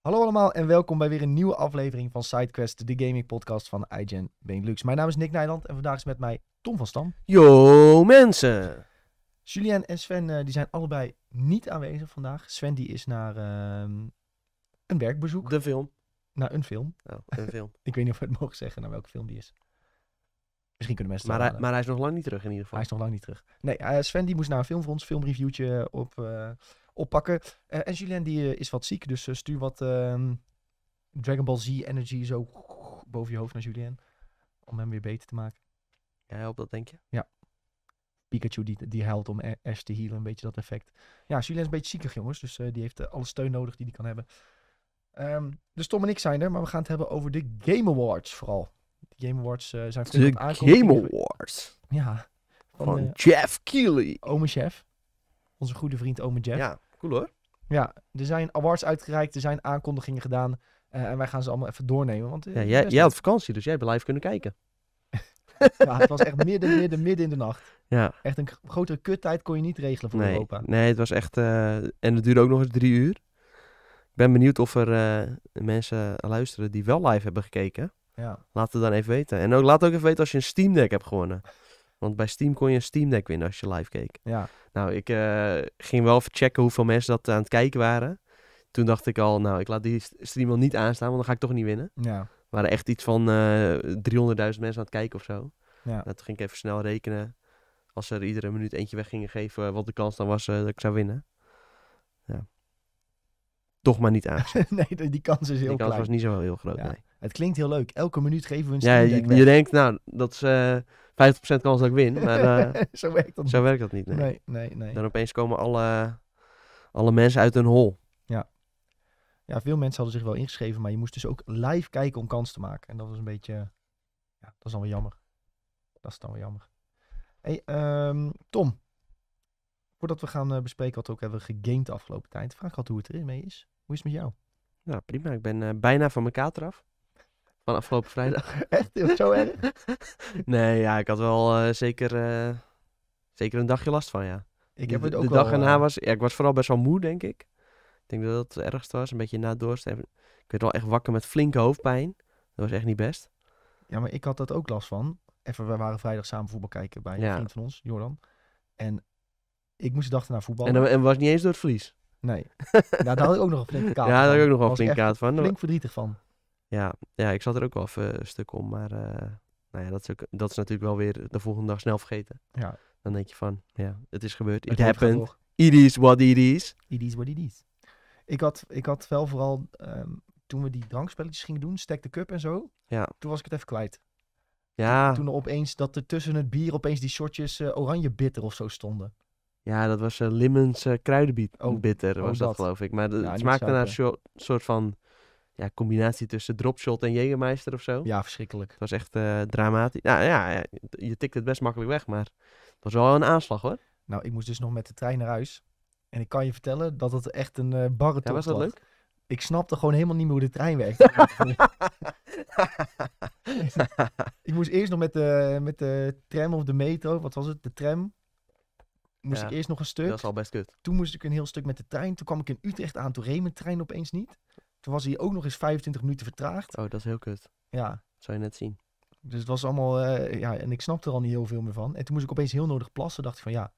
Hallo allemaal en welkom bij weer een nieuwe aflevering van SideQuest, de gaming podcast van iGen Benelux. Mijn naam is Nick Nijland en vandaag is met mij Tom van Stam. Yo mensen! Julien en Sven eh, die zijn allebei niet aanwezig vandaag. Sven die is naar ehm, een werkbezoek. De film. Naar een film. Oh, een film. Ik weet niet of we het mogen zeggen naar welke film die is. Misschien kunnen mensen maar hij, maar hij is nog lang niet terug in ieder geval. Hij is nog lang niet terug. Nee, eh, Sven die moest naar een filmfonds, filmreviewtje eh, op, eh, oppakken. en Julien die is wat ziek, dus stuur wat ehm, Dragon Ball Z energy zo boven je hoofd naar Julien. Om hem weer beter te maken. Ja, helpt dat denk je? Ja. Pikachu die, die helpt om Ash te healen, een beetje dat effect. Ja, Julien is een beetje ziekig jongens, dus die heeft alle steun nodig die hij kan hebben. Ehm, dus Tom en ik zijn er, maar we gaan het hebben over de Game Awards vooral. De Game Awards uh, zijn veel aan Game Awards? Ja. Van, eh, Jeff Keely, Ome Jeff. Onze goede vriend Ome Jeff. Ja, cool hoor. Ja, er zijn awards uitgereikt, er zijn aankondigingen gedaan. Eh, en wij gaan ze allemaal even doornemen. Want, ja, jij, jij had vakantie, dus jij hebt live kunnen kijken. ja, het was echt midden, midden, midden in de nacht. Ja. Echt een grotere kuttijd kon je niet regelen voor Europa. Nee, het was echt... en het duurde ook nog eens drie uur. Ik ben benieuwd of er mensen luisteren die wel live hebben gekeken. Ja. Laat het dan even weten. En ook, laat ook even weten als je een Steam Deck hebt gewonnen. Want bij Steam kon je een Steam Deck winnen als je live keek. Ja. Nou, ik eh, ging wel even checken hoeveel mensen dat aan het kijken waren. Toen dacht ik al, nou, ik laat die stream wel niet aanstaan, want dan ga ik toch niet winnen. Ja. Er waren echt iets van uh, eh, 300.000 mensen aan het kijken of zo. Ja. Nou, toen ging ik even snel rekenen. Als er iedere minuut eentje weg gingen geven, eh, wat de kans dan was dat ik zou winnen. Ja. Toch maar niet aan. nee, die kans is heel klein. Die kans was niet zo heel groot, nee. Het klinkt heel leuk. Elke minuut geven we een Steam Ja, je, denkt, nou, dat is 50% eh, kans dat ik win. Maar eh, zo, werkt dat, zo werkt dat niet. Nee. nee, nee, nee. Dan opeens komen alle, alle mensen uit hun hol. Ja. Ja, veel mensen hadden zich wel ingeschreven, maar je moest dus ook live kijken om kans te maken. En dat was een beetje, ja, dat is dan wel jammer. Dat is dan wel jammer. Hey, ehm, Tom. Voordat we gaan eh, bespreken wat we ook hebben gegamed de afgelopen tijd, vraag ik altijd hoe het erin mee is. Hoe is het met jou? Nou, prima. Ik ben bijna van mijn kater af. Van afgelopen vrijdag. Echt? zo erg? nee, ja, ik had wel eh, zeker, eh, zeker een dagje last van, ja. Ik heb het ook de, de dag erna eh, was... Ja, ik was vooral best wel moe, denk ik. Ik denk dat dat het ergste was. Een beetje na dorst. Ik werd wel echt wakker met flinke hoofdpijn. Dat was echt niet best. Ja, maar ik had dat ook last van. Even, we waren vrijdag samen voetbal kijken bij een ja. vriend van ons, Jordan. En ik moest de dag erna voetballen. En, en was niet eens door het verlies? Nee. daar had ik ook nog een flinke kaart ja, daar had ik ook nog een flinke kaart van. Flink verdrietig van. Ja, ja, ik zat er ook wel even een stuk om, maar eh, nou ja, dat, is ook, dat is natuurlijk wel weer de volgende dag snel vergeten. Ja. Dan denk je van, ja, het is gebeurd, it Het happened, it is what it is. It is what it is. Ik had, ik had wel vooral, ehm, toen we die drankspelletjes gingen doen, Stack the Cup en zo. Ja. Toen was ik het even kwijt. Ja, Toen opeens, dat er tussen het bier opeens die shotjes eh, oranje bitter of zo stonden. ja dat was eh, eh kruidenbiet, Oh, bitter oh, was dat, geloof ik. Maar het smaakte naar een soort- soort van ja, combinatie tussen dropshot en Jägermeister of zo. Ja, verschrikkelijk. Het was echt eh, dramatisch. Nou ja, je tikt het best makkelijk weg, maar het was wel een aanslag hoor. Nou, ik moest dus nog met de trein naar huis. En ik kan je vertellen dat het echt een eh, barre ja, was. dat leuk? Ik snapte gewoon helemaal niet meer hoe de trein werkt. ik moest eerst nog met de, met de tram of de metro, wat was het? De tram. Moest ik eerst nog een stuk. Dat is al best kut. Toen moest ik een heel stuk met de trein. Toen kwam ik in Utrecht aan, toen reed mijn trein opeens niet. Toen was hij ook nog eens 25 minuten vertraagd. Oh, dat is heel kut. Ja. Dat zou je net zien. Dus het was allemaal, eh, ja, en ik snapte er al niet heel veel meer van. En toen moest ik opeens heel nodig plassen. dacht ik van, ja,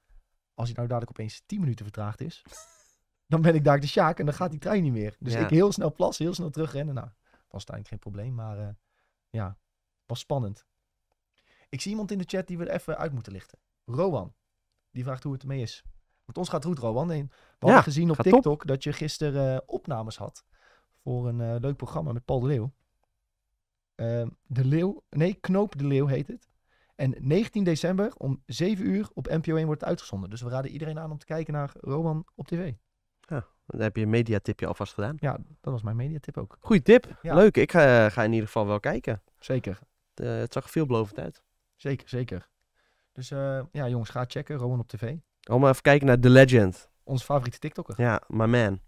als hij nou dadelijk opeens 10 minuten vertraagd is, dan ben ik daar de Sjaak en dan gaat die trein niet meer. Dus ik heel snel plassen, heel snel terugrennen. Nou, was het geen probleem, maar eh, ja, was spannend. Ik zie iemand in de chat die we er even uit moeten lichten. Rowan, die vraagt hoe het ermee is. Want ons gaat goed, Rowan. we hadden gezien op TikTok dat je gisteren eh, opnames had voor een eh, leuk programma met Paul de Leeuw. Ehm, de Leeuw, nee, Knoop de Leeuw heet het. En 19 december om 7 uur op NPO 1 wordt het uitgezonden. Dus we raden iedereen aan om te kijken naar Roman op tv. Ja, dan heb je een mediatipje alvast gedaan. Ja, dat was mijn mediatip ook. Goeie tip. Ja. Leuk. Ik ga in ieder geval wel kijken. Zeker. het zag veelbelovend uit. Zeker, zeker. Dus eh, ja, jongens, ga checken. Roman op tv. maar even kijken naar The Legend. Onze favoriete TikTokker. Ja, my man.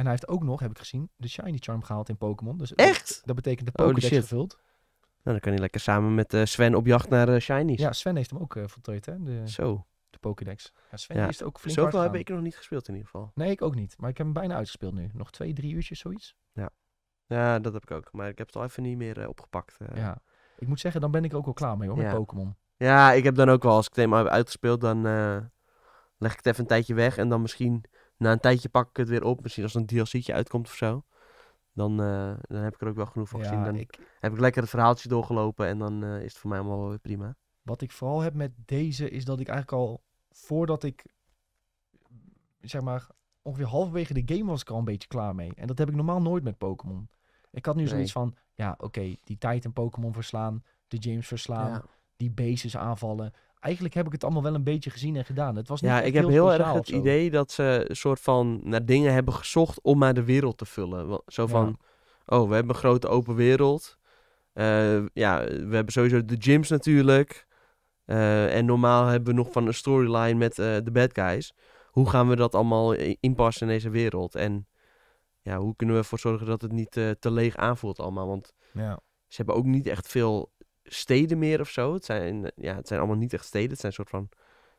En hij heeft ook nog, heb ik gezien, de Shiny Charm gehaald in Pokémon. Dus Echt? Dat betekent de Pokédex gevuld. Nou, dan kan hij lekker samen met uh, Sven op jacht naar uh, Shinies. Ja, Sven heeft hem ook uh, voltooid, hè? De, Zo. De Pokédex. Ja, Sven is ook flink Zoveel heb ik nog niet gespeeld in ieder geval. Nee, ik ook niet. Maar ik heb hem bijna uitgespeeld nu. Nog twee, drie uurtjes, zoiets. Ja. Ja, dat heb ik ook. Maar ik heb het al even niet meer opgepakt. Ja. Ik moet zeggen, dan ben ik ook wel klaar mee, hoor, met Pokémon. Ja, ik heb dan ook wel, als ik het eenmaal uitgespeeld, dan leg ik het even een tijdje weg. En dan misschien na een tijdje pak ik het weer op. Misschien als een DLC'tje uitkomt of zo. Dan, eh, dan heb ik er ook wel genoeg van gezien. Dan ik... heb ik lekker het verhaaltje doorgelopen en dan eh, is het voor mij allemaal weer prima. Wat ik vooral heb met deze is dat ik eigenlijk al voordat ik zeg maar ongeveer halverwege de game was ik al een beetje klaar mee. En dat heb ik normaal nooit met Pokémon. Ik had nu zoiets van, ja oké, die tijd een Pokémon verslaan, de James verslaan, die bases aanvallen eigenlijk heb ik het allemaal wel een beetje gezien en gedaan. Het was niet ja, ik heb heel erg het idee dat ze een soort van naar dingen hebben gezocht om maar de wereld te vullen. Zo van, oh, we hebben een grote open wereld. Eh, ja, we hebben sowieso de gyms natuurlijk. Eh, en normaal hebben we nog van een storyline met eh, de bad guys. Hoe gaan we dat allemaal inpassen in deze wereld? En ja, hoe kunnen we ervoor zorgen dat het niet te leeg aanvoelt allemaal? Want ja. ze hebben ook niet echt veel steden meer of zo. Het zijn, eh, ja, het zijn allemaal niet echt steden. Het zijn soort van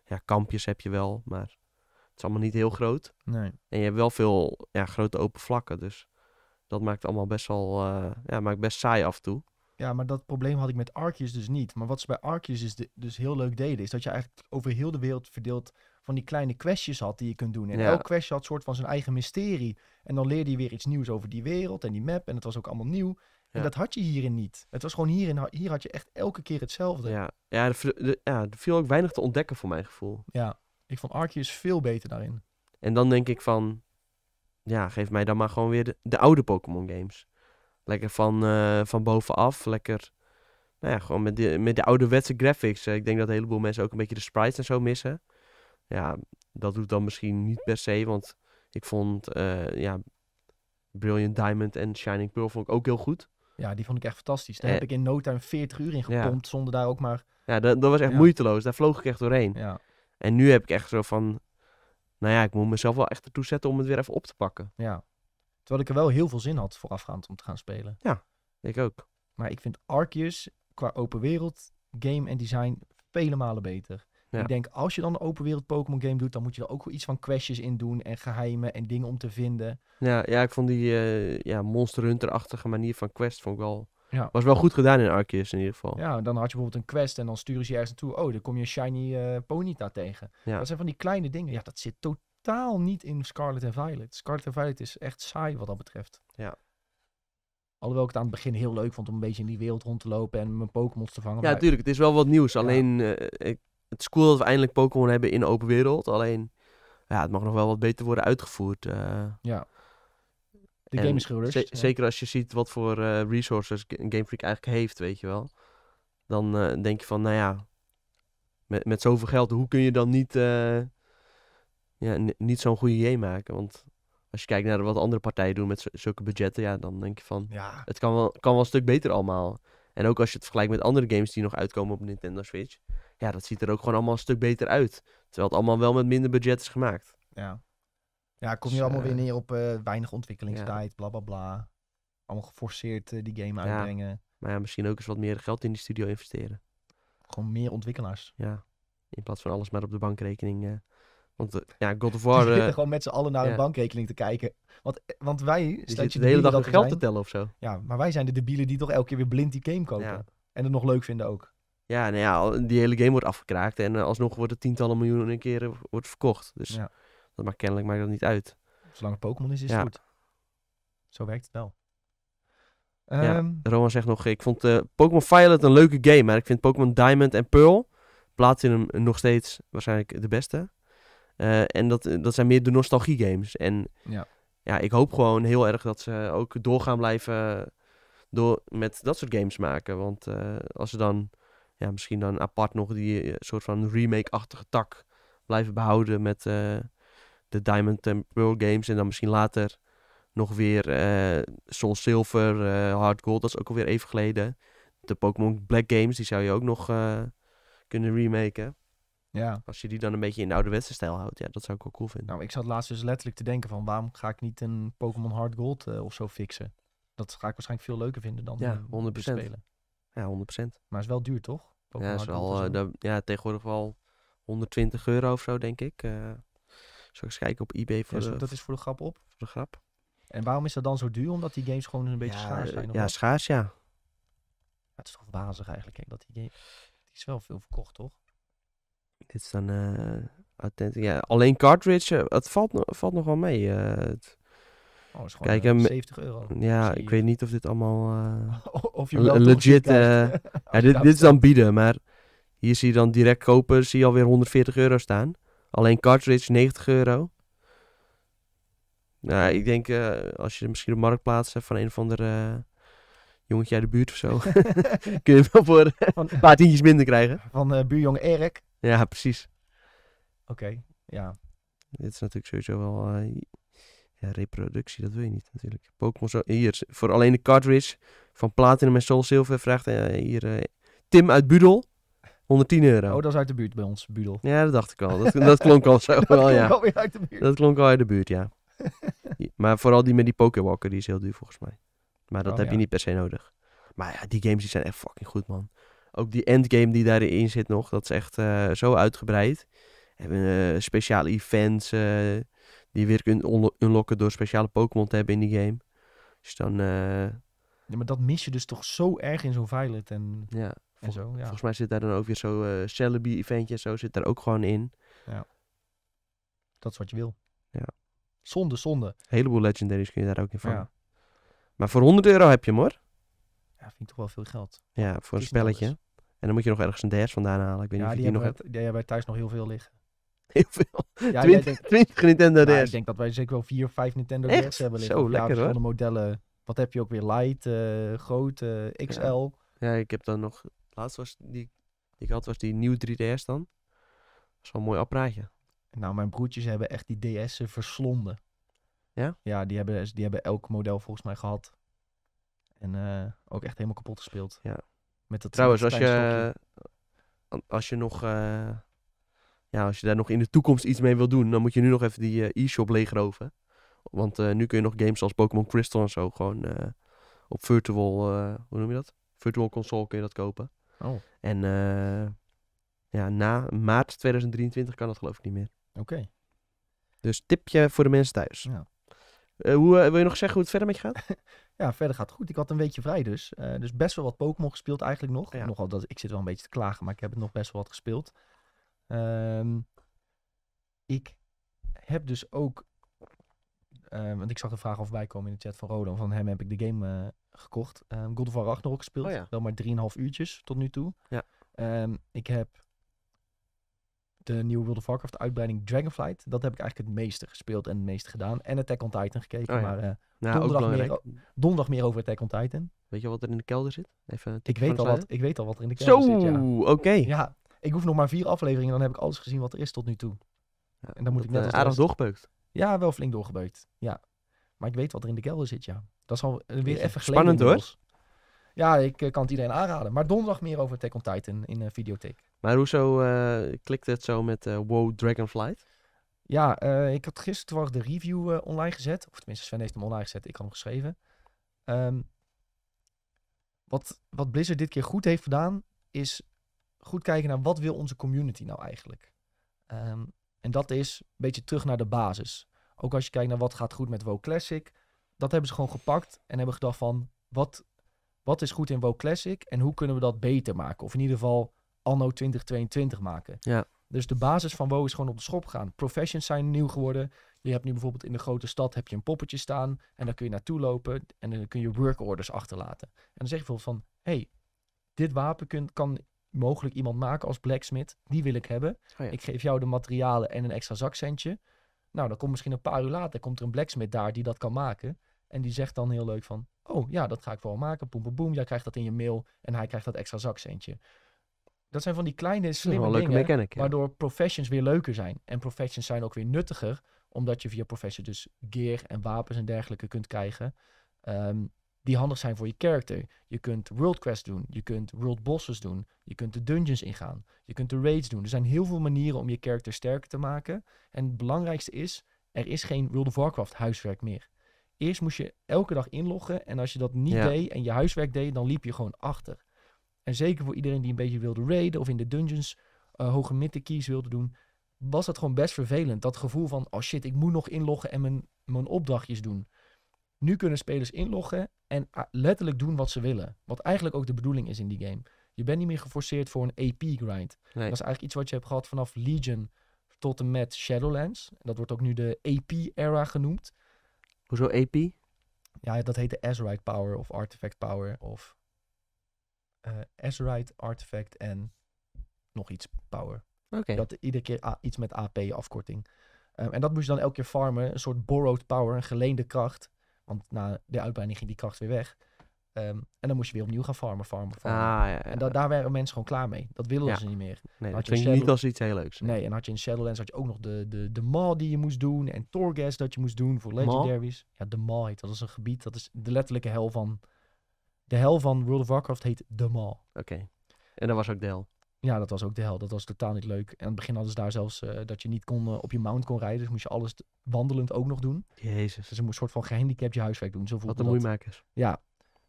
ja, kampjes heb je wel, maar het is allemaal niet heel groot. Nee. En je hebt wel veel ja, grote open vlakken. Dus dat maakt allemaal best wel eh, ja, maakt best saai af en toe. Ja, maar dat probleem had ik met Arkjes dus niet. Maar wat ze bij Arkjes is dus heel leuk deden, is dat je eigenlijk over heel de wereld verdeeld van die kleine questjes had die je kunt doen. En elk questje had soort van zijn eigen mysterie. En dan leerde je weer iets nieuws over die wereld en die map. En het was ook allemaal nieuw. En dat had je hierin niet. Het was gewoon hierin, hier had je echt elke keer hetzelfde. Ja, ja, er, ja, viel ook weinig te ontdekken voor mijn gevoel. Ja, ik vond Arceus veel beter daarin. En dan denk ik van, ja, geef mij dan maar gewoon weer de, oude Pokémon games. Lekker van, eh, van bovenaf, lekker, nou ja, gewoon met de, met de ouderwetse graphics. Eh, ik denk dat een heleboel mensen ook een beetje de sprites en zo missen. Ja, dat doet dan misschien niet per se, want ik vond, eh, ja, Brilliant Diamond en Shining Pearl vond ik ook heel goed. Ja, die vond ik echt fantastisch. Daar eh, heb ik in no time 40 uur in gepompt zonder daar ook maar... Ja, dat, dat was echt moeiteloos. Daar vloog ik echt doorheen. Ja. En nu heb ik echt zo van... Nou ja, ik moet mezelf wel echt ertoe zetten om het weer even op te pakken. Ja. Terwijl ik er wel heel veel zin had voorafgaand om te gaan spelen. Ja, ik ook. Maar ik vind Arceus qua open wereld game en design vele malen beter. Ik denk, als je dan een open wereld Pokémon game doet, dan moet je er ook wel iets van questjes in doen en geheimen en dingen om te vinden. Ja, ja ik vond die eh, ja, Monster Hunter-achtige manier van quest vond ik wel... Was wel goed gedaan in Arceus in ieder geval. Ja, dan had je bijvoorbeeld een quest en dan sturen ze je ergens naartoe. Oh, dan kom je een shiny uh, Ponyta tegen. Dat zijn van die kleine dingen. Ja, dat zit totaal niet in Scarlet en Violet. Scarlet en Violet is echt saai wat dat betreft. Ja. Alhoewel ik het aan het begin heel leuk vond om een beetje in die wereld rond te lopen en mijn Pokémon te vangen. Ja, natuurlijk. Het is wel wat nieuws. Alleen, eh, het is cool dat we eindelijk Pokémon hebben in open wereld. Alleen, ja, het mag nog wel wat beter worden uitgevoerd. Eh. ja. De game is gerust. Zeker als je ziet wat voor eh, resources Game Freak eigenlijk heeft, weet je wel. Dan eh, denk je van, nou ja, met, met zoveel geld, hoe kun je dan niet, ja, niet zo'n goede game maken? Want als je kijkt naar wat andere partijen doen met zulke budgetten, ja, dan denk je van, het kan wel, kan wel een stuk beter allemaal. En ook als je het vergelijkt met andere games die nog uitkomen op Nintendo Switch ja, dat ziet er ook gewoon allemaal een stuk beter uit. Terwijl het allemaal wel met minder budget is gemaakt. Ja, ja kom dus, je allemaal weer eh, neer op eh, weinig ontwikkelingstijd, ja. bla bla bla. Allemaal geforceerd eh, die game uitbrengen. Maar ja, misschien ook eens wat meer geld in die studio investeren. Gewoon meer ontwikkelaars. Ja, in plaats van alles maar op de bankrekening want ja, God of War... We zitten gewoon met z'n allen naar de bankrekening te kijken. Want, want wij... staan de hele dag geld te tellen of zo. Ja, maar wij zijn de debielen die toch elke keer weer blind die game kopen. En het nog leuk vinden ook. Ja, nou ja, die hele game wordt afgekraakt en eh, alsnog wordt het tientallen miljoenen keren wordt verkocht. Dus ja. dat maakt kennelijk maakt dat niet uit. Zolang het Pokémon is, is het goed. Zo werkt het wel. Ja, ehm, Roman zegt nog, ik vond uh, Pokémon Violet een leuke game, maar ik vind Pokémon Diamond en Pearl, Platinum eh, nog steeds waarschijnlijk de beste. en dat, dat zijn meer de nostalgie games. En ja. ja, ik hoop gewoon heel erg dat ze ook doorgaan blijven door, met dat soort games maken. Want als ze dan ja, misschien dan apart nog die eh, soort van remake-achtige tak blijven behouden met eh, de Diamond and Pearl games. En dan misschien later nog weer uh, Soul Silver, Hard Gold, dat is ook alweer even geleden. De Pokémon Black games, die zou je ook nog kunnen remaken. Ja. Als je die dan een beetje in de ouderwetse stijl houdt, ja, dat zou ik wel cool vinden. Nou, ik zat laatst dus letterlijk te denken van waarom ga ik niet een Pokémon Hard Gold of zo fixen? Dat ga ik waarschijnlijk veel leuker vinden dan ja, 100%. spelen. Ja, 100%. Maar het is wel duur, toch? ja, is wel, eh, ja, tegenwoordig wel 120 euro of zo, denk ik. Uh, zal ik eens kijken op eBay. Voor de, dat is voor de grap op? Voor de grap. En waarom is dat dan zo duur? Omdat die games gewoon een beetje ja, schaars zijn? Ja, schaars, ja. Het is toch wazig eigenlijk, hè? Dat die game... Die is wel veel verkocht, toch? Dit is dan... Uh, ja, alleen cartridge, het valt, valt nog wel mee. Oh, is Kijk, 70 eh, euro. Ja, ik weet niet of dit allemaal uh, of je legit... Uh, dit, is dan bieden, maar hier zie je dan direct kopen, zie je alweer 140 euro staan. Alleen cartridge 90 euro. Nou, ik denk als je misschien op marktplaats hebt van een of andere jongetje uit de buurt of zo. kun je wel voor een paar tientjes minder krijgen. Van buurjong Erik. Ja, precies. Oké, ja. Dit is natuurlijk sowieso wel ja, reproductie, dat wil je niet natuurlijk. Pokémon Hier, voor alleen de cartridge van Platinum en Soul Silver vraagt eh, hier eh, Tim uit Budel. 110 euro. Oh, dat is uit de buurt bij ons, Budel. Ja, dat dacht ik al. Dat, dat klonk al zo. dat wel, klonk ja. uit de buurt. Dat klonk al uit de buurt, ja. maar vooral die met die Pokéwalker, die is heel duur volgens mij. Maar dat oh, heb je niet per se nodig. Maar ja, die games die zijn echt fucking goed, man. Ook die endgame die daarin zit nog, dat is echt eh, zo uitgebreid. Hebben speciale events, die je weer kunt unlocken door speciale Pokémon te hebben in die game. Dus dan... Eh, ja, maar dat mis je dus toch zo erg in zo'n violet en, ja, en zo. Ja. Volgens mij zit daar dan ook weer zo'n uh, eh, Celebi-eventje en zo zit daar ook gewoon in. Ja. Dat is wat je wil. Ja. Zonde, zonde. heleboel legendaries kun je daar ook in vangen. Ja. Maar voor 100 euro heb je hem hoor. Ja, vind ik toch wel veel geld. Ja, voor een spelletje. En dan moet je nog ergens een DS vandaan halen. Ik weet niet of die, die nog... Bij, die hebben wij thuis nog heel veel liggen heel veel. Ja, 20, denk Nintendo DS. Nou, ik denk dat wij zeker wel 4 of 5 Nintendo DS hebben liggen. Zo, ja, lekker hoor. modellen. Wat heb je ook weer? Light, eh, groot, eh, XL. Ja. ik heb dan nog... Laatst was die, die ik had was die nieuwe 3DS dan. een mooi apparaatje. Nou, mijn broertjes hebben echt die DS'en verslonden. Ja? Ja, die hebben, dus- die hebben elk model volgens mij gehad. En eh, ook echt helemaal kapot gespeeld. Ja. Trouwens, als je, als je nog ja, als je daar nog in de toekomst iets mee wil doen, dan moet je nu nog even die eh, e-shop leegroven. Want eh, nu kun je nog games als Pokémon Crystal en zo gewoon eh, op virtual, hoe noem je dat? Virtual console kun je dat kopen. Oh. En ja, na maart 2023 kan dat geloof ik niet meer. Oké. Dus tipje voor de mensen thuis. Ja. hoe, wil je nog zeggen hoe het verder met je gaat? ja, verder gaat het goed. Ik had een weekje vrij dus. dus best wel wat Pokémon gespeeld eigenlijk nog. Ja. Nogal dat, ik zit wel een beetje te klagen, maar ik heb het nog best wel wat gespeeld. Ehm, ik heb dus ook. Eh, want ik zag de vraag al komen in de chat van Rodan. Van hem heb ik de game eh, gekocht. Ehm, God of War Ragnarok gespeeld. Oh Wel maar 3,5 uurtjes tot nu toe. Ja. Ehm, ik heb de nieuwe World of Warcraft uitbreiding Dragonflight. Dat heb ik eigenlijk het meeste gespeeld en het meeste gedaan. En Attack on Titan gekeken. Oh maar eh, nou, donderdag, meer, donderdag meer over Attack on Titan. Weet je wat er in de kelder zit? Even ik, weet al wat, ik weet al wat er in de kelder zit. Zo, oké. Ja, ik hoef nog maar vier afleveringen, dan heb ik alles gezien wat er is tot nu toe. en dan moet ik net eh, aardig doorgebeukt. Ja, wel flink doorgebeukt. Ja. Maar ik weet wat er in de kelder zit, ja. Dat is al eh, weer even Spannend hoor. Ja, ik eh, kan het iedereen aanraden. Maar donderdag meer over tech on Titan in uh, Videotheek. Maar hoezo klikt het zo met uh, Wow Dragonflight? Ja, ik had gisteren de review online gezet. Of tenminste, Sven heeft hem online gezet. Ik had hem geschreven. Ehm, wat, wat Blizzard dit keer goed heeft gedaan, is goed kijken naar wat wil onze community nou eigenlijk. Um, en dat is een beetje terug naar de basis. Ook als je kijkt naar wat gaat goed met WoW Classic. Dat hebben ze gewoon gepakt en hebben gedacht van... Wat, wat is goed in WoW Classic en hoe kunnen we dat beter maken? Of in ieder geval anno 2022 maken. Ja. Dus de basis van WoW is gewoon op de schop gegaan Professions zijn nieuw geworden. Je hebt nu bijvoorbeeld in de grote stad heb je een poppetje staan. En daar kun je naartoe lopen. En dan kun je work orders achterlaten. En dan zeg je bijvoorbeeld van... hey, dit wapen kunt kan mogelijk iemand maken als blacksmith. Die wil ik hebben. Oh ik geef jou de materialen en een extra zakcentje. Nou, dan komt misschien een paar uur later komt er een blacksmith daar die dat kan maken. En die zegt dan heel leuk van, oh ja, dat ga ik wel maken. Boem, boem, boem. Jij krijgt dat in je mail en hij krijgt dat extra zakcentje. Dat zijn van die kleine, slimme dingen, waardoor professions weer leuker zijn. En professions zijn ook weer nuttiger, omdat je via professions dus gear en wapens en dergelijke kunt krijgen. Um, die handig zijn voor je character. Je kunt world quests doen, je kunt world bosses doen, je kunt de dungeons ingaan, je kunt de raids doen. Er zijn heel veel manieren om je character sterker te maken. En het belangrijkste is, er is geen World of Warcraft huiswerk meer. Eerst moest je elke dag inloggen en als je dat niet deed en je huiswerk deed, dan liep je gewoon achter. En zeker voor iedereen die een beetje wilde raiden of in de dungeons eh, hoge midden keys wilde doen, was dat gewoon best vervelend. Dat gevoel van, oh shit, ik moet nog inloggen en mijn, mijn opdrachtjes doen. Nu kunnen spelers inloggen en ah, letterlijk doen wat ze willen. Wat eigenlijk ook de bedoeling is in die game. Je bent niet meer geforceerd voor een AP-grind. Dat is eigenlijk iets wat je hebt gehad vanaf Legion tot en met Shadowlands. dat wordt ook nu de AP-era genoemd. Hoezo AP? Ja, dat heet Azerite Power of Artifact Power of uh, eh, Azerite Artifact en nog iets Power. Oké. Dat iedere keer ah, iets met AP afkorting. Ehm, en dat moest je dan elke keer farmen, een soort borrowed power, een geleende kracht. Want na de uitbreiding ging die kracht weer weg. Ehm, en dan moest je weer opnieuw gaan farmen, farmen, ah, farmen. En daar waren mensen gewoon klaar mee. Dat wilden ze niet meer. dat vind je niet als iets heel leuks. Nee. en had je in Shadowlands had je ook nog de, de, de mall die je moest doen. En Torghast dat je moest doen voor Legendaries. Ja, de mall heet. Dat is een gebied, dat is de letterlijke hel van... De hel van World of Warcraft heet de mall. Oké. En dat was ook deel. Ja, dat was ook de hel. Dat was totaal niet leuk. En aan het begin hadden ze daar zelfs eh, dat je niet kon, eh, op je mount kon rijden. Dus moest je alles wandelend ook nog doen. Jezus. Dus een soort van gehandicapt je huiswerk doen. Zo Wat de moeimakers. Ja.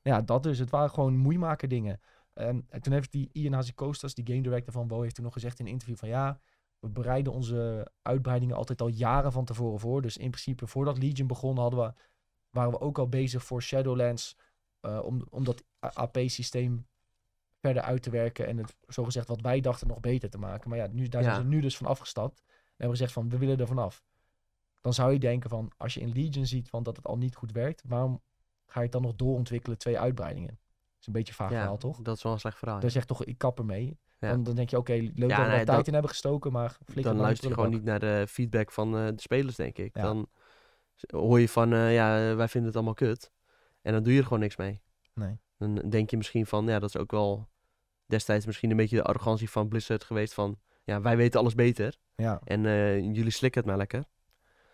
ja, dat dus. Het waren gewoon moeimaker dingen. en toen heeft die Ian Coasters die game director van WoW, heeft toen nog gezegd in een interview van ja, we bereiden onze uitbreidingen altijd al jaren van tevoren voor. Dus in principe, voordat Legion begon, hadden we, waren we ook al bezig voor Shadowlands. Eh, om, om dat AP-systeem verder uit te werken en het zogezegd wat wij dachten nog beter te maken. Maar ja, nu, daar zijn ze nu dus van afgestapt en hebben gezegd van we willen er vanaf. Dan zou je denken van als je in Legion ziet van dat het al niet goed werkt, waarom ga je het dan nog doorontwikkelen twee uitbreidingen? Dat is een beetje vaag ja, verhaal toch? Dat is wel een slecht verhaal. Dan zegt toch ik kap mee. Ja. Dan, denk je, oké, leuk dat we nee, tijd in hebben gestoken, maar Dan luister je gewoon niet naar de feedback van eh, de spelers, denk ik. Dan hoor je van, eh, ja, eh, wij vinden het allemaal kut. En dan doe je er gewoon niks mee. Nee. Dan denk je misschien van, ja, dat is ook wel destijds misschien een beetje de arrogantie van Blizzard geweest van, ja, wij weten alles beter. Ja. En eh, jullie slikken het maar lekker.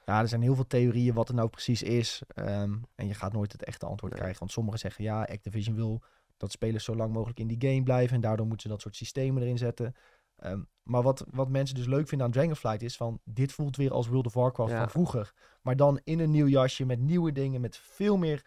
Ja, er zijn heel veel theorieën wat er nou precies is. Ehm, en je gaat nooit het echte antwoord krijgen. Want sommigen zeggen, ja, Activision wil dat spelers zo lang mogelijk in die game blijven. En daardoor moeten ze dat soort systemen erin zetten. Ehm, maar wat, wat mensen dus leuk vinden aan Dragonflight is van... dit voelt weer als World of Warcraft van vroeger. Maar dan in een nieuw jasje, met nieuwe dingen, met veel meer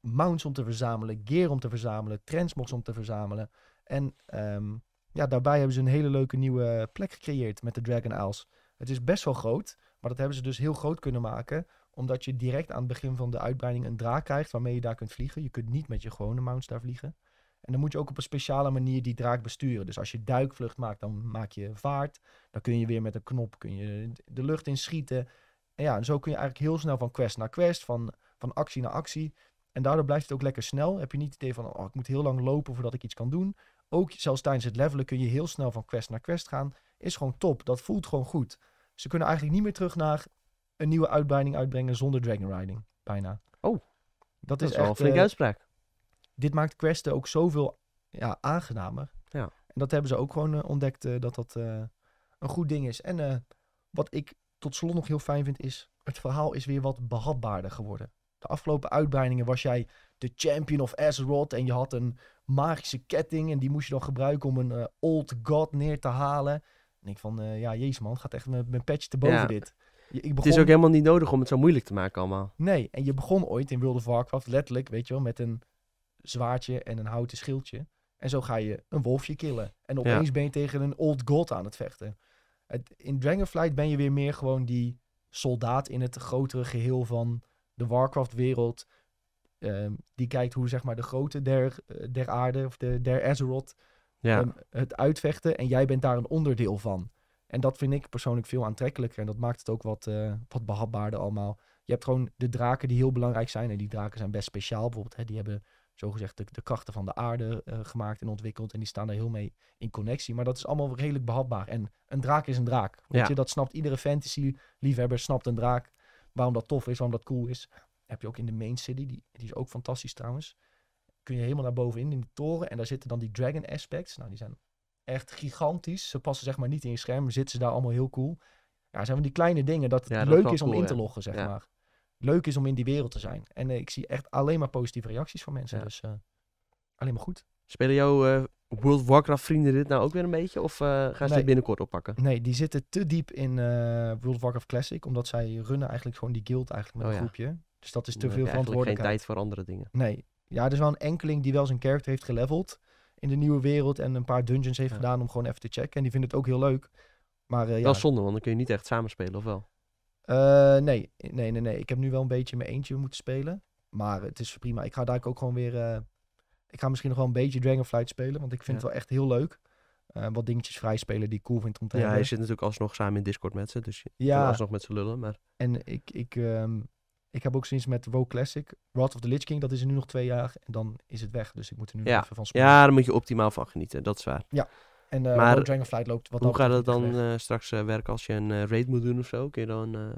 mounts om te verzamelen, gear om te verzamelen, trendsmogs om te verzamelen. En ehm, ja, daarbij hebben ze een hele leuke nieuwe plek gecreëerd met de Dragon Isles. Het is best wel groot, maar dat hebben ze dus heel groot kunnen maken. Omdat je direct aan het begin van de uitbreiding een draak krijgt waarmee je daar kunt vliegen. Je kunt niet met je gewone mounts daar vliegen. En dan moet je ook op een speciale manier die draak besturen. Dus als je duikvlucht maakt, dan maak je vaart. Dan kun je weer met een knop kun je de lucht inschieten. En ja, en zo kun je eigenlijk heel snel van quest naar quest, van, van actie naar actie. En daardoor blijft het ook lekker snel. Heb je niet het idee van, oh, ik moet heel lang lopen voordat ik iets kan doen. Ook zelfs tijdens het levelen kun je heel snel van quest naar quest gaan. Is gewoon top. Dat voelt gewoon goed. Ze kunnen eigenlijk niet meer terug naar een nieuwe uitbreiding uitbrengen zonder Dragon Riding. Bijna. Oh, dat, is, wel echt, een flinke eh, uitspraak. Dit maakt questen ook zoveel ja, aangenamer. Ja. En dat hebben ze ook gewoon eh, ontdekt eh, dat dat een goed ding is. En wat ik tot slot nog heel fijn vind is, het verhaal is weer wat behapbaarder geworden. De afgelopen uitbreidingen was jij de champion of Azeroth en je had een magische ketting en die moest je dan gebruiken om een eh, old god neer te halen. En ik van, eh, ja, jezus man, gaat echt mijn patch te boven dit. Je, ik begon... Het is ook helemaal niet nodig om het zo moeilijk te maken allemaal. Nee, en je begon ooit in World of Warcraft letterlijk, weet je wel, met een zwaardje en een houten schildje. En zo ga je een wolfje killen. En opeens ben je tegen een old god aan het vechten. Het, in Dragonflight ben je weer meer gewoon die soldaat in het grotere geheel van de Warcraft-wereld. Ehm, die kijkt hoe zeg maar, de grote der, eh, der aarde of de, der Azeroth ja. Ehm, het uitvechten. En jij bent daar een onderdeel van. En dat vind ik persoonlijk veel aantrekkelijker. En dat maakt het ook wat, eh, wat behapbaarder allemaal. Je hebt gewoon de draken die heel belangrijk zijn. En die draken zijn best speciaal. Bijvoorbeeld, hè, die hebben zogezegd de, de krachten van de aarde eh, gemaakt en ontwikkeld. En die staan daar heel mee in connectie. Maar dat is allemaal redelijk behapbaar. En een draak is een draak. ja. je, dat snapt iedere fantasy-liefhebber, snapt een draak waarom dat tof is, waarom dat cool is. Heb je ook in de main city, die, die is ook fantastisch trouwens. Kun je helemaal naar bovenin in de toren en daar zitten dan die dragon aspects. Nou, die zijn echt gigantisch. Ze passen zeg maar niet in je scherm, zitten ze daar allemaal heel cool. Ja, zijn van die kleine dingen dat het leuk is om in te loggen, zeg maar. Leuk is om in die wereld te zijn. En eh, ik zie echt alleen maar positieve reacties van mensen. Dus eh, alleen maar goed. Spelen jouw eh, World of Warcraft vrienden dit nou ook weer een beetje? Of eh, gaan ze dit binnenkort oppakken? Nee, die zitten te diep in eh, World of Warcraft Classic. Omdat zij runnen eigenlijk gewoon die guild eigenlijk met oh een groepje. Dus dat is te veel verantwoordelijkheid. geen tijd voor andere dingen. Nee. Ja, er is wel een enkeling die wel zijn character heeft geleveld in de nieuwe wereld en een paar dungeons heeft gedaan om gewoon even te checken. En die vindt het ook heel leuk. Maar, uh, ja. zonde, want dan kun je niet echt samenspelen, of wel? nee. nee, nee, nee. Ik heb nu wel een beetje mijn eentje moeten spelen. Maar het is prima. Ik ga daar ook gewoon weer ik ga misschien nog wel een beetje Dragonflight spelen, want ik vind het wel echt heel leuk. Eh, wat dingetjes vrij spelen die ik cool vind om te ja, hebben. zit natuurlijk alsnog samen in Discord met ze, dus je ja. alsnog met ze lullen. Maar... En ik, ik, ehm, ik heb ook sinds met WoW Classic, Wrath of the Lich King, dat is er nu nog twee jaar en dan is het weg. Dus ik moet er nu ja. even van spelen. Ja, daar moet je optimaal van genieten, dat is waar. Ja, en uh, Dragonflight loopt wat Hoe gaat het dan eh, straks werken als je een raid moet doen of zo? Kun je dan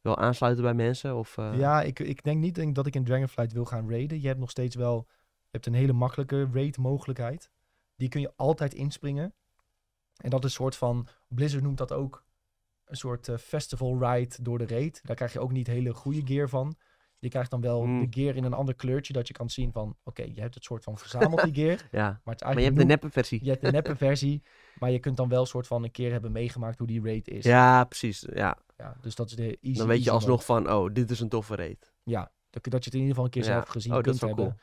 wel aansluiten bij mensen? Of, Ja, ik, ik denk niet denk dat ik in Dragonflight wil gaan raiden. Je hebt nog steeds wel je hebt een hele makkelijke raid mogelijkheid. Die kun je altijd inspringen. En dat is een soort van, Blizzard noemt dat ook een soort eh, festival ride door de raid. Daar krijg je ook niet hele goede gear van. Je krijgt dan wel hmm. de gear in een ander kleurtje, dat je kan zien van, oké, je hebt het soort van verzamelde gear. ja, maar, je hebt de neppe versie. Je hebt de neppe versie, maar je kunt dan wel soort van een keer hebben meegemaakt hoe die raid is. Ja, precies, ja. ja dus dat is de easy, Dan weet je alsnog van, oh, dit is een toffe raid. Ja, dat, dat je het in ieder geval een keer zelf gezien oh, kunt hebben.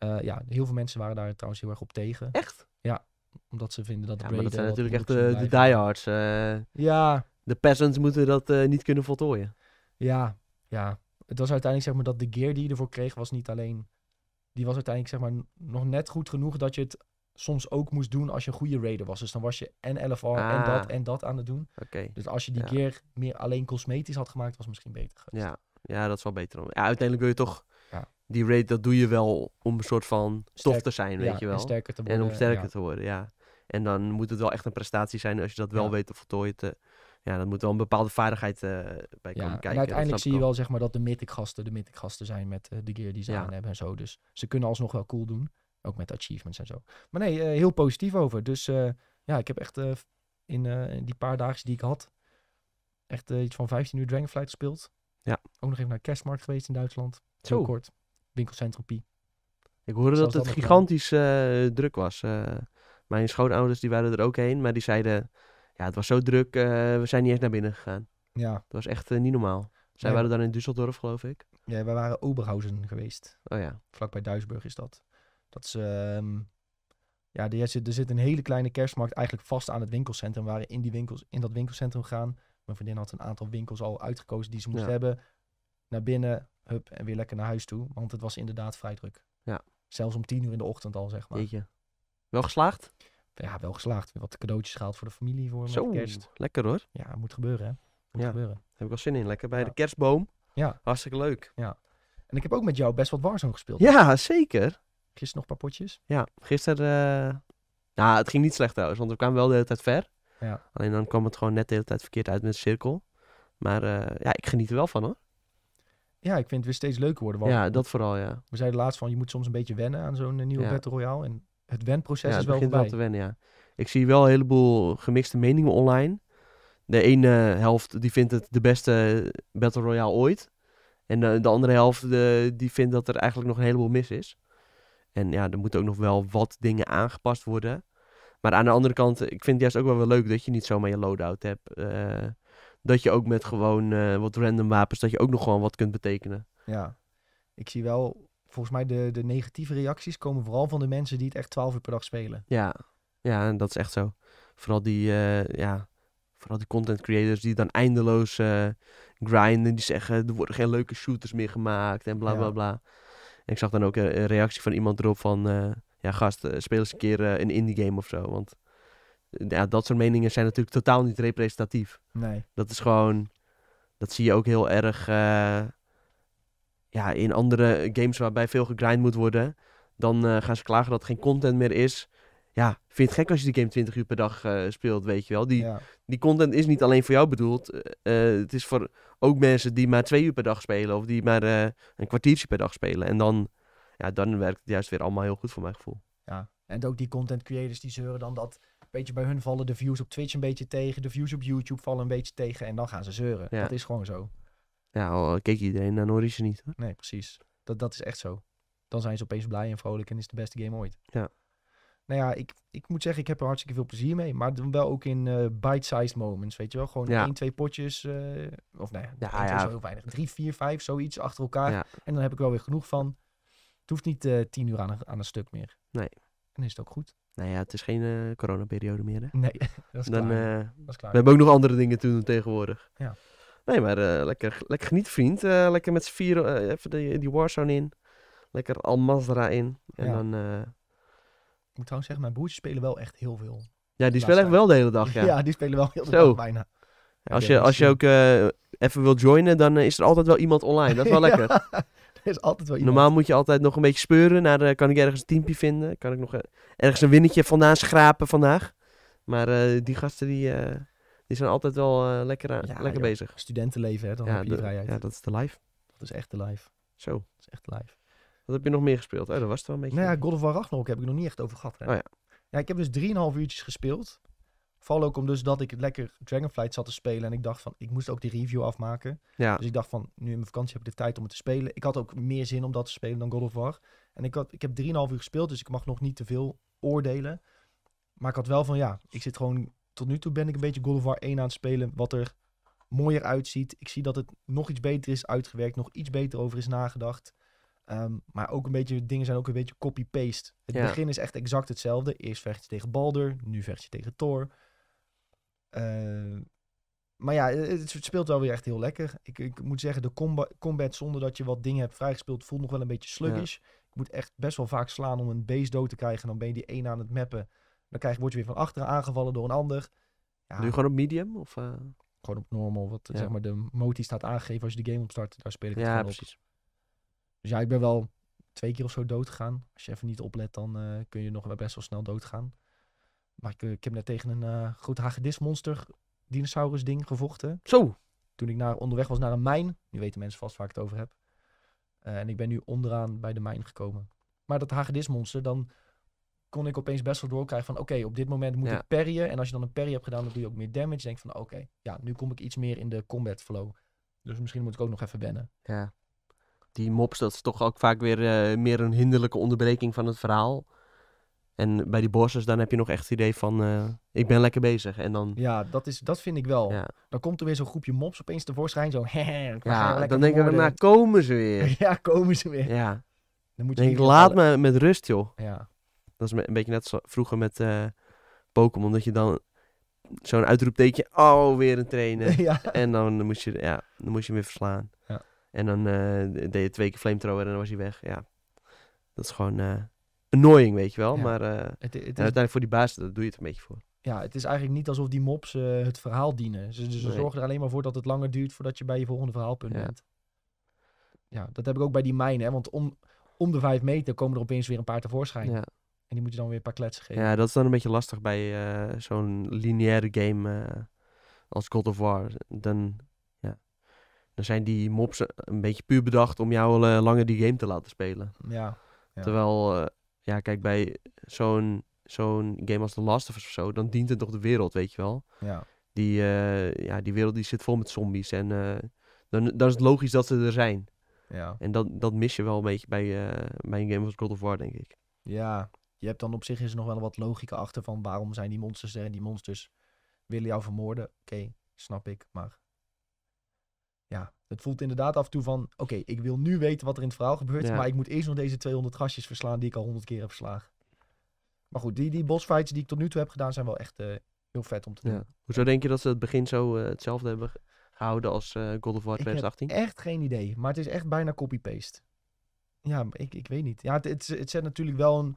Eh, ja, heel veel mensen waren daar trouwens heel erg op tegen. Echt? Ja, omdat ze vinden dat... Ja, maar dat zijn natuurlijk echt de, eh, de diehards. Eh. ja. De peasants moeten dat niet kunnen voltooien. Ja, ja. Het was uiteindelijk zeg maar dat de gear die je ervoor kreeg was niet alleen... Die was uiteindelijk zeg maar nog net goed genoeg dat je het soms ook moest doen als je een goede raider was. Dus dan was je en LFR en ah. dat en dat aan het doen. Oké. Dus als je die gear meer alleen cosmetisch had gemaakt, was het misschien beter geweest. Ja. ja, dat is wel beter. Ja, uiteindelijk wil je toch die raid, dat doe je wel om een soort van stof te zijn, weet je wel. En om sterker te worden, ja. En dan moet het wel echt een prestatie zijn als je dat wel weet te voltooien. Te, ja, dat moet wel een bepaalde vaardigheid eh, bij ja, komen kijken. uiteindelijk zie je wel zeg maar, dat de mythic de mythic zijn met eh, de gear die ze aan hebben en zo. Dus ze kunnen alsnog wel cool doen. Ook met achievements en zo. Maar nee, eh, heel positief over. Dus ja, ik heb echt in die paar dagen die ik had, echt iets van 15 uur Dragonflight gespeeld. Ja. Ook nog even naar Kerstmarkt geweest in Duitsland. Zo kort. Winkelcentrum Ik hoorde dat het gigantisch eh, druk was. Eh, mijn schoonouders die waren er ook heen, maar die zeiden... Ja, het was zo druk, eh, we zijn niet eens naar binnen gegaan. Ja. Dat was echt niet normaal. Zij waren dan in Düsseldorf, geloof ik. Ja, wij waren Oberhausen geweest. Oh ja. Vlakbij Duisburg is dat. Dat is... Ehm, ja, er zit, er zit een hele kleine kerstmarkt eigenlijk vast aan het winkelcentrum. We waren in, die winkels, in dat winkelcentrum gaan. Mijn vriendin had een aantal winkels al uitgekozen die ze moest hebben. Naar binnen, hup, en weer lekker naar huis toe. Want het was inderdaad vrij druk. Ja. Zelfs om tien uur in de ochtend al, zeg maar. Weet je. Wel geslaagd? Ja, wel geslaagd. wat cadeautjes gehaald voor de familie voor Zo, kerst. lekker hoor. Ja, moet gebeuren hè. Moet ja. gebeuren. Daar heb ik wel zin in. Lekker bij de kerstboom. Ja. Hartstikke leuk. Ja. En ik heb ook met jou best wat Warzone gespeeld. Ja, zeker. Gisteren nog een paar potjes. Ja, gisteren... Uh... Nou, het ging niet slecht trouwens, want we kwamen wel de hele tijd ver. Ja. Alleen dan kwam het gewoon net de hele tijd verkeerd uit met de cirkel. Maar eh, ja, ik geniet er wel van hoor ja, ik vind het weer steeds leuker worden. ja, dat vooral, ja. We zeiden laatst van, je moet soms een beetje wennen aan zo'n eh, nieuwe Battle Royale. En het wenproces is wel voorbij. Ja, te wennen, ja. Ik zie wel een heleboel gemixte meningen online. De ene eh, helft, die vindt het de beste eh, Battle Royale ooit. En de, andere helft, die vindt dat er eigenlijk nog een heleboel mis is. En ja, er moeten ook nog wel wat dingen aangepast worden. Maar aan de andere kant, ik vind het juist ook wel wel leuk dat je niet zomaar je loadout hebt dat je ook met gewoon eh, wat random wapens, dat je ook nog gewoon wat kunt betekenen. Ja, ik zie wel, volgens mij de, de negatieve reacties komen vooral van de mensen die het echt 12 uur per dag spelen. Ja, ja dat is echt zo. Vooral die, eh, ja, vooral die content creators die dan eindeloos uh, grinden, die zeggen er worden geen leuke shooters meer gemaakt en bla bla. En ik zag dan ook een, reactie van iemand erop van, ja gast, speel eens een keer een indie game of zo, want ja, dat soort meningen zijn natuurlijk totaal niet representatief. Nee. Dat is gewoon, dat zie je ook heel erg eh, ja, in andere games waarbij veel gegrind moet worden. Dan eh, gaan ze klagen dat er geen content meer is. Ja, vind je het gek als je die game 20 uur per dag eh, speelt, weet je wel. Die, die content is niet alleen voor jou bedoeld. het is voor ook mensen die maar twee uur per dag spelen of die maar een kwartiertje per dag spelen. En dan, ja, dan werkt het juist weer allemaal heel goed voor mijn gevoel. Ja, en ook die content creators die zeuren dan dat beetje bij hun vallen de views op Twitch een beetje tegen. De views op YouTube vallen een beetje tegen. En dan gaan ze zeuren. Ja. Dat is gewoon zo. Ja, al keek iedereen naar Norris niet. Nee, precies. Dat, dat is echt zo. Dan zijn ze opeens blij en vrolijk en is het de beste game ooit. Ja. Nou ja, ik, ik moet zeggen, ik heb er hartstikke veel plezier mee. Maar dan wel ook in uh, bite-sized moments, weet je wel. Gewoon ja. één, twee potjes. Eh, of nee, nou ja, heel weinig. Drie, vier, vijf, zoiets achter elkaar. En dan heb ik wel weer genoeg van. Het hoeft niet uh, tien uur aan aan een stuk meer. Nee. En is het ook goed. Nou ja, het is geen uh, coronaperiode meer, hè? Nee, dat is Dan, eh, klaar. We hebben ook nog andere dingen te doen tegenwoordig. Ja. Nee, maar eh, lekker, lekker geniet, vriend. lekker met z'n vier even die die Warzone in. Lekker Al Mazra in. En dan... Ik moet trouwens zeggen, mijn broertjes spelen wel echt heel veel. Ja, die spelen echt wel de hele dag, ja. ja, die spelen wel heel de dag bijna. Ja, dus, als je, als je ook even wil joinen, dan is er altijd wel iemand online. Dat is wel lekker. is altijd wel Normaal moet je altijd nog een beetje speuren naar, uh, kan ik ergens een teampje vinden? Kan ik nog eh, ergens een winnetje vandaan schrapen vandaag? Maar eh, die gasten die, die zijn altijd wel lekker, aan, lekker bezig. Studentenleven, hè? dan ja, heb je de, vrijheid. Ja, dat is de live. Dat is echt de live. Zo. Dat is echt live. Wat heb je nog meer gespeeld? Oh, dat was het wel een beetje... Nou ja, God of War Ragnarok heb ik nog niet echt over gehad. Hè? Oh, ja. ja, ik heb dus 3,5 uurtjes gespeeld. Vooral ook omdat dus ik lekker Dragonflight zat te spelen. En ik dacht van, ik moest ook die review afmaken. Dus ik dacht van, nu in mijn vakantie heb ik de tijd om het te spelen. Ik had ook meer zin om dat te spelen dan God of War. En ik, had, ik heb 3,5 uur gespeeld, dus ik mag nog niet te veel oordelen. Maar ik had wel van, ja, ik zit gewoon... Tot nu toe ben ik een beetje God of War 1 aan het spelen. Wat er mooier uitziet. Ik zie dat het nog iets beter is uitgewerkt. Nog iets beter over is nagedacht. Ehm, maar ook een beetje, dingen zijn ook een beetje copy-paste. Het begin is echt exact hetzelfde. Eerst vecht je tegen Balder, nu vecht je tegen Thor. Eh, maar ja, eh, het, speelt wel weer echt heel lekker. Ik, ik moet zeggen, de combat, combat zonder dat je wat dingen hebt vrijgespeeld voelt nog wel een beetje sluggish. Ja. Ik moet echt best wel vaak slaan om een base dood te krijgen. Dan ben je die ene aan het mappen. Dan krijg, word je weer van achteren aangevallen door een ander. nu gewoon op medium? Of, eh? Gewoon op normal. Wat zeg maar de moti staat aangegeven als je de game opstart. Daar speel ik het ja, gewoon precies. op. Dus ja, ik ben wel twee keer of zo dood gegaan. Als je even niet oplet, dan kun je nog wel best wel snel doodgaan. Maar eh, ik, heb net tegen een uh, groot hagedismonster dinosaurus ding gevochten. Zo! Toen ik naar, onderweg was naar een mijn. Nu weten mensen vast waar ik het over heb. Eh, en ik ben nu onderaan bij de mijn gekomen. Maar dat hagedismonster, dan kon ik opeens best wel doorkrijgen van... oké, op dit moment moet ik parryen. En als je dan een parry hebt gedaan, dan doe je ook meer damage. denk van, oké, ja, nu kom ik iets meer in de combat flow. Dus misschien moet ik ook nog even wennen. Ja. Die mobs, dat is toch ook vaak weer meer een hinderlijke onderbreking van het verhaal. En bij die bosses, dan heb je nog echt het idee van, eh, ik ben lekker bezig. En dan... Ja, dat, is, dat vind ik wel. Dan komt er weer zo'n groepje mops opeens tevoorschijn. Zo, ja, dan, denk denken we, nou komen ze weer. ja, komen ze weer. Ja. Dan moet je denk, laat me met rust, joh. Ja. Dat is een beetje net zo vroeger met eh, Pokémon. Dat je dan zo'n uitroepteken, oh, weer een trainer. ja. En dan moest, je, ja, dan moest je weer verslaan. Ja. En dan eh, deed je twee keer flamethrower en dan was hij weg. Ja. Dat is gewoon annoying, weet je wel. Maar eh, het, is... uiteindelijk voor die baas, daar doe je het een beetje voor. Ja, het is eigenlijk niet alsof die mobs eh, het verhaal dienen. Ze, zorgen er alleen maar voor dat het langer duurt voordat je bij je volgende verhaalpunt ja. bent. Ja, dat heb ik ook bij die mijnen. Want om, om de vijf meter komen er opeens weer een paar tevoorschijn. Ja. En die moet je dan weer een paar kletsen geven. Ja, dat is dan een beetje lastig bij eh, zo'n lineaire game als God of War. Dan, ja, dan zijn die mobs een beetje puur bedacht om jou langer die game te laten spelen. Ja. ja. Terwijl ja, kijk, bij zo'n zo'n game als The Last of Us of zo, dan dient het toch de wereld, weet je wel. Ja. Die, eh, ja, die wereld die zit vol met zombies en eh, dan, dan is het logisch dat ze er zijn. Ja. En dat, dat mis je wel een beetje bij, uh, bij een game als God of War, denk ik. Ja, je hebt dan op zich is er nog wel wat logica achter van waarom zijn die monsters er en die monsters willen jou vermoorden. Oké, snap ik, maar het voelt inderdaad af en toe van, oké, ik wil nu weten wat er in het verhaal gebeurt, maar ik moet eerst nog deze 200 gastjes verslaan die ik al 100 keer heb verslagen. Maar goed, die, die bossfights die ik tot nu toe heb gedaan zijn wel echt eh, heel vet om te doen. Hoezo denk je dat ze het begin zo eh, hetzelfde hebben gehouden als uh, God of War 2018? Ik heb echt geen idee, maar het is echt bijna copy-paste. Ja, ik, ik weet niet. Ja, het, het, zet natuurlijk wel een...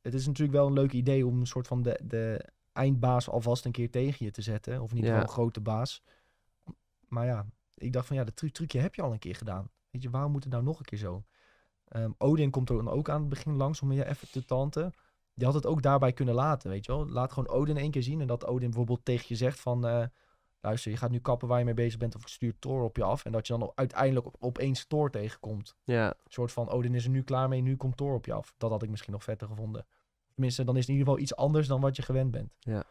Het is natuurlijk wel een leuk idee om een soort van de, de eindbaas alvast een keer tegen je te zetten. Of niet ieder een grote baas. Maar ja, ik dacht van ja, dat trucje heb je al een keer gedaan. Weet je, waarom moet het nou nog een keer zo? Ehm, Odin komt er dan ook aan het begin langs om je even te tanten. Die had het ook daarbij kunnen laten, weet je wel. Laat gewoon Odin één keer zien. En dat Odin bijvoorbeeld tegen je zegt van... Eh, luister, je gaat nu kappen waar je mee bezig bent... of stuurt stuur Thor op je af. En dat je dan uiteindelijk opeens Thor tegenkomt. Ja. Een soort van, Odin is er nu klaar mee, nu komt Thor op je af. Dat had ik misschien nog vetter gevonden. Tenminste, dan is het in ieder geval iets anders dan wat je gewend bent. Ja.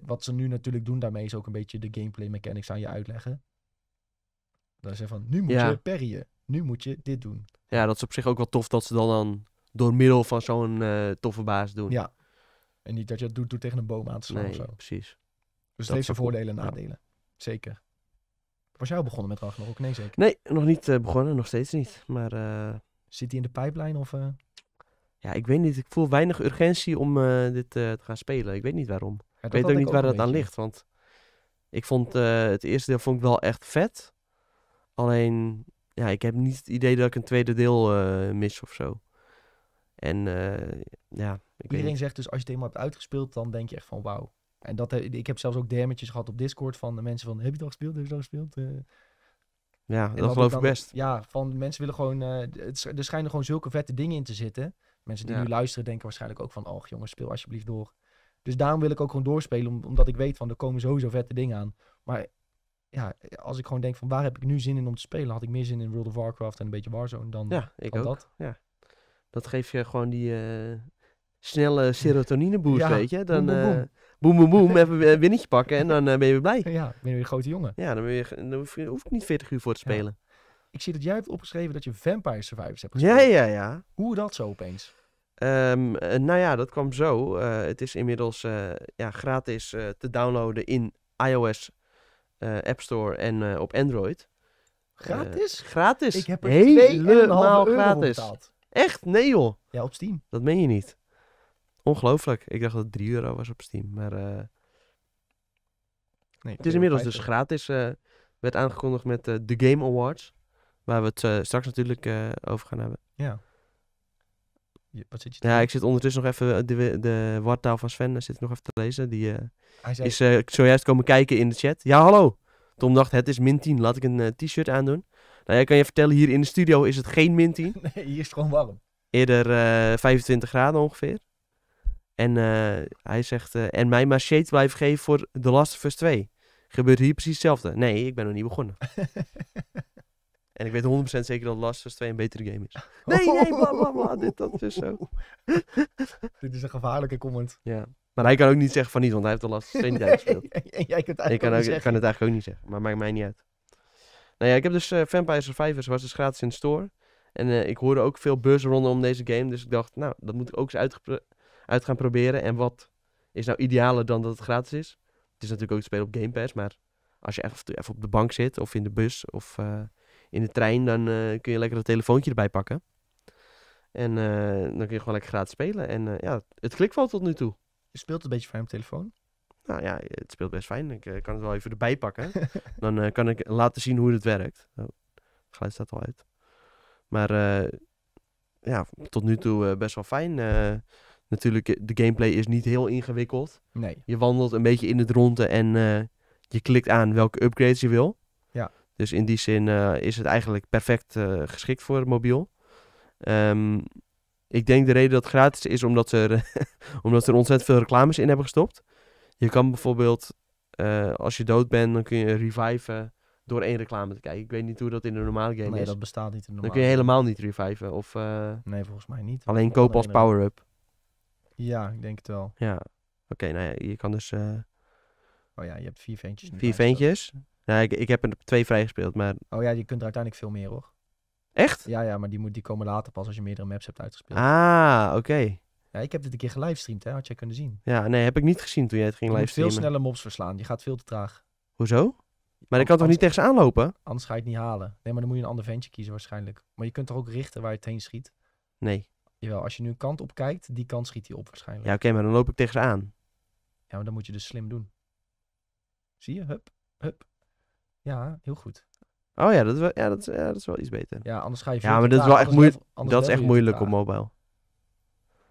wat ze nu natuurlijk doen daarmee is ook een beetje de gameplay mechanics aan je uitleggen. Daar zijn van, nu moet ja. je parryen. Nu moet je dit doen. Ja, dat is op zich ook wel tof dat ze dan, dan door middel van zo'n eh, toffe baas doen. Ja. En niet dat je dat doet door tegen een boom aan te slaan of zo. precies. Dus dat heeft zijn voordelen en nadelen. Zeker. Was jij al begonnen met Ragnarok? Nee, zeker? Nee, nog niet eh, begonnen. Nog steeds niet. Maar... Eh, Zit hij in de pipeline of... Ja, ik weet niet. Ik voel weinig urgentie om dit te gaan spelen. Ik weet niet waarom. ik weet ook niet waar dat aan ligt, want... Ik vond het eerste deel vond ik wel echt vet. Alleen, ja, ik heb niet het idee dat ik een tweede deel eh, mis of zo. En eh, ja. Ik Iedereen zegt dus als je het eenmaal hebt uitgespeeld, dan denk je echt van wauw. En dat, eh, ik heb zelfs ook DM'tjes gehad op Discord van de mensen van heb je het al gespeeld, heb je het al gespeeld? ja, dat geloof ik best. Ja, van mensen willen gewoon, het, er schijnen gewoon zulke vette dingen in te zitten. Mensen die nu luisteren denken waarschijnlijk ook van, oh jongens, speel alsjeblieft door. Dus daarom wil ik ook gewoon doorspelen, omdat ik weet van er komen sowieso vette dingen aan. Maar ja, als ik gewoon denk van waar heb ik nu zin in om te spelen, had ik meer zin in World of Warcraft en een beetje Warzone dan, ja, ik ook. dat. Ja, dat geeft je gewoon die eh, snelle serotonine weet je. Dan boem, boem, eh, boem. even een winnetje pakken en dan eh, ben je weer blij. Ja, ben je weer een grote jongen. Ja, dan, ben je, dan hoef ik niet 40 uur voor te spelen. Ik zie dat jij hebt opgeschreven dat je Vampire Survivors hebt gespeeld. Ja, ja, ja. Hoe dat zo opeens? Ehm, nou ja, dat kwam zo. het is inmiddels ja, gratis te downloaden in iOS eh, App Store en eh, op Android. Eh, gratis? gratis. Ik heb er helemaal gratis. Betaald. Echt? Nee joh. Ja, op Steam. Dat meen je niet. Ongelooflijk. Ik dacht dat het 3 euro was op Steam. Maar nee, het is inmiddels dus gratis. werd aangekondigd met de Game Awards. Waar we het straks natuurlijk over gaan hebben. Ja wat zit je ja, ik zit ondertussen nog even eh, de, de wartaal van Sven, zit nog even te lezen. Die eh, is eh, zojuist komen kijken in de chat. Ja, hallo! Tom dacht, het is min 10, laat ik een t-shirt aandoen. Nou, jij kan je vertellen, hier in de studio is het geen min 10. Nee, hier is het gewoon warm. Eerder 25 graden ongeveer. En hij zegt, en mij maar shade blijven geven voor The Last of Us 2. Gebeurt hier precies hetzelfde. Nee, ik ben nog niet begonnen. En ik weet 100% zeker dat Last of Us 2 een betere game is. Nee, nee, bla bla dit, dat is zo. dit is een gevaarlijke comment. Ja. Maar hij kan ook niet zeggen van niet, want hij heeft de Last of Us 2 niet uitgespeeld. En jij kunt ik kan, ook, kan het eigenlijk ook niet zeggen, maar maakt mij niet uit. Nou ja, ik heb dus eh, Vampire Survivors, was dus gratis in de store. En eh, ik hoorde ook veel buzz rondom deze game, dus ik dacht, nou, dat moet ik ook eens uit, uit gaan proberen. En wat is nou idealer dan dat het gratis is? Het is natuurlijk ook te spelen op Game Pass, maar als je even, even op de bank zit of in de bus of... Eh, in de trein, dan eh, kun je lekker dat telefoontje erbij pakken. En eh, dan kun je gewoon lekker gratis spelen. En eh, ja, het klikvalt tot nu toe. Je speelt het een beetje fijn op telefoon? Nou ja, het speelt best fijn. Ik kan het wel even erbij pakken. dan kan ik laten zien hoe het werkt. Oh, geluid staat al uit. Maar ja, tot nu toe best wel fijn. natuurlijk, de gameplay is niet heel ingewikkeld. Nee. Je wandelt een beetje in het ronde en je klikt aan welke upgrades je wil. Dus in die zin eh, is het eigenlijk perfect eh, geschikt voor mobiel. Ehm, ik denk de reden dat het gratis is omdat ze er, omdat er ontzettend veel reclames in hebben gestopt. Je kan bijvoorbeeld, eh, als je dood bent, dan kun je reviven door één reclame te kijken. Ik weet niet hoe dat in de normale game nee, is. Nee, dat bestaat niet in de normale Dan kun je helemaal niet reviven. Of, nee, volgens mij niet. Alleen koop als power-up. Ja, ik denk het wel. Ja, oké. nou ja, je kan dus... oh ja, je hebt vier ventjes. Vier ventjes ja ik, ik heb er twee vrijgespeeld, maar... Oh ja, je kunt er uiteindelijk veel meer, hoor. Echt? Ja, ja, maar die, moet, die komen later pas als je meerdere maps hebt uitgespeeld. Ah, oké. Ja, ik heb dit een keer gelivestreamd, hè. Had jij kunnen zien. Ja, nee, heb ik niet gezien toen jij het ging je livestreamen. veel sneller mobs verslaan. Je gaat veel te traag. Hoezo? Maar ik kan toch niet tegen ze aanlopen? Anders ga je het niet halen. Nee, maar dan moet je een ander ventje kiezen waarschijnlijk. Maar je kunt toch ook richten waar je het heen schiet? Nee. Jawel, als je nu een kant op kijkt, die kant schiet hij op waarschijnlijk. Ja, oké, maar dan loop ik tegen ze aan. Ja, maar dan moet je dus slim doen. Zie je? Hup, hup, ja, heel goed. Oh ja, dat is wel, ja, dat, is, wel iets beter. Ja, anders ga je Ja, maar dat is wel echt moeilijk. Dat is echt moeilijk op mobile.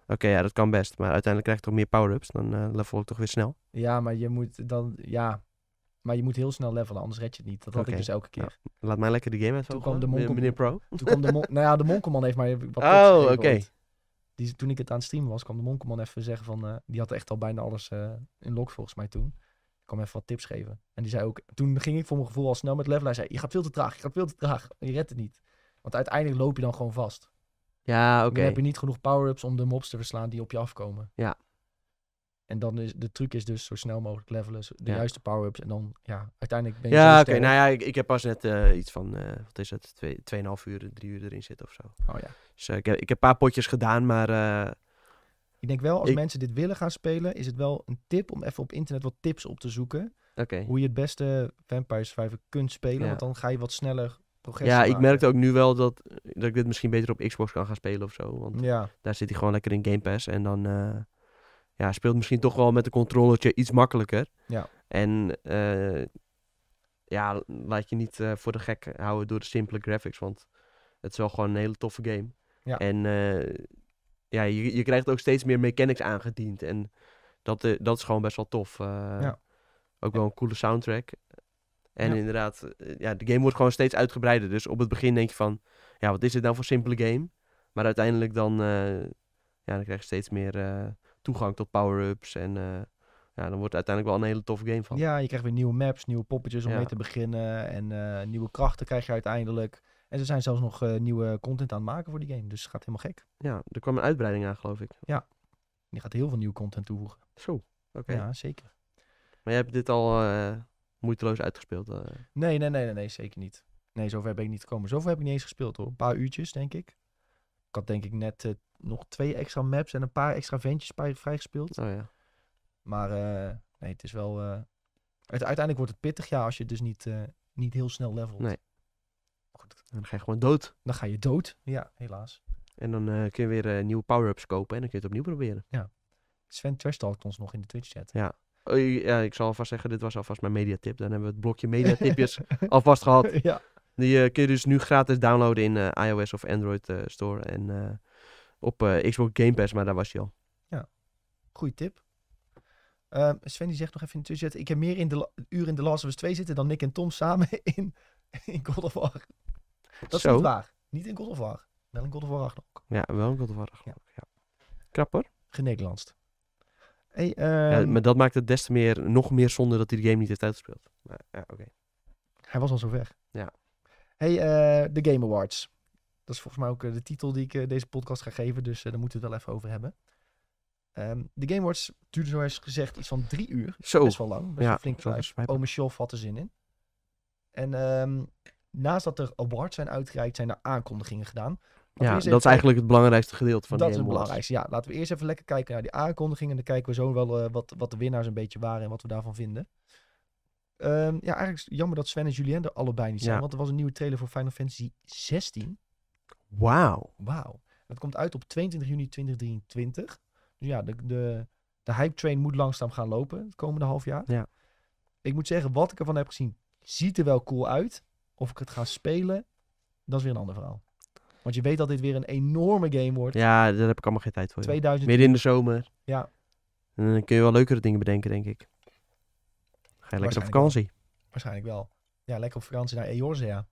Oké, ja, dat kan best. Maar uiteindelijk krijg je toch meer power-ups. Dan eh, level ik toch weer snel. Ja, maar je moet dan... Ja, maar je moet heel snel levelen, anders red je het niet. Dat had ik dus elke keer. laat mij lekker de game even Toen kwam de Monkelman, meneer Pro. Toen kwam de nou ja, de Monkelman heeft mij wat Oh, oké. Okay. Toen ik het aan het streamen was, kwam de Monkelman even zeggen van... Eh, die had echt al bijna alles uh, in lock volgens mij toen. Ik kwam even wat tips geven. En die zei ook, toen ging ik voor mijn gevoel al snel met levelen. Hij zei, je gaat veel te traag, je gaat veel te traag. je redt het niet. Want uiteindelijk loop je dan gewoon vast. Ja, oké. Dan heb je niet genoeg power-ups om de mobs te verslaan die op je afkomen. Ja. En dan is de truc is dus zo snel mogelijk levelen, de juiste power-ups. En dan, ja, uiteindelijk ben je Ja, oké. Nou ja, ik, ik, heb pas net eh, iets van, eh, wat is het, twee, tweeënhalf uur, drie uur erin zitten of zo. Oh ja. Dus eh, ik, heb, ik heb een paar potjes gedaan, maar ik denk wel, als mensen dit willen gaan spelen, is het wel een tip om even op internet wat tips op te zoeken. Okay. Hoe je het beste Vampire Survivor kunt spelen, want dan ga je wat sneller progressie Ja, ik merkte ook nu wel dat, dat ik dit misschien beter op Xbox kan gaan spelen of zo. Want ja. daar zit hij gewoon lekker in Game Pass en dan... Eh, ja, speelt misschien toch wel met een controllertje iets makkelijker. Ja. En eh, ja, laat je niet eh, voor de gek houden door de simpele graphics. Want het is wel gewoon een hele toffe game. Ja. En ja, je, je krijgt ook steeds meer mechanics aangediend. En dat, eh, dat is gewoon best wel tof. Eh. ja. Ook wel een coole soundtrack. En inderdaad, eh, ja, de game wordt gewoon steeds uitgebreider. Dus op het begin denk je van, ja, wat is dit nou voor simpele game? Maar uiteindelijk dan, ja, dan krijg je steeds meer toegang tot power-ups. En ja, dan wordt het uiteindelijk wel een hele toffe game van. Ja, je krijgt weer nieuwe maps, nieuwe poppetjes om mee te beginnen. En nieuwe krachten krijg je uiteindelijk. En ze zijn zelfs nog eh, nieuwe content aan het maken voor die game. Dus het gaat helemaal gek. Ja, er kwam een uitbreiding aan, geloof ik. Ja. Die gaat heel veel nieuwe content toevoegen. Zo, oké. Ja, zeker. Maar jij hebt dit al uh, moeiteloos uitgespeeld? Eh? Nee, nee, nee, nee, nee, zeker niet. Nee, zover ben ik niet gekomen. Zover heb ik niet eens gespeeld hoor. Een paar uurtjes, denk ik. Ik had denk ik net nog twee extra maps en een paar extra ventjes vrijgespeeld. Oh ja. Maar nee, het is wel... Het, uiteindelijk wordt het pittig, ja, als je dus niet, niet heel snel levelt. Nee. Dan ga je gewoon dood. Dan ga je dood, ja, helaas. En dan eh, kun je weer eh, nieuwe power-ups kopen en dan kun je het opnieuw proberen. Ja. Sven trashtalkt ons nog in de Twitch-chat. Ja. Oh, ja, ik zal alvast zeggen, dit was alvast mijn mediatip. Dan hebben we het blokje mediatipjes alvast gehad. Ja. Die eh, kun je dus nu gratis downloaden in iOS of Android Store en op Xbox Game Pass, maar daar was je al. Ja, goede tip. Ehm, Sven die zegt nog even in de Twitch-chat, ik heb meer in de uur in de Last of Us 2 zitten dan Nick en Tom samen in, in God of War. Dat is niet waar. Niet in God of War. Wel in God of War Ja, wel in God of War Ragnarok. Ja. ja. Hey, ehm, maar dat maakt het des te meer, nog meer zonde dat hij de game niet heeft uitgespeeld. ja, oké. Hij was al zo ver. Ja. Hey, eh, de Game Awards. Dat is volgens mij ook eh, de titel die ik eh, deze podcast ga geven, dus daar moeten we het wel even over hebben. Ehm, de Game Awards duurde zoals gezegd iets van drie uur. Zo. Best wel lang. Best ja, wel flink. Ome Schoff had er zin in. En ehm, naast dat er awards zijn uitgereikt, zijn er aankondigingen gedaan. ja, dat is eigenlijk het belangrijkste gedeelte van dat de Dat is het belangrijkste, ja. Laten we eerst even lekker kijken naar die aankondigingen. En dan kijken we zo wel eh, wat, wat de winnaars een beetje waren en wat we daarvan vinden. Ehm, ja, eigenlijk jammer dat Sven en Julien er allebei niet zijn. Want er was een nieuwe trailer voor Final Fantasy 16. Wauw. Wauw. Dat komt uit op 22 juni 2023. Dus ja, de, de, de hype train moet langzaam gaan lopen het komende half jaar. Ja. Ik moet zeggen, wat ik ervan heb gezien, ziet er wel cool uit. Of ik het ga spelen, dat is weer een ander verhaal. Want je weet dat dit weer een enorme game wordt. Ja, daar heb ik allemaal geen tijd voor. 2000... Midden in de zomer. Ja. En dan kun je wel leukere dingen bedenken, denk ik. Ga je lekker op vakantie. Waarschijnlijk wel. Ja, lekker op vakantie naar Eorzea.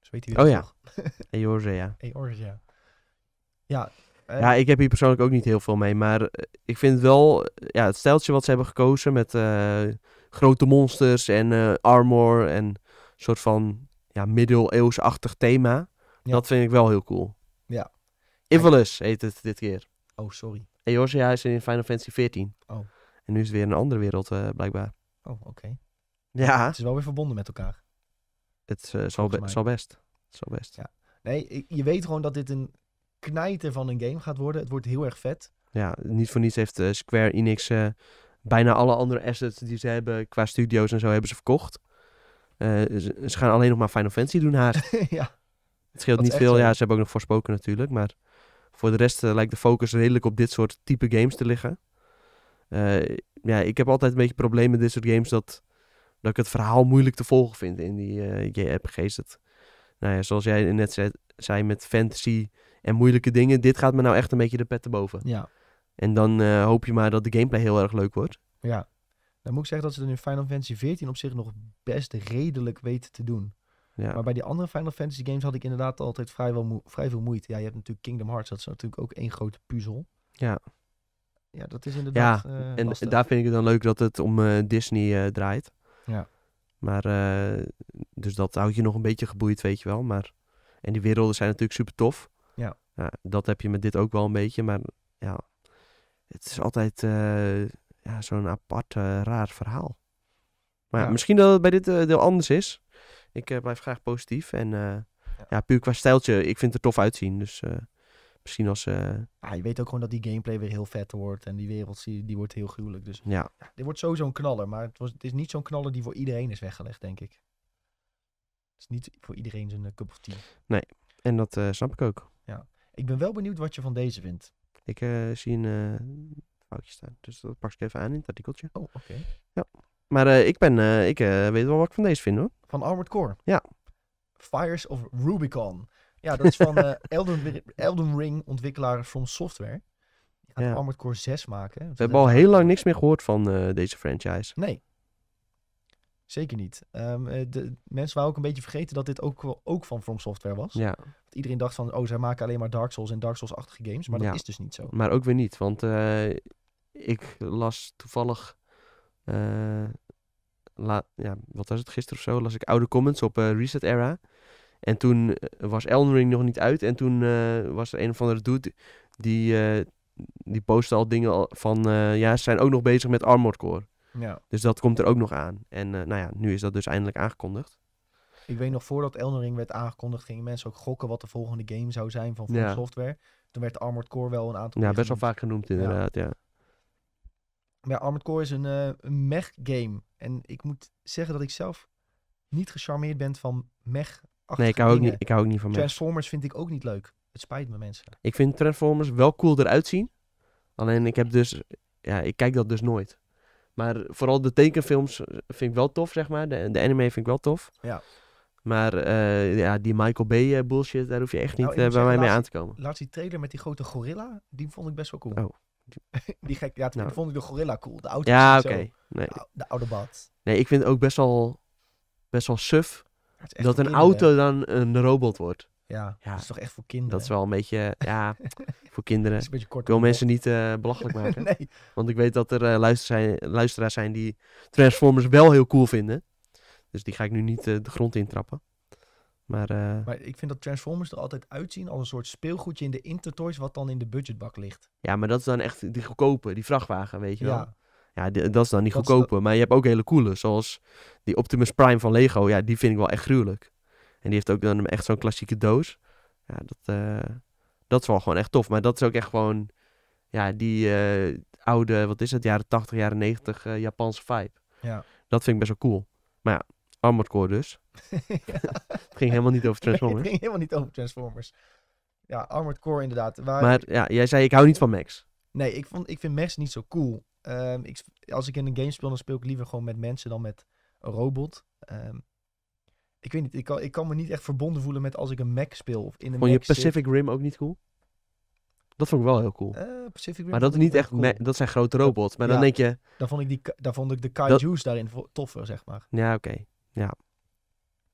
Zo weet hij weer Oh ja, Eorzea. Eorzea. Ja, eh, ja, ik heb hier persoonlijk ook niet heel veel mee. Maar eh, ik vind wel eh, ja, het steltje wat ze hebben gekozen met grote monsters en armor en soort van ja, middeleeuwsachtig thema. Dat vind ik wel heel cool. Ja. Ivalus heet het dit keer. Oh, sorry. Eorzea is in Final Fantasy 14. Oh. En nu is het weer een andere wereld, eh, blijkbaar. Oh, oké. Ja. Het is wel weer verbonden met elkaar. Het eh, zal, best. zal best. Ja. Nee, je weet gewoon dat dit een knijter van een game gaat worden. Het wordt heel erg vet. Ja, niet voor niets heeft eh, Square Enix bijna alle andere assets die ze hebben qua studio's en zo hebben ze verkocht. Eh, ze, ze, gaan alleen nog maar Final Fantasy doen haast. ja. Het scheelt niet veel. Ja, ze hebben ook nog voorspoken natuurlijk. Maar voor de rest eh, lijkt de focus redelijk op dit soort type games te liggen. Eh, ja, ik heb altijd een beetje problemen met dit soort games dat, dat ik het verhaal moeilijk te volgen vind in die JRPG's. Dat, nou ja, zoals jij net zei, zei met fantasy en moeilijke dingen. Dit gaat me nou echt een beetje de pet te boven. Ja. En dan hoop je maar dat de gameplay heel erg leuk wordt. Ja. Dan moet ik zeggen dat ze er in Final Fantasy 14 op zich nog best redelijk weten te doen. Ja. Maar bij die andere Final Fantasy games had ik inderdaad altijd vrijwel vrij veel moeite. Ja, je hebt natuurlijk Kingdom Hearts, dat is natuurlijk ook één grote puzzel. Ja. Ja, dat is inderdaad. Ja, eh, en daar vind ik het dan leuk dat het om eh, Disney eh, draait. Ja. Maar, dus dat houdt je nog een beetje geboeid, weet je wel. Maar, en die werelden zijn natuurlijk super tof. Ja. ja dat heb je met dit ook wel een beetje, maar ja. Het is altijd ja, zo'n apart, eh, raar verhaal. Maar ja, misschien dat het bij dit eh, deel anders is. Ik eh, blijf graag positief. En ja. ja. puur qua stijltje, ik vind het er tof uitzien. Dus misschien als... Ja, je weet ook gewoon dat die gameplay weer heel vet wordt. En die wereld die, die wordt heel gruwelijk. Dus ja. dit wordt sowieso een knaller. Maar het, was, het is niet zo'n knaller die voor iedereen is weggelegd, denk ik. Het is niet voor iedereen zijn cup of tea. Nee, en dat snap ik ook. Ja. Ik ben wel benieuwd wat je van deze vindt. Ik zie een foutje staan. Dus dat pak ik even aan in het artikeltje. Oh, oké. Ja. Maar eh, ik, ben, eh, ik eh, weet wel wat ik van deze vind hoor. Van Armored Core? Ja. Fires of Rubicon. Ja, dat is van Elden, Elden, Ring ontwikkelaar From Software. Die gaat ja. Armored Core 6 maken. We hebben al heel lang niks meer gehoord van deze franchise. Nee. Zeker niet. Ehm, de mensen waren ook een beetje vergeten dat dit ook, ook van From Software was. Ja. Want iedereen dacht van, oh, zij maken alleen maar Dark Souls en Dark Souls-achtige games. Maar dat is dus niet zo. Maar ook weer niet, want ik las toevallig. Eh, ja, wat was het gisteren of zo? Las ik oude comments op eh, Reset Era. En toen eh, was Elden Ring nog niet uit. En toen was er een of andere dude die, die postte al dingen van. ja, ze zijn ook nog bezig met Armored Core. Ja. Dus dat komt er ook nog aan. En nou ja, nu is dat dus eindelijk aangekondigd. Ik weet nog voordat Elden Ring werd aangekondigd, gingen mensen ook gokken wat de volgende game zou zijn van From ja. Software. Toen werd Armored Core wel een aantal. Ja, best wel vaak genoemd inderdaad. ja. Maar ja, Armored Core is een, uh, mech-game. En ik moet zeggen dat ik zelf niet gecharmeerd ben van mech Nee, ik hou, ook niet, ik hou ook niet van mech. Transformers vind ik ook niet leuk. Het spijt me, mensen. Ik vind Transformers wel cool eruit zien. Alleen ik heb dus... Ja, ik kijk dat dus nooit. Maar vooral de tekenfilms eh, vind ik wel tof, zeg maar. De, de anime vind ik wel tof. Ja. Maar eh, ja, die Michael Bay bullshit, daar hoef je echt nou, niet bij mij mee aan te komen. Laatst die trailer met die grote gorilla, die vond ik best wel cool. Oh. die gek, ja, toen nou. vond ik de gorilla cool. De auto. Ja, oké. Nee. De, oude bad. Nee, ik vind het ook best wel, best wel suf dat, een auto dan een robot wordt. Ja, ja, dat is toch echt voor kinderen. Dat is wel een beetje, ja, voor kinderen. Is wil mensen niet uh, belachelijk maken. nee. Want ik weet dat er uh, luisteraars, zijn, luisteraars zijn die Transformers wel heel cool vinden. Dus die ga ik nu niet eh, de grond intrappen. Maar, eh, maar ik vind dat Transformers er altijd uitzien als een soort speelgoedje in de Intertoys, wat dan in de budgetbak ligt. Ja, maar dat is dan echt die goedkope, die vrachtwagen, weet je wel. Ja, dat is dan niet dat goedkope. Maar je hebt ook hele coole, zoals die Optimus Prime van Lego. Ja, die vind ik wel echt gruwelijk. En die heeft ook dan echt zo'n klassieke doos. Ja, dat, eh, dat is wel gewoon echt tof. Maar dat is ook echt gewoon, ja, die eh, oude, wat is het, jaren 80, jaren 90 Japanse vibe. Ja. Dat vind ik best wel cool. Maar ja, Armored Core dus. het ging helemaal niet over Transformers. het ging helemaal niet over Transformers. Ja, Armored Core inderdaad. maar ja, jij zei ik hou niet van Max. Nee, ik, vond, ik vind mech's niet zo cool. Ehm, ik, als ik in een game speel, dan speel ik liever gewoon met mensen dan met een robot. Ehm, ik weet niet, ik kan, ik kan me niet echt verbonden voelen met als ik een Mac speel. Of in een vond je Pacific Rim ook niet cool? Dat vond ik wel heel cool. Eh, Pacific Rim maar dat, is niet echt cool. dat zijn grote robots. Maar dan denk je... Dan vond ik, die, dan vond ik de kaiju's daarin toffer, zeg maar. Ja, oké. Ja.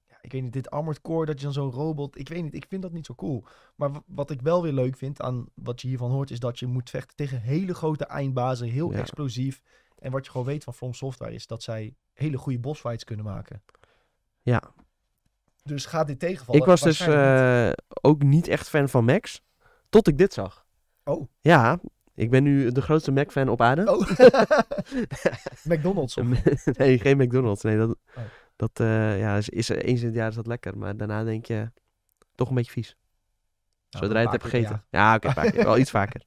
ja. Ik weet niet, dit Armored Core, dat je dan zo'n robot... Ik weet niet, ik vind dat niet zo cool. Maar wat ik wel weer leuk vind aan wat je hiervan hoort... is dat je moet vechten tegen hele grote eindbazen, heel explosief. En wat je gewoon weet van From Software is dat zij hele goede bossfights kunnen maken. Ja. Dus gaat dit tegenvallen? Ik was dus eh, ook niet echt fan van Max, tot ik dit zag. Oh. Ja, ik ben nu de grootste Mac-fan op aarde. Oh. McDonald's? nee, geen McDonald's. Nee, dat... Oh. Dat eh, ja, is, is, eens in het jaar is dat lekker, maar daarna denk je toch een beetje vies. Nou, Zodra je het hebt gegeten. Ja, oké, wel iets vaker.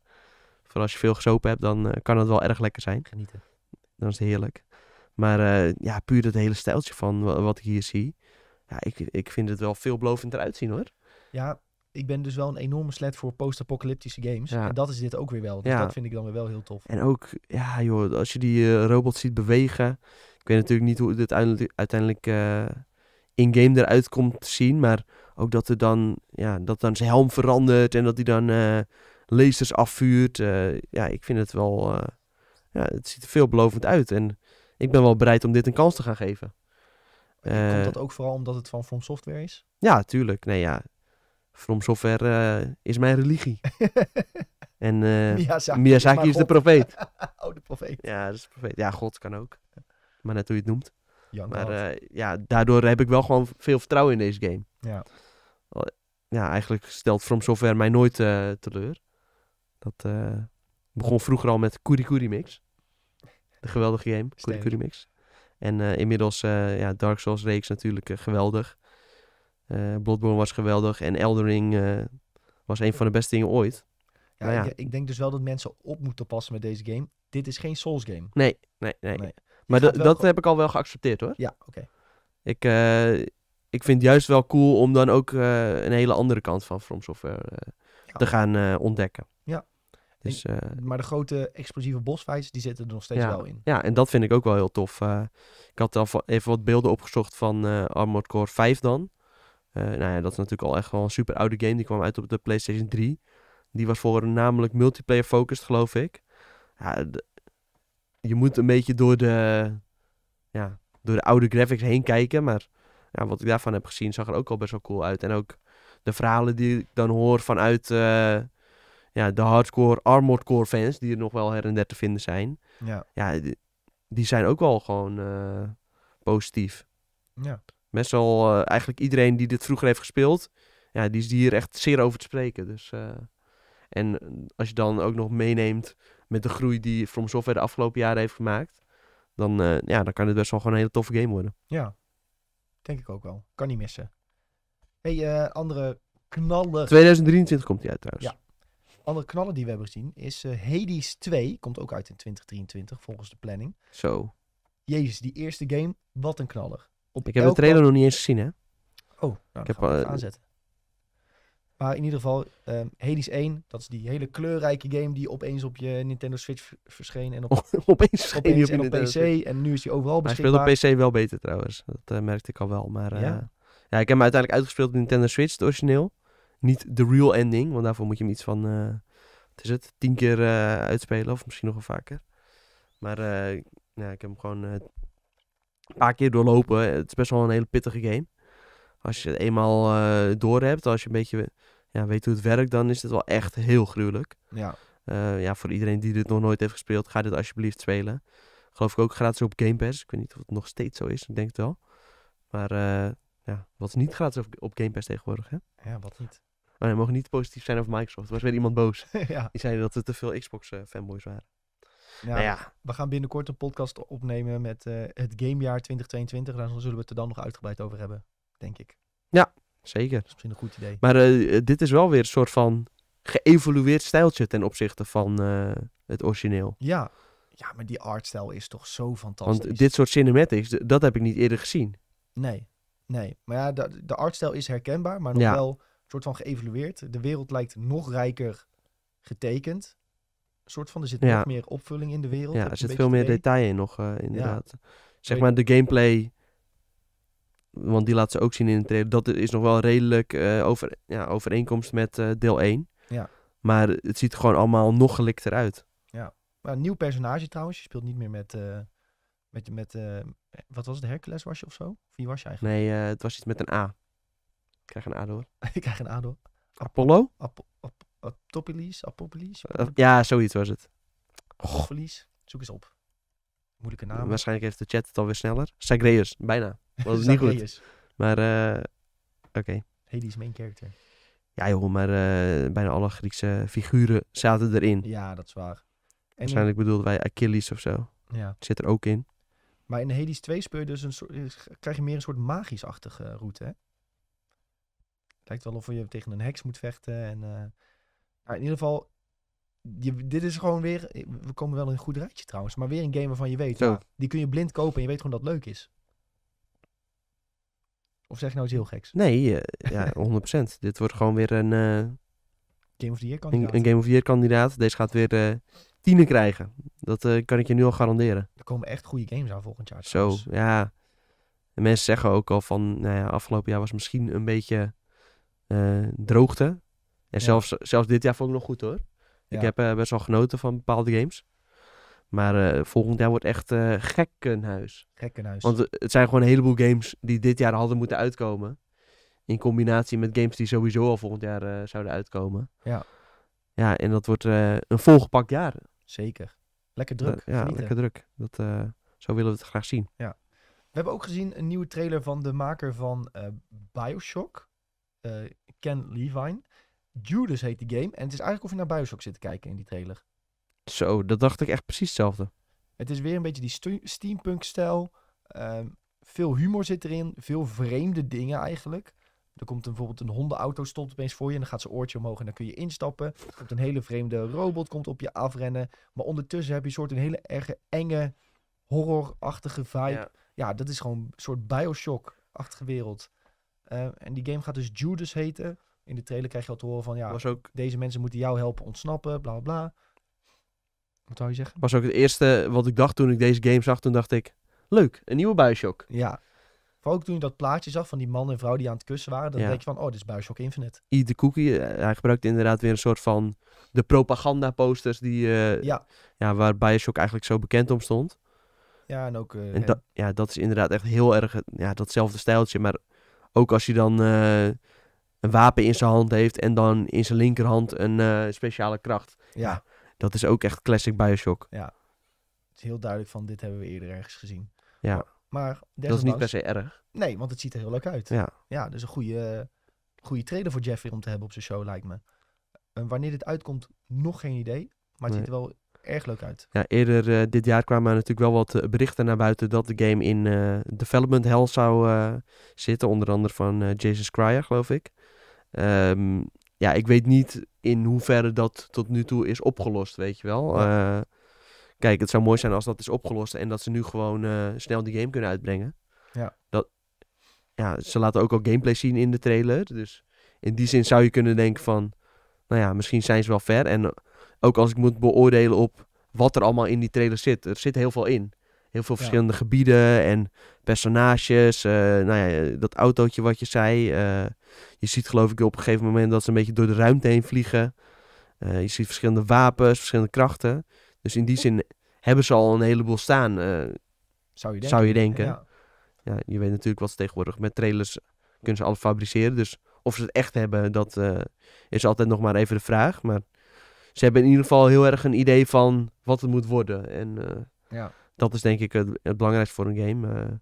Vooral als je veel gesopen hebt, dan eh, kan het wel erg lekker zijn. Genieten. Dan is het heerlijk. Maar eh, ja, puur dat hele stijltje van wat ik hier zie. Ja, ik, ik vind het wel veelbelovend eruit zien hoor. Ja, ik ben dus wel een enorme slet voor post-apocalyptische games. Ja. En dat is dit ook weer wel. Dus ja. dat vind ik dan weer wel heel tof. En ook, ja joh, als je die robot ziet bewegen. Ik weet natuurlijk niet hoe dit uiteindelijk, uiteindelijk eh, in-game eruit komt te zien. Maar ook dat er dan, ja, dat dan zijn helm verandert en dat hij dan uh, lasers afvuurt. Eh, ja, ik vind het wel, ja, het ziet er veelbelovend uit. En ik ben wel bereid om dit een kans te gaan geven. Komt dat ook vooral omdat het van From Software is? Ja, tuurlijk. Nee, ja. From Software is mijn religie. en Miyazaki, Miyazaki is, de profeet. oh, de profeet. Ja, dat is de profeet. Ja, God kan ook. Maar net hoe je het noemt. Young maar eh, ja, daardoor heb ik wel gewoon veel vertrouwen in deze game. Ja. Ja, eigenlijk stelt From Software mij nooit eh, teleur. Dat eh, begon vroeger al met Kuri Kuri Mix. De geweldige game, Kuri Kuri Mix. En inmiddels, ja, Dark Souls reeks natuurlijk geweldig. Bloodborne was geweldig en Eldering was een van de beste dingen ooit. Ja, Ik, ik, denk dus wel dat mensen op moeten passen met deze game. Dit is geen Souls game. nee, nee. nee. Maar dat heb ik al wel geaccepteerd hoor. Ja, oké. Ik, uh, ik vind juist wel cool om dan ook eh, een hele andere kant van From Software eh, te gaan ontdekken. Ja. Dus, maar de grote explosieve bosfights, die zitten er nog steeds wel in. Ja, en dat vind ik ook wel heel tof. ik had al even wat beelden opgezocht van Armored Core 5 dan. nou ja, dat is natuurlijk al echt wel een super oude game. Die kwam uit op de PlayStation 3. Die was voor namelijk multiplayer focused, geloof ik. Ja, je moet een beetje door de, ja, door de oude graphics heen kijken. Maar ja, wat ik daarvan heb gezien zag er ook al best wel cool uit. En ook de verhalen die ik dan hoor vanuit eh, ja, de hardcore Armored Core fans, die er nog wel her en der te vinden zijn. Ja, ja die, zijn ook wel gewoon eh, positief. Ja. Best wel, eh, eigenlijk iedereen die dit vroeger heeft gespeeld, ja, die is hier echt zeer over te spreken. Dus, en als je dan ook nog meeneemt met de groei die From Software de afgelopen jaren heeft gemaakt, dan, eh, ja, dan kan het best wel gewoon een hele toffe game worden. Ja, denk ik ook wel. Kan niet missen. hey, eh, andere knallen. 2023 komt die uit trouwens. Ja. Andere knallen die we hebben gezien is eh, Hades 2. Komt ook uit in 2023 volgens de planning. Zo. Jezus, die eerste game, wat een knaller. ik heb de trailer nog niet eens gezien, hè? Oh, nou, ik heb, we aanzet. Maar in ieder geval, um, Hades 1, dat is die hele kleurrijke game die opeens op je Nintendo Switch verscheen. En opeens, op en op PC. En nu is die overal beschikbaar. Hij speelt op PC wel beter trouwens. Dat uh, merkte ik al wel. Maar eh, ja. ik heb hem uiteindelijk uitgespeeld op Nintendo Switch, het origineel. Niet de real ending, want daarvoor moet je hem iets van, eh, wat is het, tien keer uitspelen. Of misschien nog wel vaker. Maar ja, ik heb hem gewoon een paar keer doorlopen. Het is best wel een hele pittige game als je het eenmaal uh, eh, door hebt, als je een beetje ja, weet hoe het werkt, dan is het wel echt heel gruwelijk. Ja. Eh, ja, voor iedereen die dit nog nooit heeft gespeeld, ga dit alsjeblieft spelen. Geloof ik ook gratis op Game Pass. Ik weet niet of het nog steeds zo is, ik denk het wel. Maar eh, ja, wat is niet gratis op, op Game Pass tegenwoordig, hè? Ja, wat niet. Maar oh mogen niet positief zijn over Microsoft. Er was weer iemand boos. ja. Die zei dat er te veel Xbox-fanboys waren. Ja, nou ja, We gaan binnenkort een podcast opnemen met uh, het gamejaar 2022. Daar zullen we het er dan nog uitgebreid over hebben denk ik. Ja, zeker. Dat is misschien een goed idee. Maar eh, dit is wel weer een soort van geëvolueerd stijltje ten opzichte van eh, het origineel. Ja. ja, maar die artstijl is toch zo fantastisch. Want dit soort cinematics, dat heb ik niet eerder gezien. Nee, nee. Maar ja, de, artstijl is herkenbaar, maar nog wel een soort van geëvolueerd. De wereld lijkt nog rijker getekend. Een soort van, er zit nog meer opvulling in de wereld. Ja, er zit veel meer detail in nog, eh, inderdaad. Zeg maar, de gameplay want die laat ze ook zien in de trailer. Dat is nog wel redelijk eh, over, ja, overeenkomst met eh, deel 1. Ja. Maar het ziet gewoon allemaal nog gelikter uit. Ja. Maar een nieuw personage trouwens. Je speelt niet meer met... Uh, met, met wat was het? Hercules was je of zo? wie was je eigenlijk? Nee, het was iets met een A. Ik krijg een A door. Ik krijg een A door. Apollo? Ap ap ja, zoiets was het. Goh. Zoek eens op. Moeilijke naam. Waarschijnlijk heeft de chat het alweer sneller. Sagreus, bijna was niet goed. Maar, eh, oké. Okay. is main character. Ja joh, maar eh, bijna alle Griekse figuren zaten erin. Ja, dat is waar. En Waarschijnlijk bedoelden wij Achilles of zo. Ja. Zit er ook in. Maar in Hades 2 speel je dus een soort, eh, krijg je meer een soort magisch-achtige route, hè? Lijkt wel of je tegen een heks moet vechten. En, maar nou, in ieder geval, je, dit is gewoon weer... We komen wel in een goed rijtje trouwens. Maar weer een game waarvan je weet, ja, die kun je blind kopen en je weet gewoon dat het leuk is. Of zeg je nou iets heel geks? Nee, eh, ja, 100%. Dit wordt gewoon weer een, eh, Game of the Year kandidaat. een, Game of Year kandidaat. Deze gaat weer eh tienen krijgen. Dat eh, kan ik je nu al garanderen. Er komen echt goede games aan volgend jaar. Zo, ja. mensen zeggen ook al van, nou ja, afgelopen jaar was misschien een beetje eh, droogte. En zelfs, zelfs dit jaar vond ik nog goed hoor. Ik heb best wel genoten van bepaalde games. Maar eh, volgend jaar wordt echt eh, gekkenhuis. Gekkenhuis. Want het zijn gewoon een heleboel games die dit jaar hadden moeten uitkomen. In combinatie met games die sowieso al volgend jaar eh, zouden uitkomen. Ja. Ja, en dat wordt een volgepakt jaar. Zeker. Lekker druk. ja, lekker druk. Dat, zo willen we het graag zien. Ja. We hebben ook gezien een nieuwe trailer van de maker van Bioshock. Ken Levine. Judas heet die game. En het is eigenlijk of je naar Bioshock zit te kijken in die trailer. Zo, dat dacht ik echt precies hetzelfde. Het is weer een beetje die steampunk-stijl. Ehm, veel humor zit erin, veel vreemde dingen eigenlijk. Er komt bijvoorbeeld een hondenauto stopt opeens voor je en dan gaat ze oortje omhoog en dan kun je instappen. Er komt een hele vreemde robot komt op je afrennen. Maar ondertussen heb je een soort een hele erge enge, horrorachtige vibe. Ja. dat is gewoon een soort Bioshock-achtige wereld. Ehm, en die game gaat dus Judas heten. In de trailer krijg je al te horen van, ja, ook... deze mensen moeten jou helpen ontsnappen, bla bla. Wat je zeggen? Was ook het eerste wat ik dacht toen ik deze game zag. Toen dacht ik, leuk, een nieuwe Bioshock. Ja. Vooral ook toen ik dat plaatje zag van die man en vrouw die aan het kussen waren. Dan denk je van, oh, dit is Bioshock Infinite. Iedere Cookie. Eh, hij gebruikt inderdaad weer een soort van de propaganda posters die, eh, ja. waar Bioshock eigenlijk zo bekend om stond. Ja, en ook... Eh, en ja, dat is inderdaad echt heel erg ja, datzelfde stijltje. Maar ook als je dan een wapen in zijn hand heeft en dan in zijn linkerhand een speciale kracht. ja dat is ook echt classic Bioshock. Ja. Het is heel duidelijk van, dit hebben we eerder ergens gezien. Ja. Maar, maar dat is niet per se erg. Nee, want het ziet er heel leuk uit. Ja. Ja, dus een goede, goede trailer voor Jeffrey om te hebben op zijn show, lijkt me. En wanneer dit uitkomt, nog geen idee. Maar het ziet er wel erg leuk uit. Ja, eerder eh, dit jaar kwamen er natuurlijk wel wat eh, berichten naar buiten dat de game in eh, development hell zou zitten. Onder andere van Jesus Cryer, geloof ik. Ehm, ja, ik weet niet in hoeverre dat tot nu toe is opgelost, weet je wel. Eh, kijk, het zou mooi zijn als dat is opgelost en dat ze nu gewoon eh, snel die game kunnen uitbrengen. Ja. Dat, ja, ze laten ook al gameplay zien in de trailer. Dus in die zin zou je kunnen denken van, nou ja, misschien zijn ze wel ver. En ook als ik moet beoordelen op wat er allemaal in die trailer zit. Er zit heel veel in. Heel veel verschillende gebieden en personages. Eh, nou ja, eh, dat autootje wat je zei. Eh, je ziet geloof ik op een gegeven moment dat ze een beetje door de ruimte heen vliegen. je ziet verschillende wapens, verschillende krachten. Dus in die zin hebben ze al een heleboel staan. zou je denken. Zou je, denken. Ja. je weet natuurlijk wat ze tegenwoordig met trailers kunnen ze alles fabriceren. Dus of ze het echt hebben, dat is altijd nog maar even de vraag. Maar ze hebben in ieder geval heel erg een idee van wat het moet worden. En ja dat is denk ik het, belangrijkste voor een game. Eh,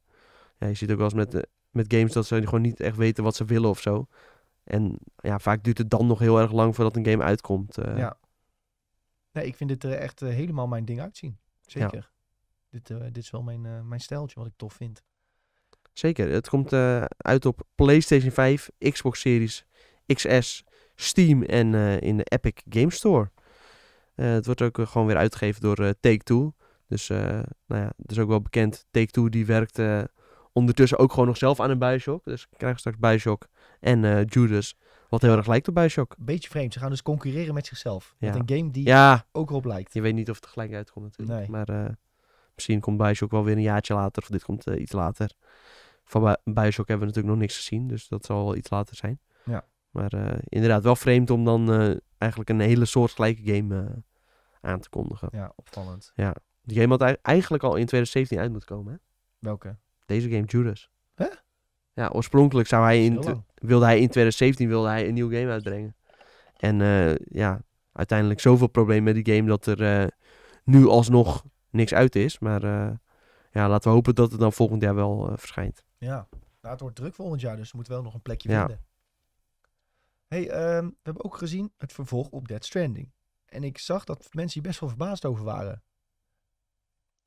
ja, je ziet ook wel eens met, eh, met games dat ze gewoon niet echt weten wat ze willen of zo. En ja, vaak duurt het dan nog heel erg lang voordat een game uitkomt. Eh. Ja. Nee, ik vind dit er echt helemaal mijn ding uitzien. Zeker. Dit, dit, is wel mijn, uh, mijn stijltje wat ik tof vind. Zeker. Het komt uit op PlayStation 5, Xbox Series, XS, Steam en in de Epic Game Store. het wordt ook gewoon weer uitgegeven door Take-Two. Dus eh, nou ja, het is ook wel bekend. Take-Two die werkt ondertussen ook gewoon nog zelf aan een Bioshock. Dus krijgt krijgen straks Bioshock en eh, Judas. Wat heel erg lijkt op Bioshock. Beetje vreemd. Ze gaan dus concurreren met zichzelf. Met een game die ook erop lijkt. Je weet niet of het gelijk uitkomt natuurlijk. Maar eh, misschien komt Bioshock wel weer een jaartje later. Of dit komt iets later. Van Bioshock hebben we natuurlijk nog niks gezien. Dus dat zal wel iets later zijn. Ja. Maar inderdaad wel vreemd om dan eigenlijk een hele soortgelijke game aan te kondigen. Ja, opvallend. Ja. Die game had eigenlijk al in 2017 uit moeten komen. Hè? Welke? Deze game, Judas. Hè? Ja, oorspronkelijk zou hij in, wilde hij in 2017 wilde hij een nieuw game uitbrengen. En eh, ja, uiteindelijk zoveel problemen met die game dat er eh, nu alsnog niks uit is. Maar eh, ja, laten we hopen dat het dan volgend jaar wel verschijnt. Ja, nou, het wordt druk volgend jaar, dus we moeten wel nog een plekje ja. vinden. hey, ehm, we hebben ook gezien het vervolg op Dead Stranding. En ik zag dat mensen hier best wel verbaasd over waren.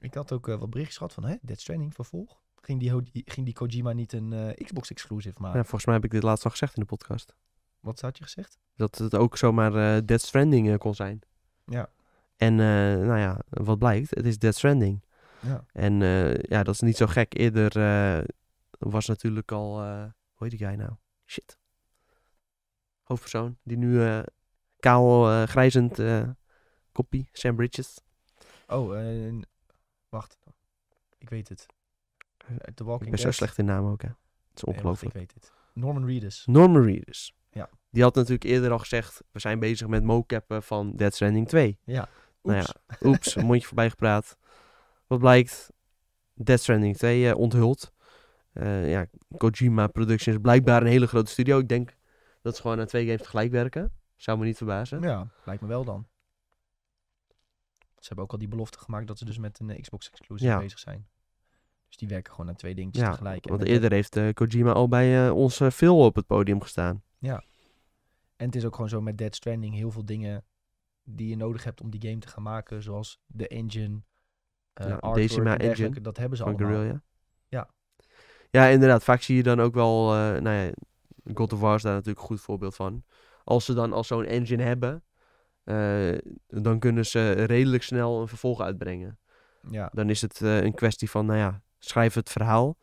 Ik had ook eh, wat berichtjes gehad van, hè, Dead Stranding vervolg. Ging die, ging die Kojima niet een eh, Xbox exclusive maken? Ja, volgens mij heb ik dit laatst al gezegd in de podcast. Wat had je gezegd? Dat het ook zomaar eh, Dead Stranding kon zijn. Ja. En nou ja, wat blijkt, het is Dead Stranding. Ja. En ja, dat is niet zo gek. Eerder was natuurlijk al, hoe heet jij nou? Shit. Hoofdpersoon, die nu kaal, grijzend kopie, Sam Bridges. Oh, Wacht. Ik weet het. De The Walking ik ben zo slecht in naam ook, hè. Het is ongelooflijk. ik weet het. Norman Reedus. Norman Reedus. Ja. Die had natuurlijk eerder al gezegd... we zijn bezig met mocappen van Dead Stranding 2. Ja. Nou Oeps. Oeps, een mondje voorbij gepraat. Wat blijkt? Dead Stranding 2 onthult eh, onthuld. Eh, ja, Kojima Productions is blijkbaar een hele grote studio. Ik denk dat ze gewoon aan twee games tegelijk werken. Zou me niet verbazen. ja. Lijkt me wel dan. Ze hebben ook al die belofte gemaakt dat ze dus met een eh, Xbox-exclusive bezig zijn. Dus die werken gewoon aan twee dingetjes tegelijk. Want eerder heeft eh, Kojima al bij eh, ons veel op het podium gestaan. Ja. En het is ook gewoon zo met Dead Stranding heel veel dingen die je nodig hebt om die game te gaan maken. Zoals de engine, uh, ja, Decima engine. Dat hebben ze van allemaal. Ja. Ja, inderdaad. Vaak zie je dan ook wel, nou ja, God of War is daar natuurlijk een goed voorbeeld van. Als ze dan al zo'n engine hebben, eh, dan kunnen ze redelijk snel een vervolg uitbrengen. Ja. Dan is het eh, een kwestie van, nou ja, schrijf het verhaal,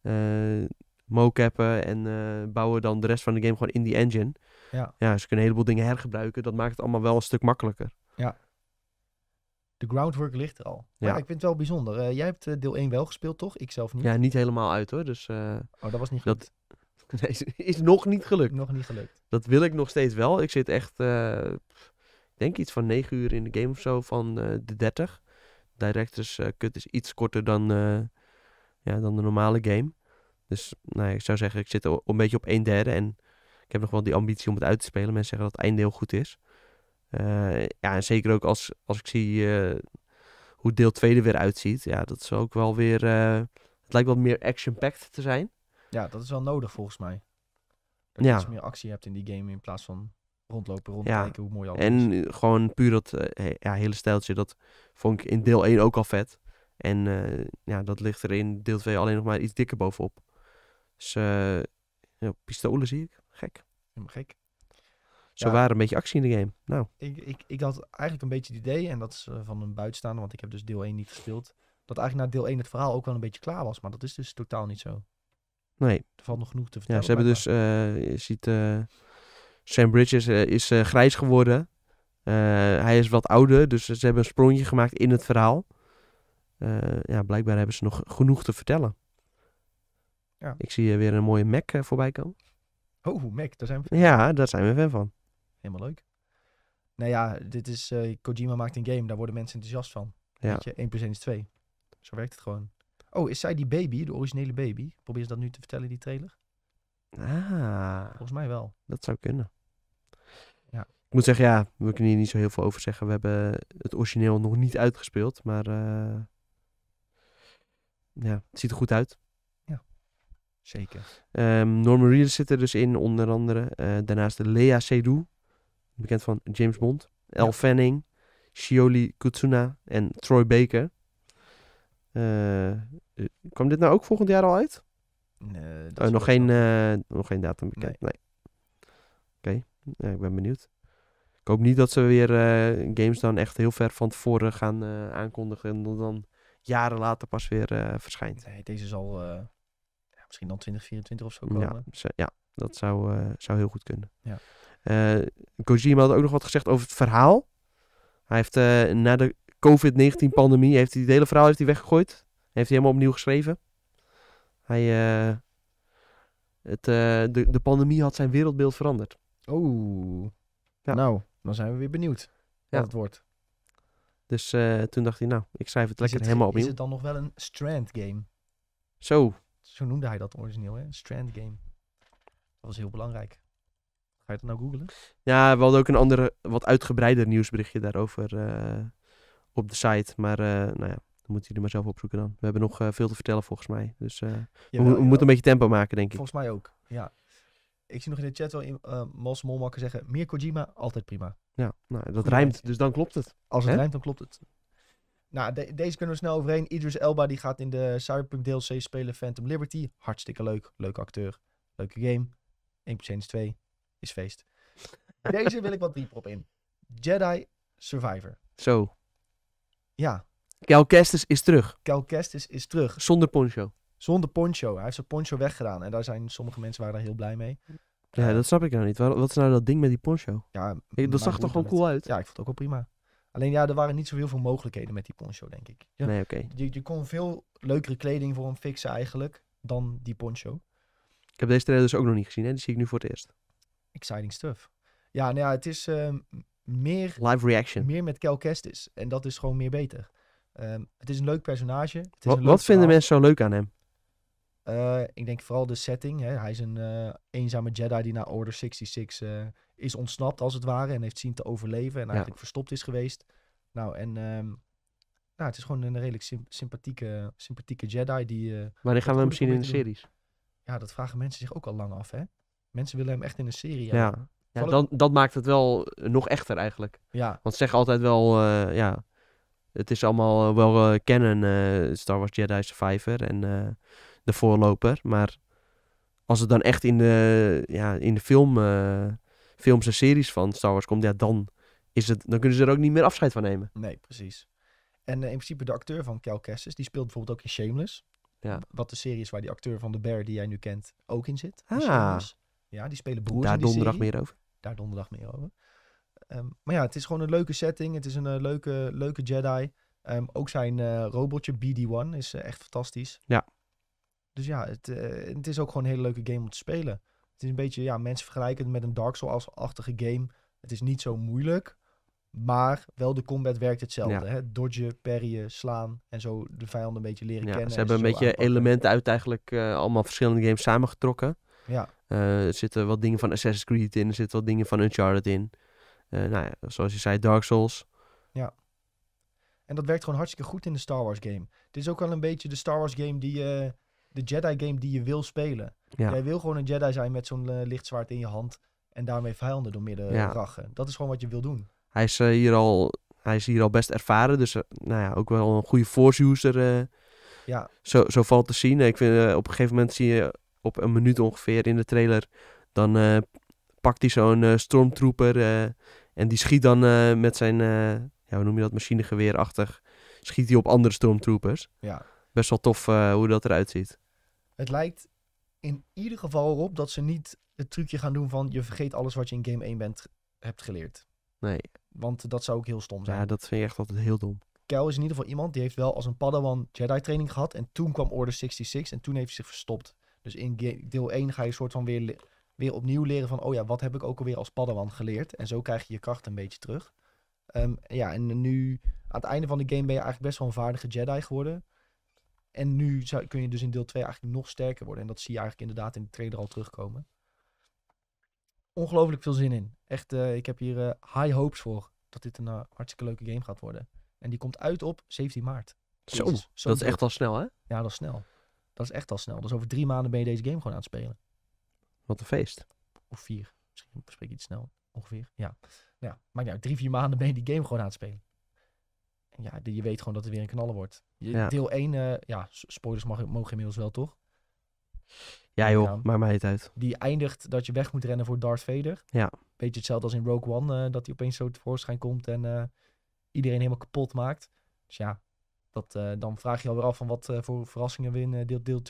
eh, mocappen en bouwen dan de rest van de game gewoon in die engine. Ja. ja, ze kunnen een heleboel dingen hergebruiken. Dat maakt het allemaal wel een stuk makkelijker. Ja. De groundwork ligt er al. Maar ja. ik vind het wel bijzonder. jij hebt deel 1 wel gespeeld, toch? Ik zelf niet. Ja, niet helemaal uit hoor. Dus, oh, dat was niet gelukt. Dat is nog niet gelukt. Nog niet gelukt. Dat wil ik nog steeds wel. Ik zit echt denk iets van 9 uur in de game of zo van eh, de 30. Directors uh, Cut is iets korter dan, eh, ja, dan de normale game. Dus nou, ik zou zeggen, ik zit een beetje op een derde. En ik heb nog wel die ambitie om het uit te spelen. Mensen zeggen dat het einddeel goed is. ja, en zeker ook als, als ik zie hoe deel 2 er weer uitziet. Ja, dat is ook wel weer... het lijkt wat meer action-packed te zijn. Ja, dat is wel nodig volgens mij. Dat je iets meer actie hebt in die game in plaats van rondlopen, rondkijken, hoe mooi alles en is. En eh, gewoon puur dat eh, ja, hele stijltje, dat vond ik in deel 1 ook al vet. En eh, ja, dat ligt er in deel 2 alleen nog maar iets dikker bovenop. Dus ja, pistolen zie ik. Gek. Helemaal gek. Zo waren een beetje actie in de game. Nou. Ik, ik, ik had eigenlijk een beetje het idee, en dat is van een buitenstaander, want ik heb dus deel 1 niet gespeeld, dat eigenlijk na deel 1 het verhaal ook wel een beetje klaar was. Maar dat is dus totaal niet zo. Nee. Er valt nog genoeg te vertellen. Ja, ze hebben dus, je ziet Sam Bridges eh, is eh, grijs geworden. Eh, hij is wat ouder, dus ze hebben een sprongje gemaakt in het verhaal. ja, blijkbaar hebben ze nog genoeg te vertellen. Ja. Ik zie weer een mooie Mac voorbij komen. Oh, Mac, daar zijn we fan van. Ja, daar zijn we fan van. Helemaal leuk. Nou ja, dit is... Kojima maakt een game, daar worden mensen enthousiast van. Ja. Weet je, 1 plus 1 is 2. Zo werkt het gewoon. Oh, is zij die baby, de originele baby? Probeer ze dat nu te vertellen, die trailer? Ah. Volgens mij wel. Dat zou kunnen moet zeggen, ja, we kunnen hier niet zo heel veel over zeggen. We hebben het origineel nog niet uitgespeeld, maar eh, ja, het ziet er goed uit. Ja, zeker. Ehm, Norman Reedus zit er dus in, onder andere. Uh, daarnaast Lea Seydoux, bekend van James Bond. El ja. Fanning, Shioli Kutsuna en Troy Baker. Uh, kwam dit nou ook volgend jaar al uit? Nee, oh, nog, geen, nog geen datum bekend. Nee. nee. Oké, ja, ik ben benieuwd. Ik hoop niet dat ze weer eh, games dan echt heel ver van tevoren gaan eh, aankondigen. En dan jaren later pas weer eh, verschijnt. deze zal ja, misschien dan 2024 of zo komen. Ja, ja dat zou, zou heel goed kunnen. Ja. Kojima had ook nog wat gezegd over het verhaal. Hij heeft na de COVID-19 pandemie, heeft hij het hele verhaal heeft hij weggegooid. Heeft hij helemaal opnieuw geschreven. Hij, het, de, de pandemie had zijn wereldbeeld veranderd. Oh, ja. nou. Dan zijn we weer benieuwd wat het wordt. Dus eh, toen dacht hij, nou, ik schrijf het lekker helemaal opnieuw. Is het dan nog wel een strand game? Zo. Zo noemde hij dat origineel, hè? Strand game. Dat was heel belangrijk. Ga je dat nou googlen? Ja, we hadden ook een andere, eh, wat uitgebreider nieuwsberichtje daarover eh, op de site. Maar nou ja, dan moeten jullie maar zelf opzoeken dan. We hebben nog veel te vertellen volgens mij. Dus we, we moeten een beetje tempo maken, denk ik. Volgens mij ook, ja ik zie nog in de chat wel in, uh, eh, Mos zeggen, meer Kojima, altijd prima. Ja, nou, dat rijmt, dus dan klopt het. Als het rijmt, dan klopt het. Nou, deze kunnen we snel overheen. Idris Elba die gaat in de Cyberpunk DLC spelen Phantom Liberty. Hartstikke leuk. Leuke acteur. Leuke game. 1 plus 1 is 2. Is feest. Deze wil ik wat dieper op in. Jedi Survivor. Zo. Ja. Cal Kestis is terug. Cal Kestis is terug. Zonder poncho. Zonder poncho. Hij heeft zijn poncho weggedaan. En daar zijn sommige mensen waren daar heel blij mee. Ja, eh, dat snap ik nou niet. wat is nou dat ding met die poncho? Ja, ik, dat zag toch gewoon cool uit? Ja, ik vond het ook wel prima. Alleen ja, er waren niet zo heel veel mogelijkheden met die poncho, denk ik. Ja, nee, oké. Je, je kon veel leukere kleding voor hem fixen eigenlijk dan die poncho. Ik heb deze trailer dus ook nog niet gezien, hè? Die zie ik nu voor het eerst. Exciting stuff. Ja, nou ja, het is ehm, meer... Live reaction. Meer met Cal Kestis. En dat is gewoon meer beter. Ehm, het is een leuk personage. Het is een leuk wat vinden mensen zo leuk aan hem? Eh, ik denk vooral de setting. Hè. Hij is een eh, eenzame Jedi die naar Order 66 uh, eh, is ontsnapt, als het ware. En heeft zien te overleven en eigenlijk verstopt is geweest. Nou, en ehm, nou, het is gewoon een redelijk sympathieke, sympathieke Jedi. Die, maar die gaan we misschien in de series. Ja, dat vragen mensen zich ook al lang af, hè? Mensen willen hem echt in een serie. Ja, ja. dan, dat maakt het wel nog echter eigenlijk. Ja. Want zeggen altijd wel, ja, het is allemaal wel kennen, Star Wars Jedi Survivor. En de voorloper. Maar als het dan echt in de, ja, in de film, uh, films en series van Star Wars komt, ja, dan, is het, dan kunnen ze er ook niet meer afscheid van nemen. Nee, precies. En eh, in principe de acteur van Cal Kessis, die speelt bijvoorbeeld ook in Shameless. Ja. Wat de serie is waar die acteur van de Bear, die jij nu kent, ook in zit. ah. Ja, die spelen broers Daar die donderdag meer over. Daar donderdag meer over. Ehm, maar ja, het is gewoon een leuke setting. Het is een eh, leuke, leuke Jedi. Ehm, ook zijn robotje BD-1 is echt fantastisch. Ja. Dus ja, het, eh, het is ook gewoon een hele leuke game om te spelen. Het is een beetje, ja, mensen vergelijken het met een Dark Souls-achtige game. Het is niet zo moeilijk, maar wel de combat werkt hetzelfde. Hè? Dodgen, parryen, slaan en zo de vijanden een beetje leren ja, kennen. Ze hebben een beetje elementen uit eigenlijk eh, allemaal verschillende games samengetrokken. Ja. Eh, er zitten wat dingen van Assassin's Creed in, er zitten wat dingen van Uncharted in. Uh, nou ja, zoals je zei, Dark Souls. Ja. En dat werkt gewoon hartstikke goed in de Star Wars game. Dit is ook wel een beetje de Star Wars game die je de Jedi-game die je wil spelen. Jij wil gewoon een Jedi zijn met zo'n eh, lichtzwaard in je hand en daarmee vijanden door midden ja. Dat is gewoon wat je wil doen. Hij is, eh, hier, al, hij is hier al best ervaren, dus eh, nou ja, ook wel een goede force-user. ja. zo, zo valt te zien. Ik vind, op een gegeven moment zie je op een minuut ongeveer in de trailer, dan pakt hij zo'n stormtrooper en die schiet dan met zijn, ja, hoe noem je dat, machinegeweerachtig, schiet hij op andere stormtroopers. Ja. Best wel tof hoe dat eruit ziet. Het lijkt in ieder geval erop dat ze niet het trucje gaan doen van je vergeet alles wat je in game 1 bent, hebt geleerd. Nee. Want dat zou ook heel stom zijn. Ja, dat vind je echt altijd heel dom. Kel is in ieder geval iemand die heeft wel als een Padawan Jedi training gehad. En toen kwam Order 66 en toen heeft hij zich verstopt. Dus in deel 1 ga je soort van weer, weer opnieuw leren van... oh ja, wat heb ik ook alweer als Padawan geleerd? En zo krijg je je kracht een beetje terug. Um, ja, en nu aan het einde van de game ben je eigenlijk best wel een vaardige Jedi geworden. En nu zou, kun je dus in deel 2 eigenlijk nog sterker worden. En dat zie je eigenlijk inderdaad in de trailer al terugkomen. Ongelooflijk veel zin in. Echt, eh, ik heb hier eh, high hopes voor dat dit een eh, hartstikke leuke game gaat worden. En die komt uit op 17 maart. Zo, dat is echt al snel hè? Ja, dat is snel. Dat is echt al snel. Dus over drie maanden ben je deze game gewoon aan het spelen. Wat een feest. Of vier. Misschien spreek ik iets snel. Ongeveer. Ja. Nou, ja, Maar ja, Drie, vier maanden ben je die game gewoon aan het spelen ja, je weet gewoon dat het weer een knallen wordt. Ja. Deel 1, eh, ja, spoilers mag, mogen inmiddels wel, toch? Ja joh, ja, maar mij het uit. Die eindigt dat je weg moet rennen voor Darth Vader. Ja. Beetje hetzelfde als in Rogue One, eh, dat hij opeens zo tevoorschijn komt en eh, iedereen helemaal kapot maakt. Dus ja, dat, dan vraag je alweer af van wat voor verrassingen we in deel, deel,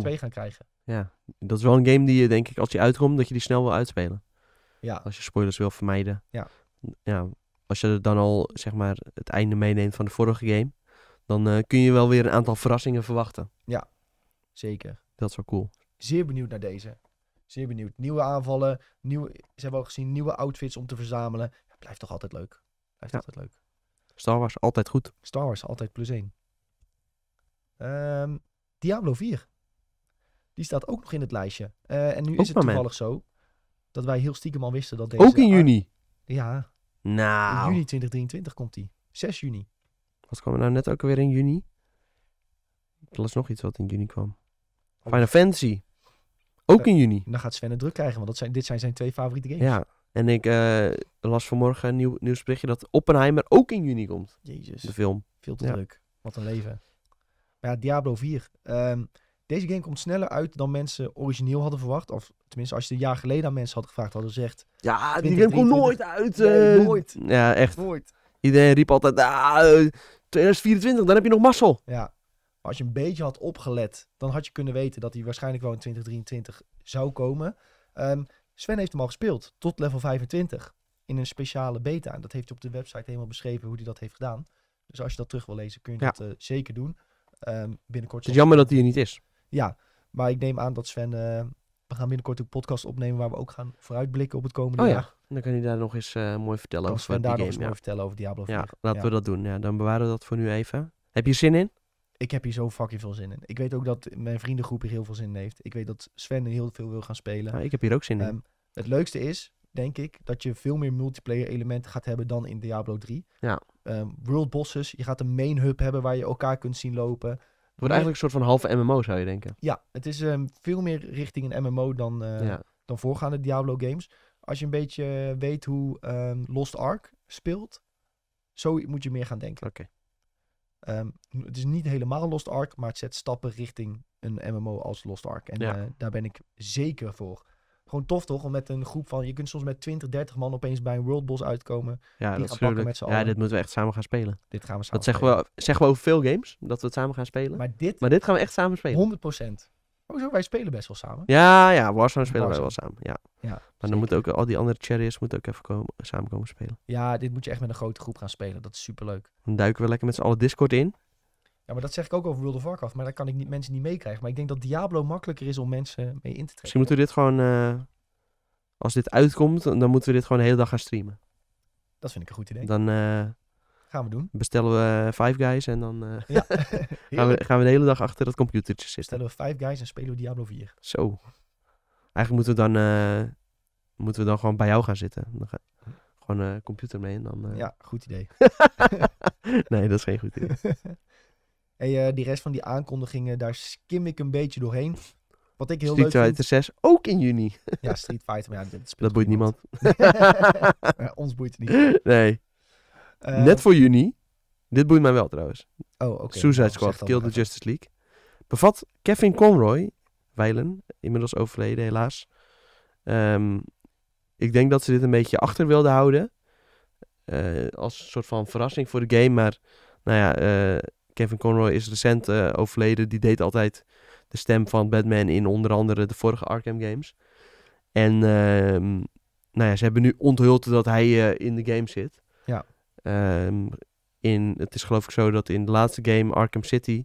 2 gaan krijgen. Ja, dat is wel een game die je denk ik, als je uitkomt, dat je die snel wil uitspelen. Ja. Als je spoilers wil vermijden. Ja. Ja, als je dan al zeg maar, het einde meeneemt van de vorige game, dan eh, kun je wel weer een aantal verrassingen verwachten. Ja, zeker. Dat is wel cool. Zeer benieuwd naar deze. Zeer benieuwd. Nieuwe aanvallen, nieuwe, ze hebben al gezien nieuwe outfits om te verzamelen. blijft toch altijd leuk. Blijft altijd leuk. Star Wars altijd goed. Star Wars altijd plus één. Ehm, Diablo 4. Die staat ook nog in het lijstje. Eh, en nu is het toevallig zo dat wij heel stiekem al wisten dat deze... Ook in juni? Ja, nou. In juni 2023 komt hij. 6 juni. Wat kwam er nou net ook alweer in juni? Er was nog iets wat in juni kwam. Oh. Final Fantasy. Ook in juni. Dan gaat Sven het druk krijgen, want dat zijn, dit zijn zijn twee favoriete games. Ja, en ik eh, las vanmorgen een nieuw, nieuwsberichtje dat Oppenheimer ook in juni komt. Jezus. De film. Veel te ja. druk. Wat een leven. Maar ja, Diablo 4. Um, ehm, deze game komt sneller uit dan mensen origineel hadden verwacht. Of tenminste, als je een jaar geleden aan mensen had gevraagd, hadden ze gezegd... Ja, die game komt nooit uit. Eh. nooit. Ja, echt. Nooit. Iedereen riep altijd, ah, 2024, eh, dan heb je nog mazzel. Ja. Maar als je een beetje had opgelet, dan had je kunnen weten dat hij waarschijnlijk wel in 2023 zou komen. Ehm, Sven heeft hem al gespeeld, tot level 25. In een speciale beta. En dat heeft hij op de website helemaal beschreven hoe hij dat heeft gedaan. Dus als je dat terug wil lezen, kun je dat eh, zeker doen. Ehm, binnenkort. Het is jammer dat hij er niet is. Ja, maar ik neem aan dat Sven... Eh, we gaan binnenkort een podcast opnemen waar we ook gaan vooruitblikken op het komende oh, jaar. Ja. Dan kan hij daar nog eens eh, mooi vertellen kan over Sven die daar nog eens ja. mooi vertellen over Diablo 4. Ja, laten we dat doen. Ja, dan bewaren we dat voor nu even. Heb je zin in? ik heb hier zo fucking veel zin in. Ik weet ook dat mijn vriendengroep hier heel veel zin in heeft. Ik weet dat Sven heel veel wil gaan spelen. Ja, ik heb hier ook zin in. Ehm, het leukste is, denk ik, dat je veel meer multiplayer elementen gaat hebben dan in Diablo 3. Ja. Um, world bosses, je gaat een main hub hebben waar je elkaar kunt zien lopen wordt eigenlijk een soort van halve MMO, zou je denken. Ja, het is ehm, veel meer richting een MMO dan, eh, dan voorgaande Diablo games. Als je een beetje weet hoe ehm, Lost Ark speelt, zo moet je meer gaan denken. Oké. Ehm, het is niet helemaal Lost Ark, maar het zet stappen richting een MMO als Lost Ark. En eh, daar ben ik zeker voor gewoon tof toch? Om met een groep van, je kunt soms met 20, 30 man opeens bij een World Boss uitkomen. Ja, die met z'n allen. Ja, dit moeten we echt samen gaan spelen. Dit gaan we samen Dat zeggen we, zeggen we over veel games, dat we het samen gaan spelen. Maar dit, maar dit gaan we echt samen spelen. 100%. zo Wij spelen best wel samen. Ja, ja, Warzone spelen wij wel samen. Ja. ja maar dan moeten ook al die andere cherries moeten ook even komen, samen komen spelen. Ja, dit moet je echt met een grote groep gaan spelen. Dat is superleuk. Dan duiken we lekker met z'n allen Discord in maar dat zeg ik ook over World of Warcraft. Maar daar kan ik niet, mensen niet meekrijgen. Maar ik denk dat Diablo makkelijker is om mensen mee in te trekken. Misschien moeten we dit gewoon... Eh, als dit uitkomt, dan moeten we dit gewoon de hele dag gaan streamen. Dat vind ik een goed idee. Dan... Eh, gaan we doen. Bestellen we eh, Five Guys en dan gaan, we, gaan we de hele dag achter dat computertje zitten. Bestellen we Five Guys en spelen we Diablo 4. Zo. Eigenlijk moeten we dan, moeten we dan gewoon bij jou gaan zitten. gewoon uh, computer mee en dan... Ja, goed idee. nee, dat is geen goed idee. Eh, die rest van die aankondigingen, daar skim ik een beetje doorheen. Wat ik heel Street Fighter 6 ook in juni. Ja, Street Fighter, maar ja, dat, dat boeit niemand. ons boeit het niet. Nee. Eh, Net voor juni. Dit boeit mij wel trouwens. Oh, oké. Suicide nou, Squad, Kill the Justice League. Bevat Kevin Conroy, Weilen, inmiddels overleden helaas. Ehm, ik denk dat ze dit een beetje achter wilden houden. Eh, als een soort van verrassing voor de game. Maar nou ja, Kevin Conroy is recent eh, overleden. Die deed altijd de stem van Batman in onder andere de vorige Arkham games. En ehm, nou ja, ze hebben nu onthuld dat hij eh, in de game zit. Ja. Ehm, in, het is geloof ik zo dat in de laatste game, Arkham City,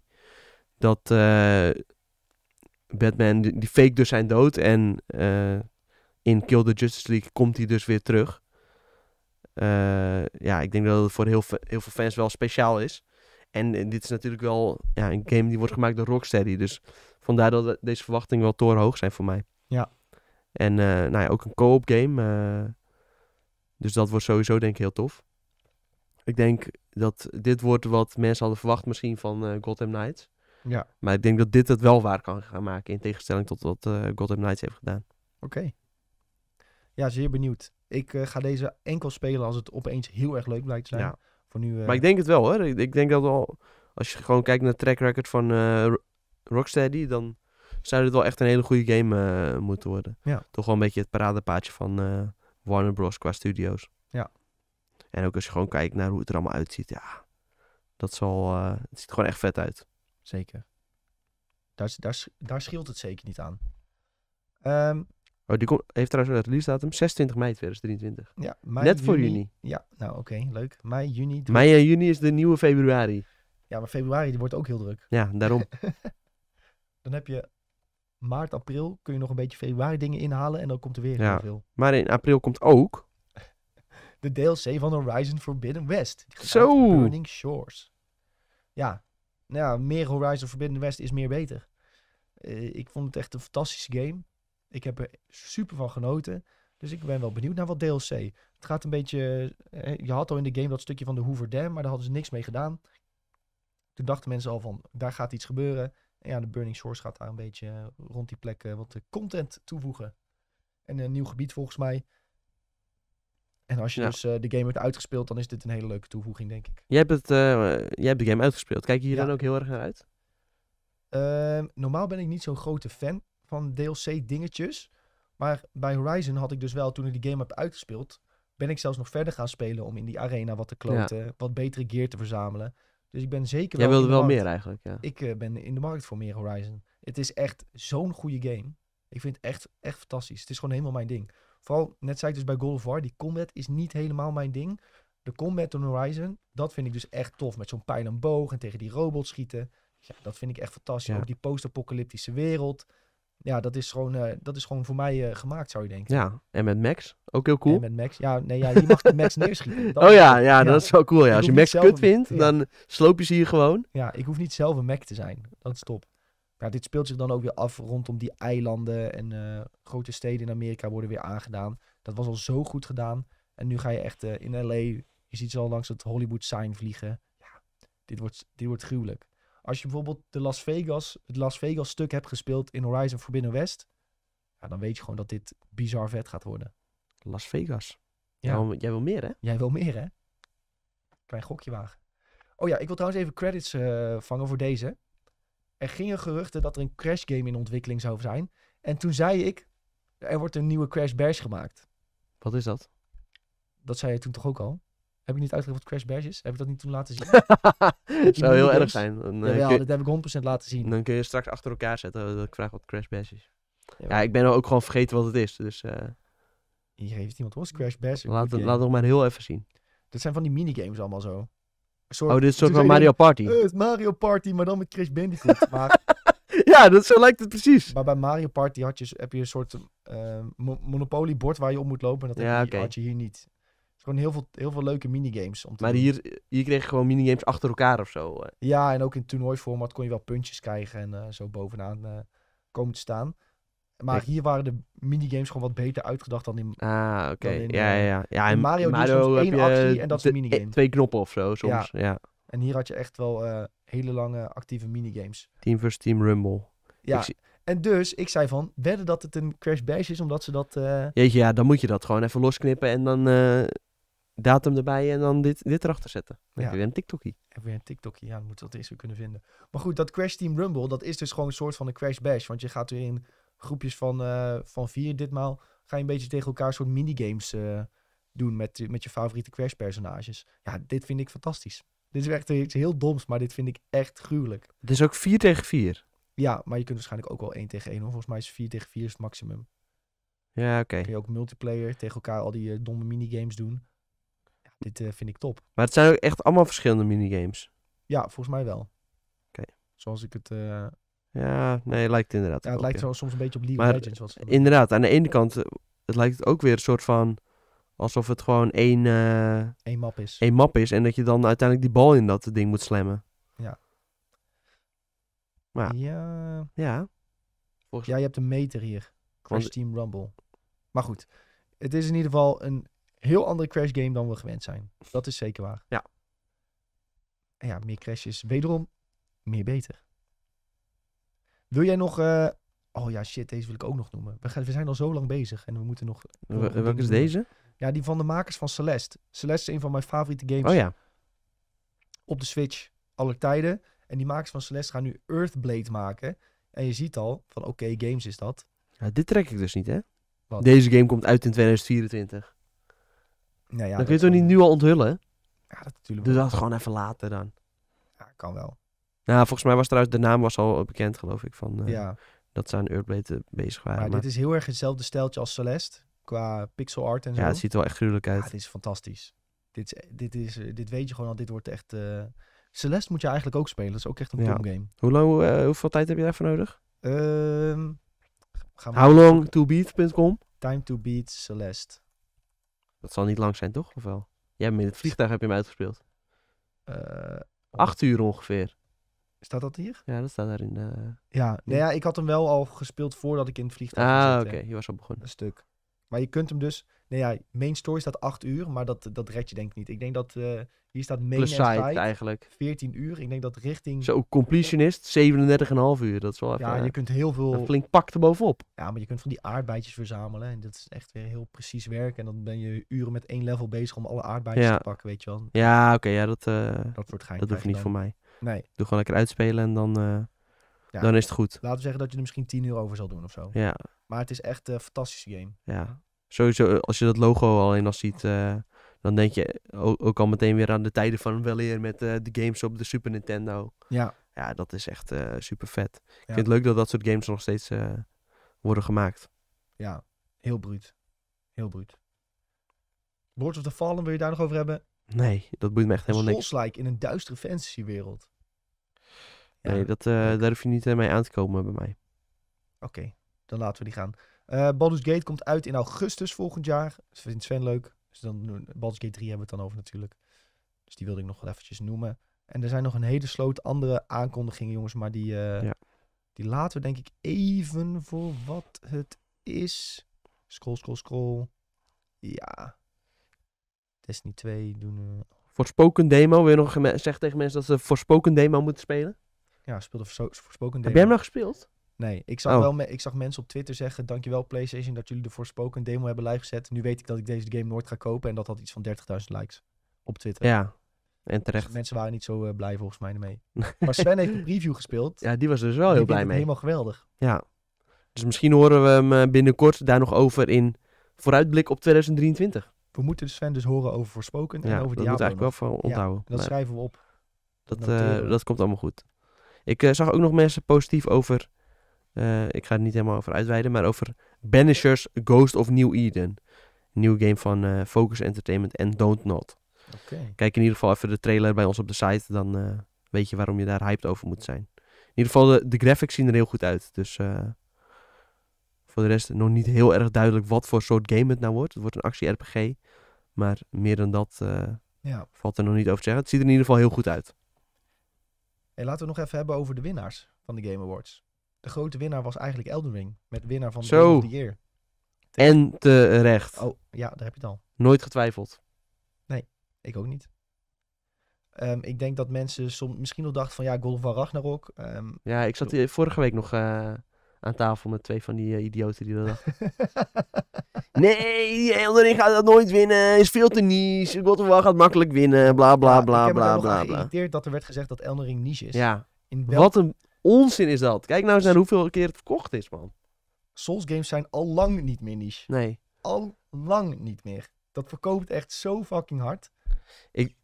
dat eh, Batman, die, fake dus zijn dood. En in Kill the Justice League komt hij dus weer terug. ja, ik denk dat het voor heel, heel veel fans wel speciaal is. En eh, dit is natuurlijk wel ja, een game die wordt gemaakt door Rocksteady. Dus vandaar dat deze verwachtingen wel torenhoog zijn voor mij. Ja. En eh, nou ja, ook een co-op game. Eh, dus dat wordt sowieso denk ik heel tof. Ik denk dat dit wordt wat mensen hadden verwacht misschien van uh, Gotham Knights. Ja. Maar ik denk dat dit het wel waar kan gaan maken. In tegenstelling tot wat Gotham Knights heeft gedaan. Oké. Ja, zeer benieuwd. Ik ga deze enkel spelen als het opeens heel erg leuk blijkt te zijn. Ja nu... Maar eh, ik denk het wel hoor. Ik, denk dat al, als je gewoon kijkt naar het track record van eh, Rocksteady, dan zou dit wel echt een hele goede game eh, moeten worden. Ja. Toch wel een beetje het paradepaadje van Warner Bros. qua studio's. Ja. En ook als je gewoon kijkt naar hoe het er allemaal uitziet, ja, dat zal, het ziet gewoon echt vet uit. Zeker. Daar, daar, daar scheelt het zeker niet aan. Ehm, Oh, die heeft trouwens een release datum 26 mei 2023. Ja, mei, Net juni. voor juni. Ja, nou oké, leuk. Mei, juni. Mei en juni is de nieuwe februari. Ja, maar februari die wordt ook heel druk. Ja, daarom. dan heb je maart, april kun je nog een beetje februari dingen inhalen en dan komt er weer heel veel. Maar in april komt ook... de DLC van Horizon Forbidden West. Zo! Burning Shores. Ja, nou ja, meer Horizon Forbidden West is meer beter. Eh, ik vond het echt een fantastische game. Ik heb er super van genoten. Dus ik ben wel benieuwd naar wat DLC. Het gaat een beetje. Eh, je had al in de game dat stukje van de Hoover Dam, maar daar hadden ze niks mee gedaan. Toen dachten mensen al van, daar gaat iets gebeuren. En ja, de Burning Source gaat daar een beetje eh, rond die plek eh, wat content toevoegen. En een nieuw gebied volgens mij. En als je dus de game hebt uitgespeeld, dan is dit een hele leuke toevoeging, denk ik. Jij hebt, het, jij hebt de game uitgespeeld. Kijk je hier dan ook heel erg naar uit? Ehm, normaal ben ik niet zo'n grote fan van DLC-dingetjes. Maar bij Horizon had ik dus wel, toen ik die game heb uitgespeeld, ben ik zelfs nog verder gaan spelen om in die arena wat te kloten, wat betere gear te verzamelen. Dus ik ben zeker wel. Jij wilde wel meer eigenlijk, ja. Ik eh, ben in de markt voor meer Horizon. Het is echt zo'n goede game. Ik vind het echt, echt fantastisch. Het is gewoon helemaal mijn ding. Vooral, net zei ik dus bij God of War, die combat is niet helemaal mijn ding. De combat in Horizon, dat vind ik dus echt tof. Met zo'n pijl en boog en tegen die robots schieten. Ja, dat vind ik echt fantastisch. Ook die post-apocalyptische wereld ja, dat is gewoon, eh, dat is gewoon voor mij eh, gemaakt, zou je denken. Ja, en met Max? Ook heel cool. met Max, ja, nee, ja, je mag de Max neerschieten. oh ja, ja, dat is wel cool. Ja. Als je Max kut vindt, dan sloop je ze hier gewoon. Ja, ik hoef niet zelf een Mac te zijn. Dat is top. maar dit speelt zich dan ook weer af rondom die eilanden en eh, grote steden in Amerika worden weer aangedaan. Dat was al zo goed gedaan. En nu ga je echt in LA, je ziet ze al langs het Hollywood sign vliegen. Ja, dit wordt, dit wordt gruwelijk. Als je bijvoorbeeld de Las Vegas, het Las Vegas stuk hebt gespeeld in Horizon Forbidden West. Ja, dan weet je gewoon dat dit bizar vet gaat worden. Las Vegas. Ja. Jij, wil, jij wil meer, hè? Jij wil meer, hè? Klein gokje wagen. Oh ja, ik wil trouwens even credits eh, vangen voor deze. Er gingen geruchten dat er een Crash game in ontwikkeling zou zijn. En toen zei ik, er wordt een nieuwe Crash Bash gemaakt. Wat is dat? Dat zei je toen toch ook al? Heb ik niet uitgelegd wat Crash Bash is? Heb ik dat niet toen laten zien? Het zou heel erg dus. zijn. Dan, eh, dat heb ik 100% laten zien. Dan kun je straks achter elkaar zetten eh, dat ik vraag wat Crash Bash is. Ja, ik ben ook gewoon vergeten wat het is. Dus, uh... Eh. Je geeft iemand wat Crash Bash. Laat het, laat maar heel even zien. Dat zijn van die minigames allemaal zo. Soort, oh, dit is soort van Mario Party. het Mario Party, maar dan met Crash Bandicoot. maar... ja, dat, zo lijkt het precies. Maar bij Mario Party had je, heb je een soort uh, bord waar je op moet lopen. En dat ja, heb je, had je hier niet. Gewoon heel veel, heel veel leuke minigames. Om te maar hier, hier kreeg je gewoon minigames achter elkaar of zo. Eh. Ja, en ook in toernooiformat kon je wel puntjes krijgen en eh, zo bovenaan eh, komen te staan. Maar hier waren de minigames gewoon wat beter uitgedacht dan in, ah, oké ja, ja, ja. Mario, Mario doet één actie en dat is een minigame. Twee knoppen of zo soms, ja. En hier had je echt wel hele lange actieve minigames. Team versus Team Rumble. Ja, en dus ik zei van, wedden dat het een Crash Bash is, omdat ze dat... Uh... Jeetje, ja, dan moet je dat gewoon even losknippen en dan datum erbij en dan dit, dit erachter zetten. Dan ja. weer een TikTokie. Heb weer een TikTokie, ja, dan moet dat eerst weer kunnen vinden. Maar goed, dat Crash Team Rumble, dat is dus gewoon een soort van een Crash Bash. Want je gaat weer in groepjes van, uh, van vier ditmaal, ga je een beetje tegen elkaar soort minigames eh, doen met, met je favoriete Crash personages. Ja, dit vind ik fantastisch. Dit is echt iets heel doms, maar dit vind ik echt gruwelijk. Het is ook 4 tegen 4. Ja, maar je kunt waarschijnlijk ook wel 1 tegen 1 Volgens mij is 4 tegen 4 het maximum. Ja, oké. Kun je ook multiplayer tegen elkaar al die uh, domme minigames doen dit eh, vind ik top. Maar het zijn ook echt allemaal verschillende minigames. Ja, volgens mij wel. Oké. Zoals ik het. Eh, ja, nee, lijkt inderdaad. Ja, het lijkt soms een beetje op League of Legends. Wat inderdaad, aan de ene kant, eh, het lijkt ook weer een soort van. Alsof het gewoon één, uh, Eén map is. Één map is. En dat je dan uiteindelijk die bal in dat ding moet slammen. Ja. Maar ja. Ja. Volgens... ja, je hebt een meter hier. Crash Team Rumble. Maar goed. Het is in ieder geval een heel andere Crash game dan we gewend zijn. Dat is zeker waar. Ja. En ja, meer Crash is wederom meer beter. Wil jij nog... Eh, oh ja, shit, deze wil ik ook nog noemen. We, we zijn al zo lang bezig en we moeten nog... Welke is deze? Ja, die van de makers van Celeste. Celeste is een van mijn favoriete games. Oh ja. Op de Switch, alle tijden. En die makers van Celeste gaan nu Earthblade maken. En je ziet al, van oké, games is dat. Ja, dit trek ik dus niet, hè? Deze game komt uit in 2024. Nou ja, dan kun je het toch niet nu al onthullen? Ja, dat natuurlijk. Doe dus dat gewoon even later dan. Ja, kan wel. Nou, volgens mij was trouwens de naam was al bekend, geloof ik. Van, eh, ja. Dat ze aan Earthblade eh, bezig waren. Maar, dit is heel erg hetzelfde steltje als Celeste. Qua pixel art en zo. Ja, het ziet er wel echt gruwelijk uit. Ja, het is fantastisch. Dit, is, dit, is, eh, dit weet je gewoon al. Dit wordt echt... Uh... Celeste moet je eigenlijk ook spelen. Dat is ook echt een ja. game. Hoe lang, hoeveel tijd heb je daarvoor nodig? Ehm, How long to beat.com? Time to beat Celeste. Dat zal niet lang zijn, toch? Of wel? Jij hem in het vliegtuig heb je hem uitgespeeld. Eh, Acht uur ongeveer. Staat dat hier? Ja, dat staat daar in Ja, nou ja, ik had hem wel al gespeeld voordat ik in het vliegtuig zat. Ah, oké. Je was al begonnen. Een stuk. Maar je kunt hem dus... Nee, nou ja, main story staat 8 uur, maar dat, dat red je denk ik niet. Ik denk dat uh, hier staat main Plus side, eigenlijk. 14 uur. Ik denk dat richting... Zo, completionist, 37,5 uur. Dat is wel even, Ja, je eh, kunt heel veel... flink pak er bovenop. Ja, maar je kunt van die aardbeidjes verzamelen. En dat is echt weer heel precies werk. En dan ben je uren met één level bezig om alle aardbeidjes te pakken, weet je wel. Ja, oké. ja, dat, uh, dat wordt geinig. Dat hoeft niet voor mij. Nee. Doe gewoon lekker uitspelen en dan... Dan is het goed. Laten we zeggen dat je er misschien 10 uur over zal doen of zo. Ja. Maar het is echt een eh, fantastische game. Ja. Sowieso, eh, als je dat logo alleen al ziet, eh, dan denk je ook, al meteen weer aan de tijden van weleer met de games op de Super Nintendo. Ja. Ja, dat is echt super vet. Ik vind het leuk dat dat soort games nog steeds worden gemaakt. Ja, heel bruut. Heel bruut. Words of the Fallen, wil je daar nog over hebben? Nee, dat boeit me echt helemaal niks. souls in een duistere fantasy wereld. Nee, dat, uh, daar hoef je niet eh, mee aan te komen bij mij. Oké, dan laten we die gaan. Uh, Baldur's Gate komt uit in augustus volgend jaar. Dat vindt Sven leuk. Dus dan, Baldur's Gate 3 hebben we het dan over natuurlijk. Dus die wilde ik nog wel eventjes noemen. En er zijn nog een hele sloot andere aankondigingen, jongens. Maar die, die laten we denk ik even voor wat het is. Scroll, scroll, scroll. Ja. Destiny 2 doen we... Voorspoken demo. Wil je nog zeggen tegen mensen dat ze Voorspoken demo moeten spelen? Ja, speelde voor, Demo. Heb jij hem nou gespeeld? Nee, ik zag, oh. wel ik zag mensen op Twitter zeggen... dankjewel PlayStation dat jullie de voorspoken demo hebben live gezet. Nu weet ik dat ik deze game nooit ga kopen. En dat had iets van 30.000 likes op Twitter. Ja, en dus terecht. mensen waren niet zo eh, blij volgens mij ermee. maar Sven heeft een preview gespeeld. Ja, die was dus wel heel blij mee. Helemaal geweldig. Ja, dus misschien horen we hem eh, binnenkort daar nog over in vooruitblik op 2023. We moeten Sven dus horen over voorspoken en over die dat Dat moet eigenlijk wel van onthouden. dat schrijven we op. Dat, eh, dat komt allemaal goed. Ik eh, zag ook nog mensen positief over. Eh, ik ga er niet helemaal over uitweiden, maar over Banishers Ghost of New Eden. nieuw game van eh, Focus Entertainment en Don't Not. Kijk in ieder geval even de trailer bij ons op de site, dan weet je waarom je daar hyped over moet zijn. In ieder geval, de, de graphics zien er heel goed uit. Dus voor de rest nog niet heel erg duidelijk wat voor soort game het nou wordt. Het wordt een actie-RPG, maar meer dan dat ja. valt er nog niet over te zeggen. Het ziet er in ieder geval heel goed uit. En laten we nog even hebben over de winnaars van de Game Awards. De grote winnaar was eigenlijk Elden Ring. Met winnaar van de Game of Year. En terecht. Oh, ja, daar heb je het al. Nooit getwijfeld. Nee, ik ook niet. Ehm, ik denk dat mensen soms misschien nog dachten van ja, Golf van Ragnarok. Ehm, ja, ik zat hier vorige week nog eh, aan tafel met twee van die eh, idioten die dan nee, Eldering gaat dat nooit winnen. Is veel te niche. Wel gaat makkelijk winnen. Bla bla bla bla bla bla. Ik dat er werd gezegd dat Eldering niche is. Ja. In Wat een onzin is dat. Kijk nou eens naar hoeveel keer het verkocht is, man. Souls games zijn al lang niet meer niche. Nee. Al lang niet meer. Dat verkoopt echt zo fucking hard. Ik,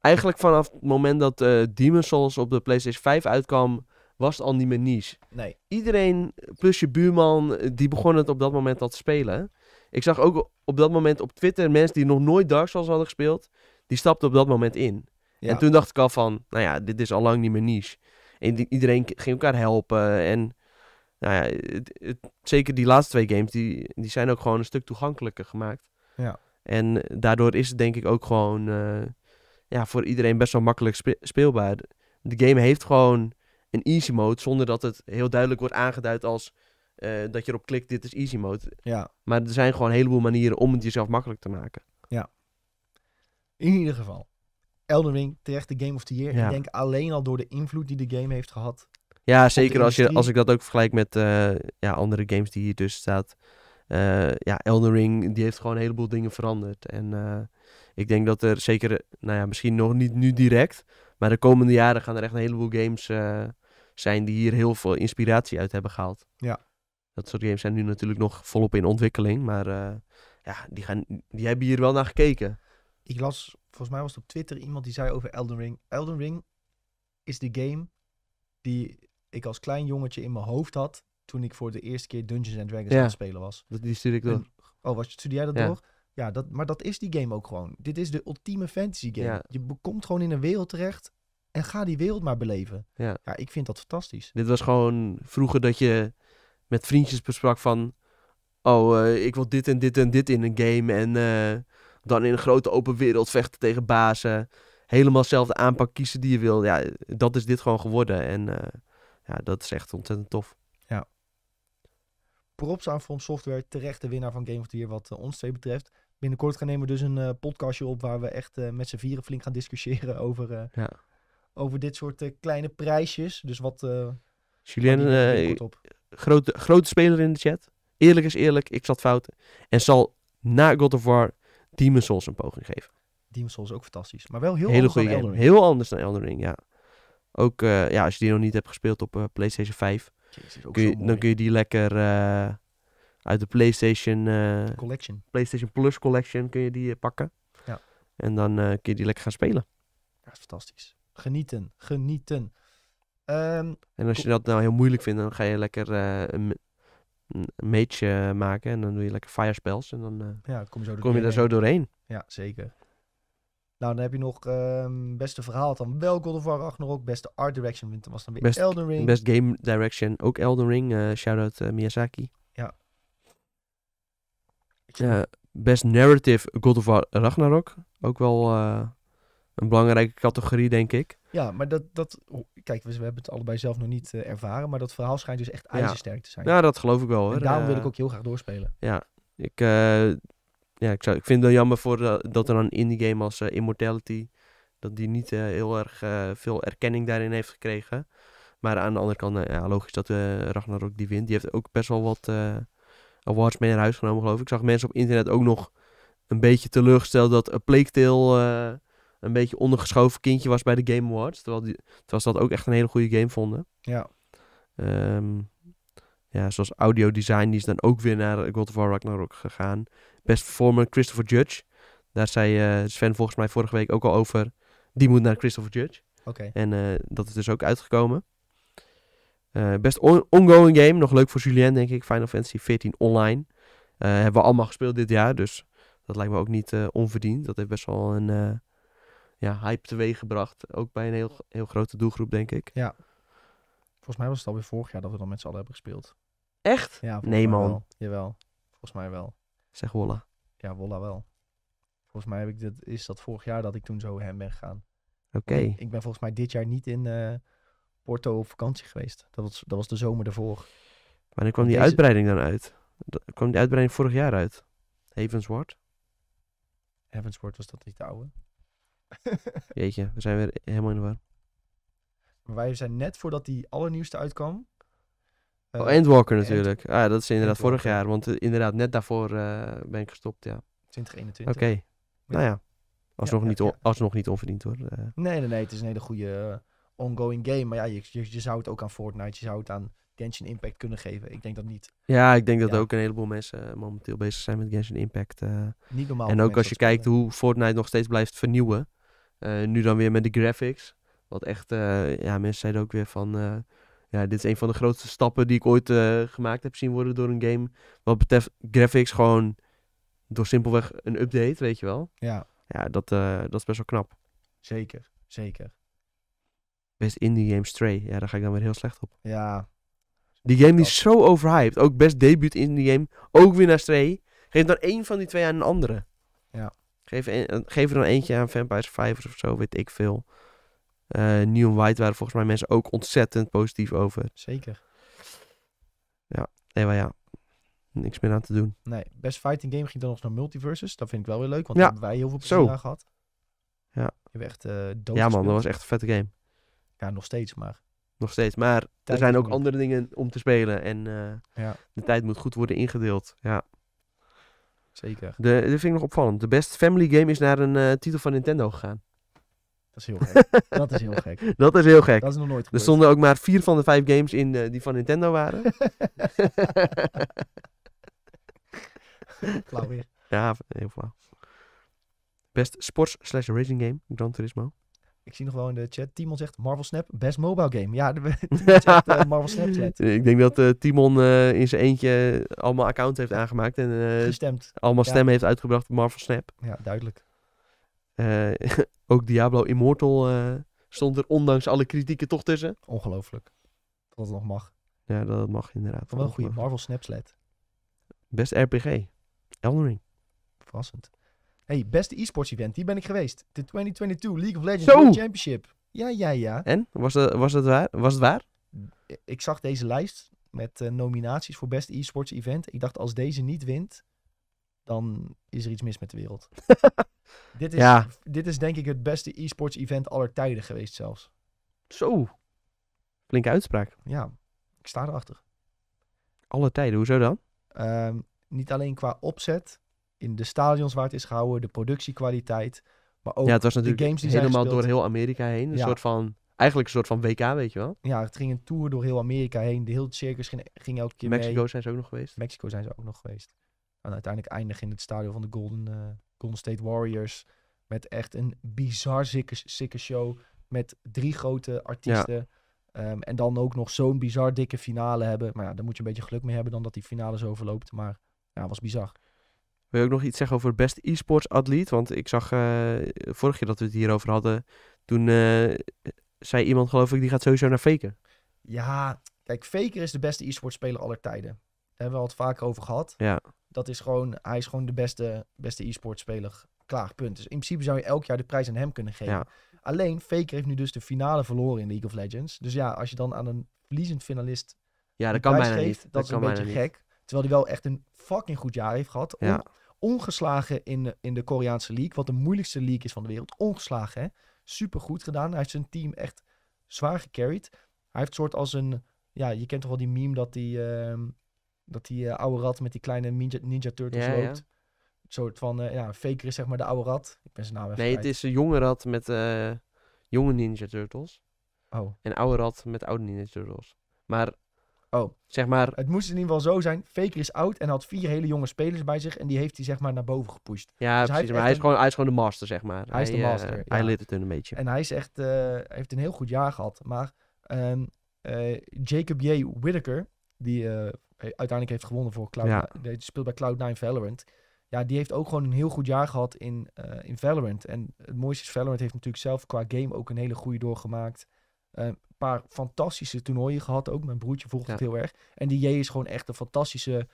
eigenlijk vanaf het moment dat uh, eh, Demon Souls op de PlayStation 5 uitkwam, was het al niet meer niche. Nee. Iedereen, plus je buurman, die begon het op dat moment al te spelen. Ik zag ook op dat moment op Twitter mensen die nog nooit Dark Souls hadden gespeeld, die stapten op dat moment in. En toen dacht ik al van, nou ja, dit is al lang niet meer niche. iedereen ging elkaar helpen en... Nou ja, zeker die laatste twee games, die, die zijn ook gewoon een stuk toegankelijker gemaakt. Ja. En daardoor is het denk ik ook gewoon eh, ja, voor iedereen best wel makkelijk speelbaar. De game heeft gewoon een easy mode, zonder dat het heel duidelijk wordt aangeduid als eh, dat je erop klikt, dit is easy mode. Ja. Maar er zijn gewoon een heleboel manieren om het jezelf makkelijk te maken. Ja. In ieder geval. Elden Ring, terecht de Game of the Year. Ik denk alleen al door de invloed die de game heeft gehad. Ja, zeker als, je, als ik dat ook vergelijk met eh, ja, andere games die hier tussen staat. Uh, ja, Elden Ring, die heeft gewoon een heleboel dingen veranderd. En ik denk dat er zeker, nou ja, misschien nog niet nu direct, maar de komende jaren gaan er echt een heleboel games eh, zijn die hier heel veel inspiratie uit hebben gehaald. Ja. Dat soort games zijn nu natuurlijk nog volop in ontwikkeling, maar eh, ja, die, gaan, die hebben hier wel naar gekeken. Ik las, volgens mij was het op Twitter iemand die zei over Elden Ring. Elden Ring is de game die ik als klein jongetje in mijn hoofd had toen ik voor de eerste keer Dungeons and Dragons ja, aan het spelen was. Dat die stuurde ik door. oh, was, stuurde jij dat door? Ja, dat, maar dat is die game ook gewoon. Dit is de ultieme fantasy game. Je komt gewoon in een wereld terecht en ga die wereld maar beleven. Ja. ik vind dat fantastisch. Dit was gewoon vroeger dat je met vriendjes besprak van... Oh, eh, ik wil dit en dit en dit in een game. En eh, dan in een grote open wereld vechten tegen bazen. Helemaal zelf de aanpak kiezen die je wil. Ja, dat is dit gewoon geworden. En eh, ja, dat is echt ontzettend tof. Ja. Props aan From Software. Terecht de winnaar van Game of the Year wat ons twee betreft. Binnenkort gaan nemen we dus een eh, podcastje op waar we echt eh, met z'n vieren flink gaan discussiëren over, eh, ja. over dit soort kleine prijsjes. Dus wat. Julien, grote, grote speler in de chat. Eerlijk is eerlijk, ik zat fout. En zal na God of War Demon Souls een poging geven. Demon Souls is ook fantastisch. Maar wel heel anders dan Heel anders dan Elden Ring, ja. Ook ja, als je die nog niet hebt gespeeld op PlayStation 5, dan kun je die lekker uit de PlayStation, eh, Collection. PlayStation Plus Collection kun je die eh, pakken. Ja. En dan eh, kun je die lekker gaan spelen. Ja, fantastisch. Genieten, genieten. Ehm, en als je dat nou heel moeilijk vindt, dan ga je lekker een, een mage maken. En dan doe je lekker fire spells. En dan ja, kom je, zo kom je daar zo doorheen. Ja, zeker. Nou, dan heb je nog um, beste verhaal dan wel God of War Ragnarok. Beste art direction was dan weer best, Elden Ring. Best game direction ook Elden Ring. Uh, Shout-out Miyazaki best Narrative God of Ragnarok. Ook wel eh, een belangrijke categorie, denk ik. Ja, maar dat... dat kijk, we, we, hebben het allebei zelf nog niet eh, ervaren, maar dat verhaal schijnt dus echt ijzersterk te zijn. Ja, dat geloof ik wel. Hoor. En daarom wil eh, ik ook heel graag doorspelen. Ja, ik, ja, ik, zou, ik vind het jammer voor, dat er een indie game als Immortality, dat die niet heel erg veel erkenning daarin heeft gekregen. Maar aan de andere kant, logisch dat Ragnarok die wint. Die heeft ook best wel wat awards mee naar huis genomen, geloof ik. Ik zag mensen op internet ook nog een beetje teleurgesteld dat A Plague Tale, eh, een beetje ondergeschoven kindje was bij de Game Awards. Terwijl, die, terwijl ze dat ook echt een hele goede game vonden. Ja. Ehm, ja, zoals audio design, die is dan ook weer naar God of War Ragnarok gegaan. Best performer Christopher Judge. Daar zei eh, Sven volgens mij vorige week ook al over. Die moet naar Christopher Judge. Oké. En eh, dat is dus ook uitgekomen. Eh, best ongoing game. Nog leuk voor Julien, denk ik. Final Fantasy 14 online. Eh, hebben we allemaal gespeeld dit jaar. Dus dat lijkt me ook niet eh, onverdiend. Dat heeft best wel een ja, hype teweeg gebracht. Ook bij een heel, heel grote doelgroep, denk ik. Ja. Volgens mij was het alweer vorig jaar dat we dan met z'n allen hebben gespeeld. Echt? Ja, nee, man. Jawel. Volgens mij wel. Zeg Wolla. Ja, Wolla wel. Volgens mij heb ik dit, is dat vorig jaar dat ik toen zo hem ben gegaan. Oké. Ik ben volgens mij dit jaar niet in Porto op vakantie geweest. Dat was, dat was de zomer daarvoor. Wanneer kwam die uitbreiding dan uit. Dat, kwam die uitbreiding vorig jaar uit. Havensward. Havensward was dat niet de oude. Jeetje, we zijn weer helemaal in de war. Maar wij zijn net voordat die allernieuwste uitkwam. Eh, oh, Endwalker natuurlijk. End... Ah, dat is inderdaad vorig jaar. Want eh, inderdaad, net daarvoor eh, ben ik gestopt, ja. 2021. Oké. Nou ja, als nog niet, alsnog niet onverdiend hoor. nee, nee, nee. Het is een hele goede ongoing game. Maar ja, je, zou het ook aan Fortnite, je zou het aan Genshin Impact kunnen geven. Ik denk dat niet. Ja, ik denk dat ook een heleboel mensen eh, momenteel bezig zijn met Genshin Impact. Eh. niet normaal. En ook als je kijkt hoe Fortnite nog steeds blijft vernieuwen. Eh, nu dan weer met de graphics. Wat echt, ja, mensen zeiden ook weer van ja, dit is een van de grootste stappen die ik ooit gemaakt heb zien worden door een game. Wat betreft graphics, gewoon door simpelweg een update, weet je wel. Ja. Ja, dat, dat is best wel knap. Zeker, zeker. Best Indie Game Stray. Ja, daar ga ik dan weer heel slecht op. Ja. Die game is zo overhyped. Ook best debuut Indie Game. Ook weer naar Stray. Geef dan één van die twee aan een andere. Ja. Geef, een, eh, geef er dan eentje aan Vampire Survivors of zo, weet ik veel. Uh, Neon White waren volgens mij mensen ook ontzettend positief over. Zeker. Ja, nee, maar ja. Niks meer aan te doen. Nee, best fighting game ging dan nog naar multiverses. Dat vind ik wel weer leuk, want ja. daar hebben wij heel veel plezier gehad. Ja. Je hebt echt uh, eh, dood Ja man, dat was echt een vette game. Ja, nog steeds maar. Nog steeds, maar er zijn ook andere dingen om te spelen. En eh, ja. de tijd moet goed worden ingedeeld. Ja. Zeker. De, dat vind ik nog opvallend. De best family game is naar een eh, titel van Nintendo gegaan. Dat is heel gek. dat is heel gek. Dat is heel gek. Dat is nog nooit Er stonden ook maar vier van de vijf games in eh, die van Nintendo waren. klaar weer. Ja, heel flauw. Best sports slash racing game, Gran Turismo. Ik zie nog wel in de chat. Timon zegt Marvel Snap, best mobile game. Ja, de, eh, Marvel Snap chat. Ik denk dat eh, Timon eh, in zijn eentje allemaal accounts heeft aangemaakt. En Gestemd. allemaal stemmen heeft uitgebracht op Marvel Snap. Ja, duidelijk. ook Diablo Immortal stond er ondanks alle kritieken toch tussen. Ongelooflijk. Dat het nog mag. Ja, dat mag inderdaad. Wel een goede Marvel Snap sled. Best RPG. Elden Ring. Verrassend hey, beste e-sports event, die ben ik geweest. De 2022 League of Legends World Championship. Ja, ja, ja. En? Was, dat, was, het waar? was het waar? Ik zag deze lijst met eh, nominaties voor beste e-sports event. Ik dacht, als deze niet wint, dan is er iets mis met de wereld. dit, is, dit is denk ik het beste e-sports event aller tijden geweest zelfs. Zo. Flinke uitspraak. Ja, ik sta erachter. Alle tijden, hoezo dan? Ehm, niet alleen qua opzet, in de stadions waar het is gehouden, de productiekwaliteit. Maar ook ja, het was natuurlijk de games die helemaal door heel Amerika heen. Een soort van, eigenlijk een soort van WK, weet je wel. Ja, het ging een tour door heel Amerika heen. De hele circus ging, elke keer Mexico zijn ze ook nog geweest. Mexico zijn ze ook nog geweest. En uiteindelijk eindig in het stadion van de Golden, eh, Golden State Warriors. Met echt een bizar zikke show. Met drie grote artiesten. Ehm, en dan ook nog zo'n bizar dikke finale hebben. Maar ja, daar moet je een beetje geluk mee hebben dan dat die finale zo verloopt. Maar ja, was bizar. Wil je ook nog iets zeggen over best e-sports atleet? Want ik zag eh, vorig jaar dat we het hierover hadden. Toen eh, zei iemand, geloof ik, die gaat sowieso naar Faker. Ja, kijk, Faker is de beste e-sports speler aller tijden. Daar hebben we al het vaker over gehad. Ja. Dat is gewoon, hij is gewoon de beste, beste e-sports speler. Klaar, punt. Dus in principe zou je elk jaar de prijs aan hem kunnen geven. Alleen, Faker heeft nu dus de finale verloren in League of Legends. Dus ja, als je dan aan een verliezend finalist ja, dat kan geeft, niet. dat, is een beetje niet. gek. Terwijl hij wel echt een fucking goed jaar heeft gehad. Ja. ongeslagen in de, in de Koreaanse league. Wat de moeilijkste league is van de wereld. Ongeslagen, hè? Super goed gedaan. Hij heeft zijn team echt zwaar gecarried. Hij heeft soort als een... Ja, je kent toch wel die meme dat die... Ehm, dat die uh, oude rat met die kleine Ninja, ninja Turtles loopt. Ja. Een soort van, eh, ja, faker is zeg maar de oude rat. Ik ben zijn naam even Nee, het is een jonge rat met eh, jonge Ninja Turtles. Oh. En oude rat met oude Ninja Turtles. Maar Oh. Zeg maar... Het moest in ieder geval zo zijn. Faker is oud en had vier hele jonge spelers bij zich. En die heeft hij zeg maar naar boven gepusht. Ja, dus precies. Hij, maar hij, is gewoon, hij is gewoon de master, zeg maar. Hij, is de master. Eh, hij leert het een beetje. En hij is echt, eh, heeft een heel goed jaar gehad. Maar um, uh, Jacob J. Whittaker, die uiteindelijk heeft gewonnen voor Cloud... Ja. Die speelt bij Cloud9 Valorant. Ja, die heeft ook gewoon een heel goed jaar gehad in, in Valorant. En het mooiste is, Valorant heeft natuurlijk zelf qua game ook een hele goede doorgemaakt. Ehm, paar fantastische toernooien gehad ook. Mijn broertje volgt het heel erg. En die J is gewoon echt een fantastische...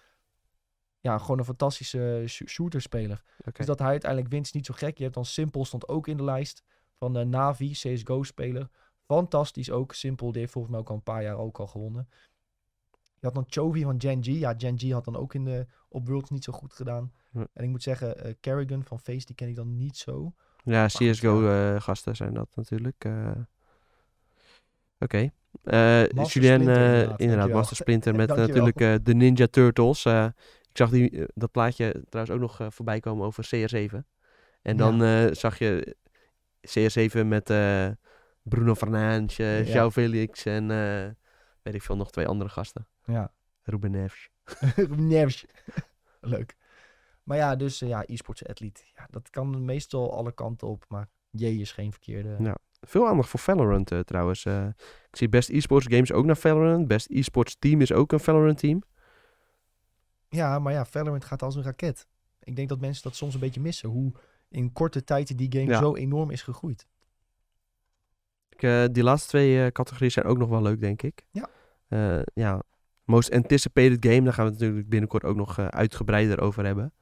Ja, gewoon een fantastische shooterspeler. speler Dus dat hij uiteindelijk wint is niet zo gek. Je hebt dan Simpel stond ook in de lijst van de eh, Navi, CSGO-speler. Fantastisch ook. Simpel, heeft volgens mij ook al een paar jaar ook al gewonnen. Je had dan Chovy van Genji. Ja, Genji had dan ook in de, op Worlds niet zo goed gedaan. Hm. En ik moet zeggen, Carrigan eh, van Face, die ken ik dan niet zo. Ja, CSGO-gasten eh, zijn dat natuurlijk. Oké. Eh, Julien, eh, inderdaad, inderdaad Master Splinter met eh, natuurlijk de Ninja Turtles. ik zag die, dat plaatje trouwens ook nog voorbij komen over CR7. En dan zag je CR7 met Bruno Fernandes, ja. Felix en weet ik veel, nog twee andere gasten. Ja. Ruben Neves. Ruben Neves. Leuk. Maar ja, dus ja, e-sports atleet. Ja, dat kan meestal alle kanten op. Maar J is geen verkeerde. Ja. Veel aandacht voor Valorant eh, trouwens. Eh, ik zie best esports games ook naar Valorant. Best esports team is ook een Valorant team. Ja, maar ja, Valorant gaat als een raket. Ik denk dat mensen dat soms een beetje missen. Hoe in korte tijd die game zo enorm is gegroeid. Ik, eh, die laatste twee categorieën zijn ook nog wel leuk, denk ik. Ja. ja. Most anticipated game, daar gaan we het natuurlijk binnenkort ook nog uitgebreider over hebben.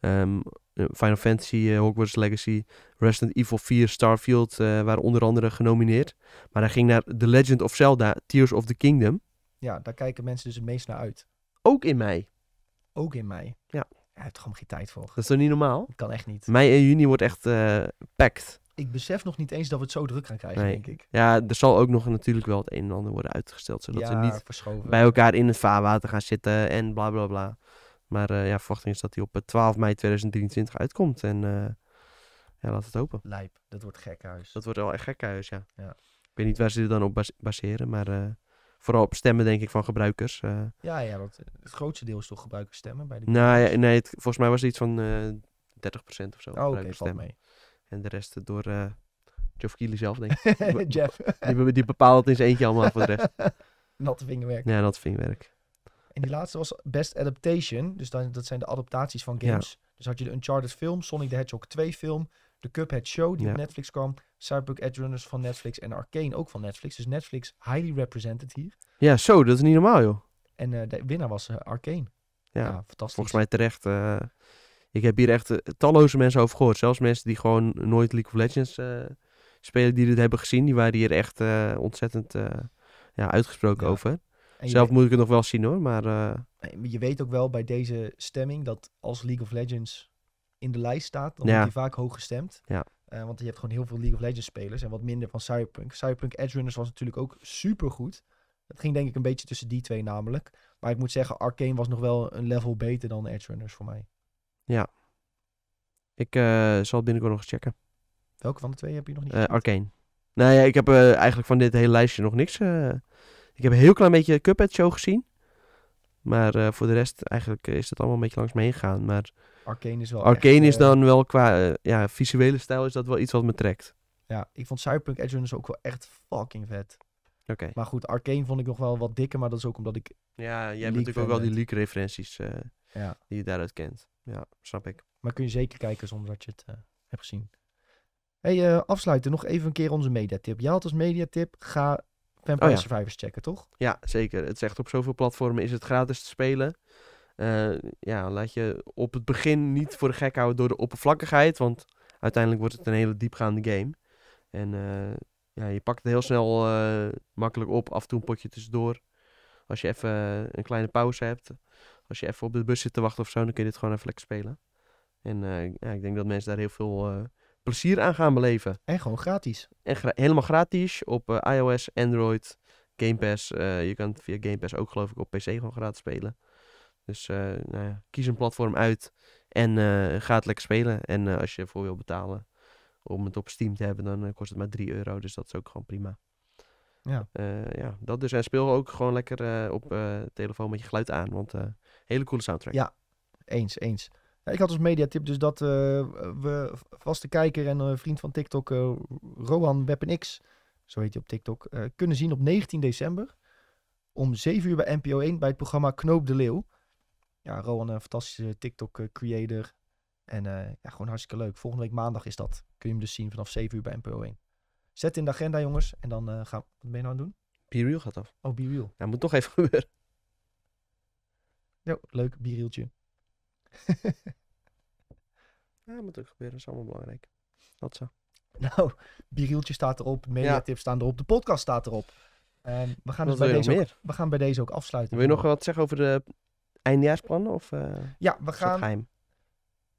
Ehm, eh, Final Fantasy, eh, Hogwarts Legacy, Resident Evil 4, Starfield eh, waren onder andere genomineerd. Maar hij ging naar The Legend of Zelda, Tears of the Kingdom. Ja, daar kijken mensen dus het meest naar uit. Ook in mei. Ook in mei. Ja. Hij heeft gewoon geen tijd voor. Dat is toch niet normaal? Dat kan echt niet. Mei en juni wordt echt uh, packed. Ik besef nog niet eens dat we het zo druk gaan krijgen, denk ik. Ja, er zal ook nog natuurlijk wel het een en ander worden uitgesteld. Zodat ze niet bij elkaar in het vaarwater gaan zitten en bla bla bla. Maar eh, ja, verwachting is dat hij op 12 eh, mei 2023 uitkomt. En eh, ja, laat het hopen. Lijp, dat wordt gek huis. Dat wordt wel echt gek ja. ja. Ik weet niet waar ze er dan op baseren, maar vooral op stemmen, denk ik, van gebruikers. ja, ja, want het grootste deel is toch gebruikers stemmen bij de nou, ja, Nee, het, volgens mij was het iets van uh, 30% of zo. Oh, okay, Mee. En de rest door uh, Jeff zelf, denk ik. Jeff. Die, die bepaalt het in zijn eentje allemaal voor de rest. natte vingerwerk. Ja, natte vingerwerk. En die laatste was Best Adaptation. Dus dan, dat zijn de adaptaties van games. Dus had je de Uncharted film, Sonic the Hedgehog 2 film, de Cuphead Show die op Netflix kwam, Cyberpunk Edgerunners van Netflix en Arcane ook van Netflix. Dus Netflix highly represented hier. Ja, zo, dat is niet normaal joh. En eh, de winnaar was eh, Arcane. Ja, fantastisch. Volgens mij terecht. Eh, ik heb hier echt talloze mensen over gehoord. Zelfs mensen die gewoon nooit League of Legends spelen, die dit hebben gezien. Die waren hier echt ontzettend ja, uitgesproken over. Zelf moet ik het nog wel zien hoor, eh, maar... je weet ook wel bij deze stemming dat als League of Legends in de lijst staat, dan ja. hij vaak hoog gestemd. Ja. Eh, want je hebt gewoon heel veel League of Legends spelers en wat minder van Cyberpunk. Cyberpunk Edge Runners was natuurlijk ook supergoed. Het ging denk ik een beetje tussen die twee namelijk. Maar ik moet zeggen, Arcane was nog wel een level beter dan Edge Runners voor mij. Ja. Ik eh, zal binnenkort nog eens checken. Welke van de twee heb je nog niet? Uh, Arcane. Nou ja, ik heb eigenlijk van dit hele lijstje nog niks ik heb een heel klein beetje Cuphead Show gezien. Maar eh, voor de rest eigenlijk eh, is het allemaal een beetje langs me heen gegaan. Maar Arcane is wel Arcane is dan eh, wel qua ja, visuele stijl is dat wel iets wat me trekt. Ja, ik vond Cyberpunk Edge ook wel echt fucking vet. Oké. Maar goed, Arcane vond ik nog wel wat dikker, maar dat is ook omdat ik... Ja, jij hebt natuurlijk ook wel die leak-referenties ja. die je daaruit kent. Ja, snap ik. Maar kun je zeker kijken zonder dat je het hebt gezien. Hey, afsluiten. Nog even een keer onze mediatip. Jij had als mediatip, ga Vampire oh, ja. Survivors checken, toch? Ja, zeker. Het zegt op zoveel platformen is het gratis te spelen. Eh, ja, laat je op het begin niet voor de gek houden door de oppervlakkigheid. Want uiteindelijk wordt het een hele diepgaande game. En eh, ja, je pakt het heel snel eh, makkelijk op. Af en toe een potje tussendoor. Als je even een kleine pauze hebt. Als je even op de bus zit te wachten of zo, dan kun je dit gewoon even lekker spelen. En ja, ik denk dat mensen daar heel veel plezier aan gaan beleven. En gewoon gratis. En helemaal gratis op eh, iOS, Android, Game Pass. Eh, je kan het via Game Pass ook geloof ik op PC gewoon gratis spelen. Dus eh, nou ja, kies een platform uit en ga het lekker spelen. En als je ervoor wil betalen om het op Steam te hebben, dan kost het maar 3 euro. Dus dat is ook gewoon prima. Ja. ja, dat dus. En speel ook gewoon lekker op telefoon met je geluid aan. Want hele coole soundtrack. Ja, eens, eens ik had als mediatip dus dat eh, we vaste kijker en eh, vriend van TikTok, eh, Rohan WeaponX, zo heet hij op TikTok, kunnen zien op 19 december om 7 uur bij NPO 1 bij het programma Knoop de Leeuw. Ja, Rohan, een fantastische TikTok-creator. En ja, gewoon hartstikke leuk. Volgende week maandag is dat. Kun je hem dus zien vanaf 7 uur bij NPO 1. Zet in de agenda, jongens. En dan gaan we... Wat ben je nou aan het doen? Be gaat af. Oh, Be Dat moet toch even gebeuren. Jo, leuk bierrieltje. ja, moet ook gebeuren. Dat is allemaal belangrijk. Dat zo. Nou, Birieltje staat erop. Mediatips ja. staan erop. De podcast staat erop. Um, we, gaan dus bij deze ook, we gaan bij deze ook afsluiten. Wil je nog wat zeggen over de eindjaarsplannen? Of, eh, ja, we gaan,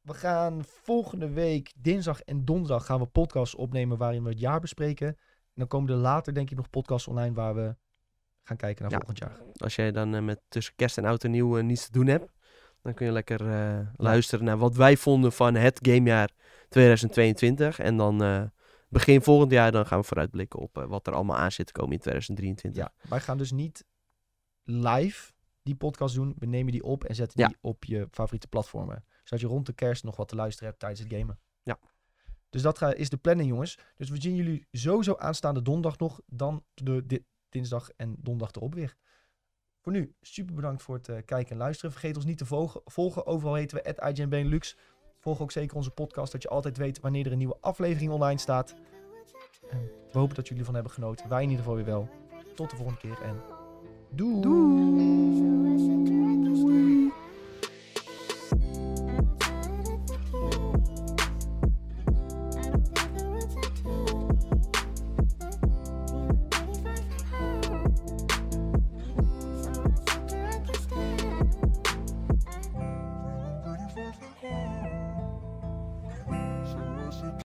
we gaan volgende week, dinsdag en donderdag, gaan we podcasts opnemen waarin we het jaar bespreken. En dan komen er later denk ik nog podcasts online waar we gaan kijken naar volgend jaar. Als jij dan eh, met tussen kerst en oud en nieuw eh, niets te doen hebt, dan kun je lekker eh, luisteren naar wat wij vonden van het gamejaar 2022. En dan eh, begin volgend jaar dan gaan we vooruitblikken op eh, wat er allemaal aan zit te komen in 2023. Ja, wij gaan dus niet live die podcast doen. We nemen die op en zetten die op je favoriete platformen. Zodat je rond de kerst nog wat te luisteren hebt tijdens het gamen. Ja. Dus dat is de planning, jongens. Dus we zien jullie sowieso aanstaande donderdag nog. Dan de, dinsdag en donderdag erop weer. Voor nu, super bedankt voor het eh, kijken en luisteren. Vergeet ons niet te volgen. volgen. Overal heten we IGN Volg ook zeker onze podcast, dat je altijd weet wanneer er een nieuwe aflevering online staat. En we hopen dat jullie ervan hebben genoten. Wij in ieder geval weer wel. Tot de volgende keer en doei! doei.